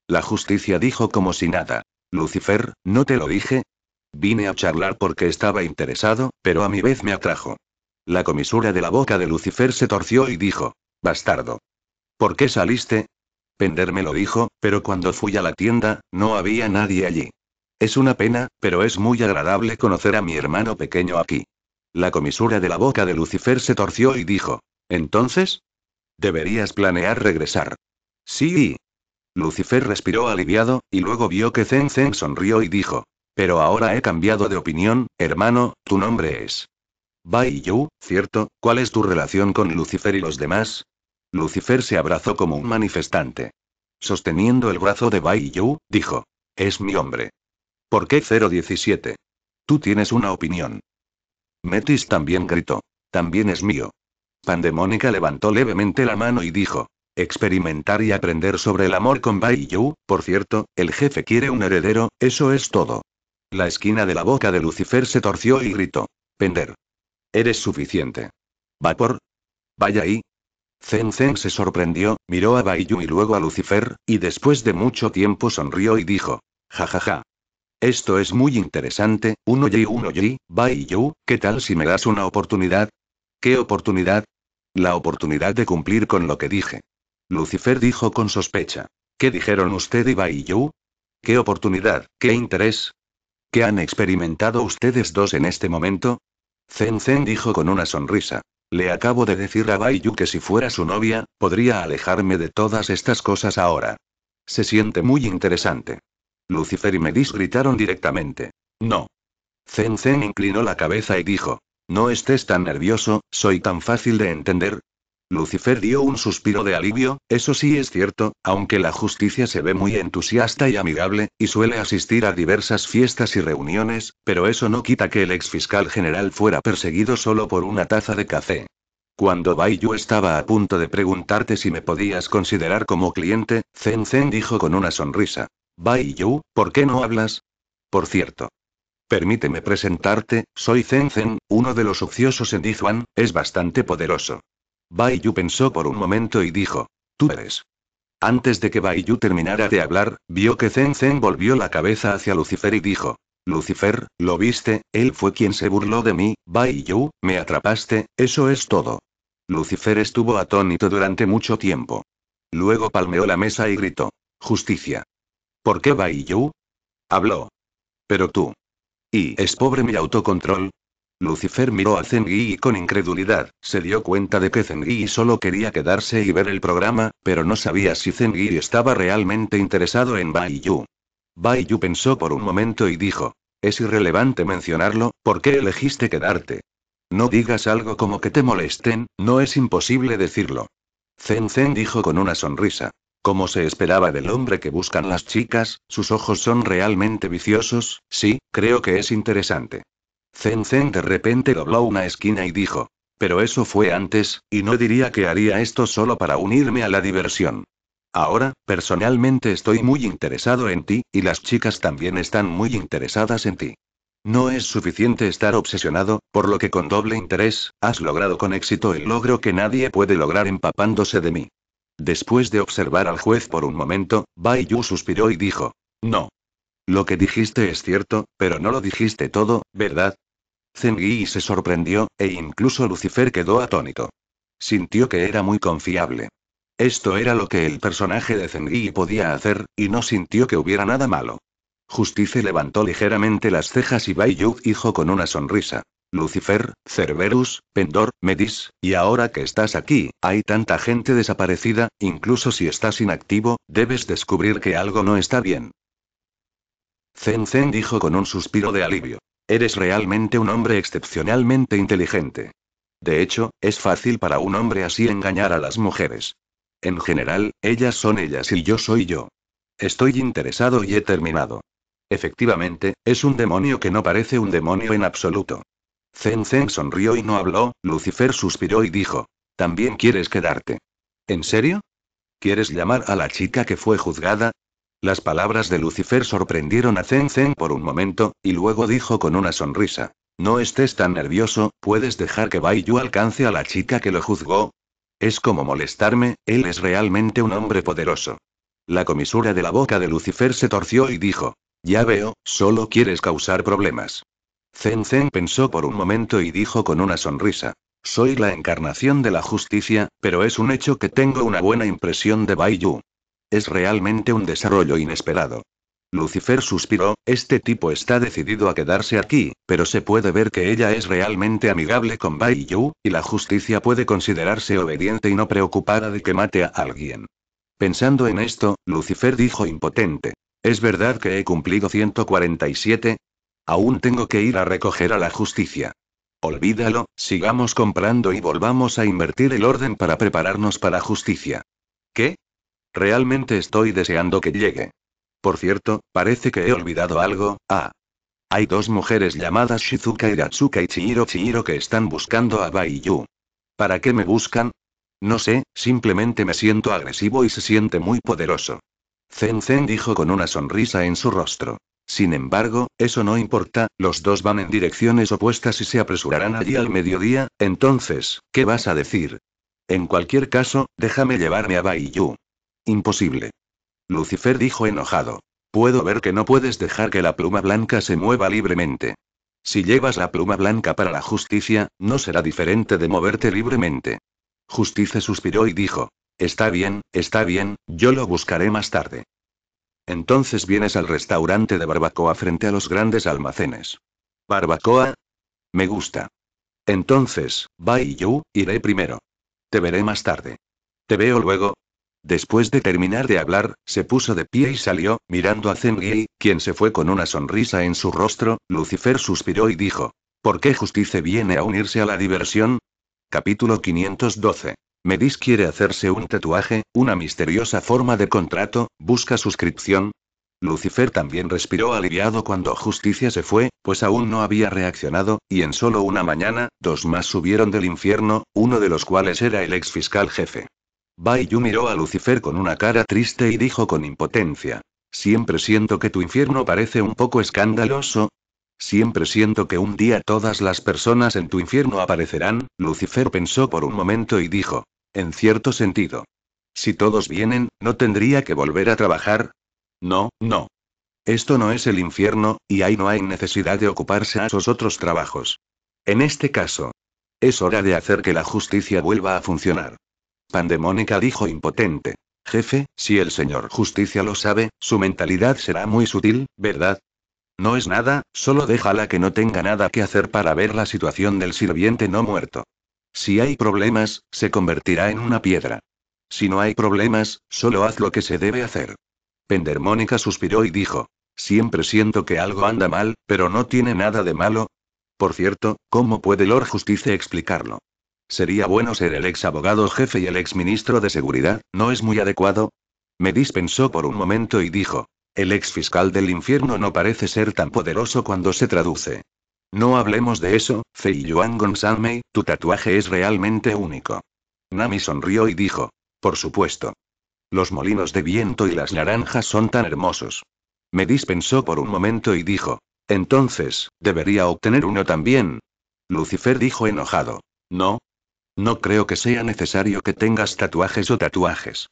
La justicia dijo como si nada. Lucifer, ¿no te lo dije? Vine a charlar porque estaba interesado, pero a mi vez me atrajo. La comisura de la boca de Lucifer se torció y dijo, Bastardo. ¿Por qué saliste? Pender lo dijo, pero cuando fui a la tienda, no había nadie allí. Es una pena, pero es muy agradable conocer a mi hermano pequeño aquí. La comisura de la boca de Lucifer se torció y dijo, ¿entonces? Deberías planear regresar. Sí. Lucifer respiró aliviado, y luego vio que Zen Zen sonrió y dijo. Pero ahora he cambiado de opinión, hermano, tu nombre es. Bai Yu, ¿cierto? ¿Cuál es tu relación con Lucifer y los demás? Lucifer se abrazó como un manifestante. Sosteniendo el brazo de Bai Yu, dijo. Es mi hombre. ¿Por qué 017? Tú tienes una opinión. Metis también gritó. También es mío. Pandemónica levantó levemente la mano y dijo. Experimentar y aprender sobre el amor con Bai Yu, por cierto, el jefe quiere un heredero, eso es todo. La esquina de la boca de Lucifer se torció y gritó. Pender. Eres suficiente. Vapor. Vaya ahí. Zen Zen se sorprendió, miró a Bai Yu y luego a Lucifer, y después de mucho tiempo sonrió y dijo. Ja Ja, ja. Esto es muy interesante, uno y uno y, Bai Yu, ¿qué tal si me das una oportunidad? ¿Qué oportunidad? La oportunidad de cumplir con lo que dije. Lucifer dijo con sospecha. ¿Qué dijeron usted y Baiyu? ¿Qué oportunidad? ¿Qué interés? ¿Qué han experimentado ustedes dos en este momento? Zen Zen dijo con una sonrisa. Le acabo de decir a Baiyu que si fuera su novia, podría alejarme de todas estas cosas ahora. Se siente muy interesante. Lucifer y Medis gritaron directamente. No. Zen Zen inclinó la cabeza y dijo. No estés tan nervioso, soy tan fácil de entender. Lucifer dio un suspiro de alivio, eso sí es cierto, aunque la justicia se ve muy entusiasta y amigable, y suele asistir a diversas fiestas y reuniones, pero eso no quita que el ex fiscal general fuera perseguido solo por una taza de café. Cuando Bai Yu estaba a punto de preguntarte si me podías considerar como cliente, Zen Zen dijo con una sonrisa. Bai Yu, ¿por qué no hablas? Por cierto, Permíteme presentarte, soy Zen Zen, uno de los ociosos en Dizuan, es bastante poderoso. Bai Yu pensó por un momento y dijo. Tú eres. Antes de que Bai Yu terminara de hablar, vio que Zen Zen volvió la cabeza hacia Lucifer y dijo. Lucifer, ¿lo viste? Él fue quien se burló de mí, Bai Yu, me atrapaste, eso es todo. Lucifer estuvo atónito durante mucho tiempo. Luego palmeó la mesa y gritó. Justicia. ¿Por qué Bai Yu? Habló. Pero tú. ¿Y es pobre mi autocontrol? Lucifer miró a Zengui y con incredulidad, se dio cuenta de que Zengi solo quería quedarse y ver el programa, pero no sabía si Zengi estaba realmente interesado en Bai Yu. Bai Yu pensó por un momento y dijo, es irrelevante mencionarlo, ¿por qué elegiste quedarte? No digas algo como que te molesten, no es imposible decirlo. Zen Zen dijo con una sonrisa. Como se esperaba del hombre que buscan las chicas, sus ojos son realmente viciosos, sí, creo que es interesante. Zen Zen de repente dobló una esquina y dijo. Pero eso fue antes, y no diría que haría esto solo para unirme a la diversión. Ahora, personalmente estoy muy interesado en ti, y las chicas también están muy interesadas en ti. No es suficiente estar obsesionado, por lo que con doble interés, has logrado con éxito el logro que nadie puede lograr empapándose de mí. Después de observar al juez por un momento, Bai Yu suspiró y dijo: No. Lo que dijiste es cierto, pero no lo dijiste todo, ¿verdad? Zengui se sorprendió, e incluso Lucifer quedó atónito. Sintió que era muy confiable. Esto era lo que el personaje de Zengui podía hacer, y no sintió que hubiera nada malo. Justicia levantó ligeramente las cejas y Bai Yu dijo con una sonrisa. Lucifer, Cerberus, Pendor, Medis, y ahora que estás aquí, hay tanta gente desaparecida, incluso si estás inactivo, debes descubrir que algo no está bien. Zen Zen dijo con un suspiro de alivio. Eres realmente un hombre excepcionalmente inteligente. De hecho, es fácil para un hombre así engañar a las mujeres. En general, ellas son ellas y yo soy yo. Estoy interesado y he terminado. Efectivamente, es un demonio que no parece un demonio en absoluto. Zen Zen sonrió y no habló, Lucifer suspiró y dijo. También quieres quedarte. ¿En serio? ¿Quieres llamar a la chica que fue juzgada? Las palabras de Lucifer sorprendieron a Zen Zen por un momento, y luego dijo con una sonrisa. No estés tan nervioso, ¿puedes dejar que Bai Yu alcance a la chica que lo juzgó? Es como molestarme, él es realmente un hombre poderoso. La comisura de la boca de Lucifer se torció y dijo. Ya veo, solo quieres causar problemas. Zen Zen pensó por un momento y dijo con una sonrisa. Soy la encarnación de la justicia, pero es un hecho que tengo una buena impresión de Bai Yu. Es realmente un desarrollo inesperado. Lucifer suspiró, este tipo está decidido a quedarse aquí, pero se puede ver que ella es realmente amigable con Bai Yu, y la justicia puede considerarse obediente y no preocupada de que mate a alguien. Pensando en esto, Lucifer dijo impotente. ¿Es verdad que he cumplido 147? Aún tengo que ir a recoger a la justicia. Olvídalo, sigamos comprando y volvamos a invertir el orden para prepararnos para justicia. ¿Qué? Realmente estoy deseando que llegue. Por cierto, parece que he olvidado algo, ah. Hay dos mujeres llamadas Shizuka Iratsuka y Chihiro Chihiro que están buscando a Baiyu. ¿Para qué me buscan? No sé, simplemente me siento agresivo y se siente muy poderoso. Zen Zen dijo con una sonrisa en su rostro. Sin embargo, eso no importa, los dos van en direcciones opuestas y se apresurarán allí al mediodía, entonces, ¿qué vas a decir? En cualquier caso, déjame llevarme a Baiyu. Imposible. Lucifer dijo enojado. Puedo ver que no puedes dejar que la pluma blanca se mueva libremente. Si llevas la pluma blanca para la justicia, no será diferente de moverte libremente. Justicia suspiró y dijo. Está bien, está bien, yo lo buscaré más tarde. Entonces vienes al restaurante de barbacoa frente a los grandes almacenes. ¿Barbacoa? Me gusta. Entonces, bye yo, iré primero. Te veré más tarde. Te veo luego. Después de terminar de hablar, se puso de pie y salió, mirando a Zengui, quien se fue con una sonrisa en su rostro. Lucifer suspiró y dijo: ¿Por qué justicia viene a unirse a la diversión? Capítulo 512 Medis quiere hacerse un tatuaje, una misteriosa forma de contrato, busca suscripción. Lucifer también respiró aliviado cuando Justicia se fue, pues aún no había reaccionado, y en solo una mañana, dos más subieron del infierno, uno de los cuales era el ex fiscal jefe. Bai miró a Lucifer con una cara triste y dijo con impotencia. Siempre siento que tu infierno parece un poco escandaloso, Siempre siento que un día todas las personas en tu infierno aparecerán, Lucifer pensó por un momento y dijo, en cierto sentido. Si todos vienen, ¿no tendría que volver a trabajar? No, no. Esto no es el infierno, y ahí no hay necesidad de ocuparse a esos otros trabajos. En este caso. Es hora de hacer que la justicia vuelva a funcionar. Pandemónica dijo impotente. Jefe, si el señor justicia lo sabe, su mentalidad será muy sutil, ¿verdad? No es nada, solo déjala que no tenga nada que hacer para ver la situación del sirviente no muerto. Si hay problemas, se convertirá en una piedra. Si no hay problemas, solo haz lo que se debe hacer. Pendermónica suspiró y dijo. Siempre siento que algo anda mal, pero no tiene nada de malo. Por cierto, ¿cómo puede Lord Justice explicarlo? Sería bueno ser el ex abogado jefe y el ex ministro de seguridad, ¿no es muy adecuado? Me dispensó por un momento y dijo, el ex fiscal del infierno no parece ser tan poderoso cuando se traduce. No hablemos de eso, Fei Yuan tu tatuaje es realmente único. Nami sonrió y dijo. Por supuesto. Los molinos de viento y las naranjas son tan hermosos. Me dispensó por un momento y dijo. Entonces, debería obtener uno también. Lucifer dijo enojado. No. No creo que sea necesario que tengas tatuajes o tatuajes.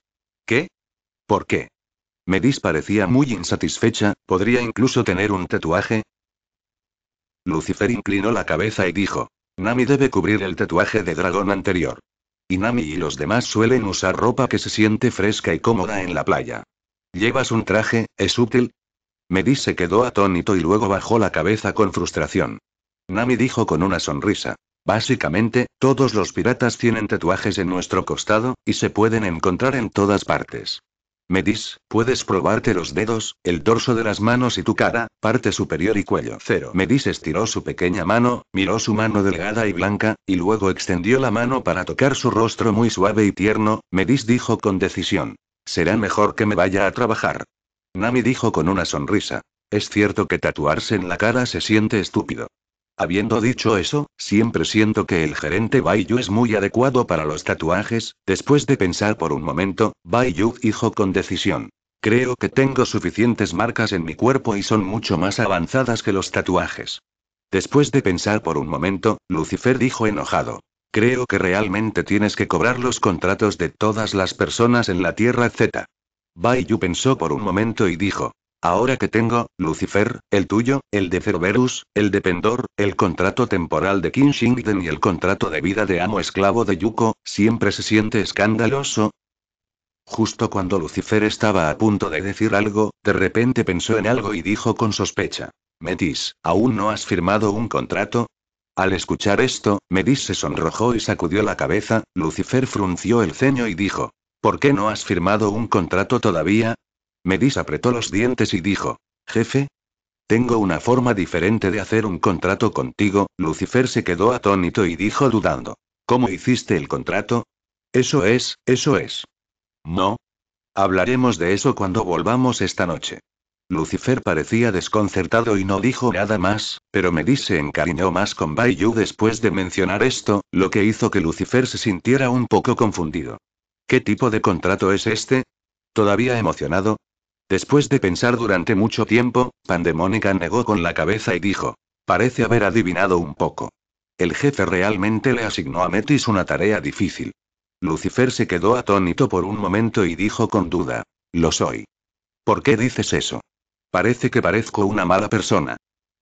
¿Qué? ¿Por qué? Medis parecía muy insatisfecha, ¿podría incluso tener un tatuaje? Lucifer inclinó la cabeza y dijo. Nami debe cubrir el tatuaje de dragón anterior. Y Nami y los demás suelen usar ropa que se siente fresca y cómoda en la playa. ¿Llevas un traje, es útil? Medis se quedó atónito y luego bajó la cabeza con frustración. Nami dijo con una sonrisa. Básicamente, todos los piratas tienen tatuajes en nuestro costado, y se pueden encontrar en todas partes. Medis, puedes probarte los dedos, el dorso de las manos y tu cara, parte superior y cuello. Cero. Medis estiró su pequeña mano, miró su mano delgada y blanca, y luego extendió la mano para tocar su rostro muy suave y tierno. Medis dijo con decisión. Será mejor que me vaya a trabajar. Nami dijo con una sonrisa. Es cierto que tatuarse en la cara se siente estúpido. Habiendo dicho eso, siempre siento que el gerente Baiyu es muy adecuado para los tatuajes, después de pensar por un momento, Baiyu dijo con decisión. Creo que tengo suficientes marcas en mi cuerpo y son mucho más avanzadas que los tatuajes. Después de pensar por un momento, Lucifer dijo enojado. Creo que realmente tienes que cobrar los contratos de todas las personas en la Tierra Z. Baiyu pensó por un momento y dijo. Ahora que tengo, Lucifer, el tuyo, el de Cerberus, el de Pendor, el contrato temporal de King y el contrato de vida de amo esclavo de Yuko, siempre se siente escandaloso. Justo cuando Lucifer estaba a punto de decir algo, de repente pensó en algo y dijo con sospecha. Metis, ¿aún no has firmado un contrato? Al escuchar esto, Metis se sonrojó y sacudió la cabeza, Lucifer frunció el ceño y dijo. ¿Por qué no has firmado un contrato todavía? Medis apretó los dientes y dijo, Jefe, tengo una forma diferente de hacer un contrato contigo. Lucifer se quedó atónito y dijo dudando. ¿Cómo hiciste el contrato? Eso es, eso es. No. Hablaremos de eso cuando volvamos esta noche. Lucifer parecía desconcertado y no dijo nada más, pero Medis se encariñó más con Baiyu después de mencionar esto, lo que hizo que Lucifer se sintiera un poco confundido. ¿Qué tipo de contrato es este? Todavía emocionado, Después de pensar durante mucho tiempo, Pandemónica negó con la cabeza y dijo. Parece haber adivinado un poco. El jefe realmente le asignó a Metis una tarea difícil. Lucifer se quedó atónito por un momento y dijo con duda. Lo soy. ¿Por qué dices eso? Parece que parezco una mala persona.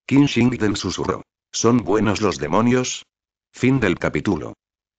King del susurró. ¿Son buenos los demonios? Fin del capítulo.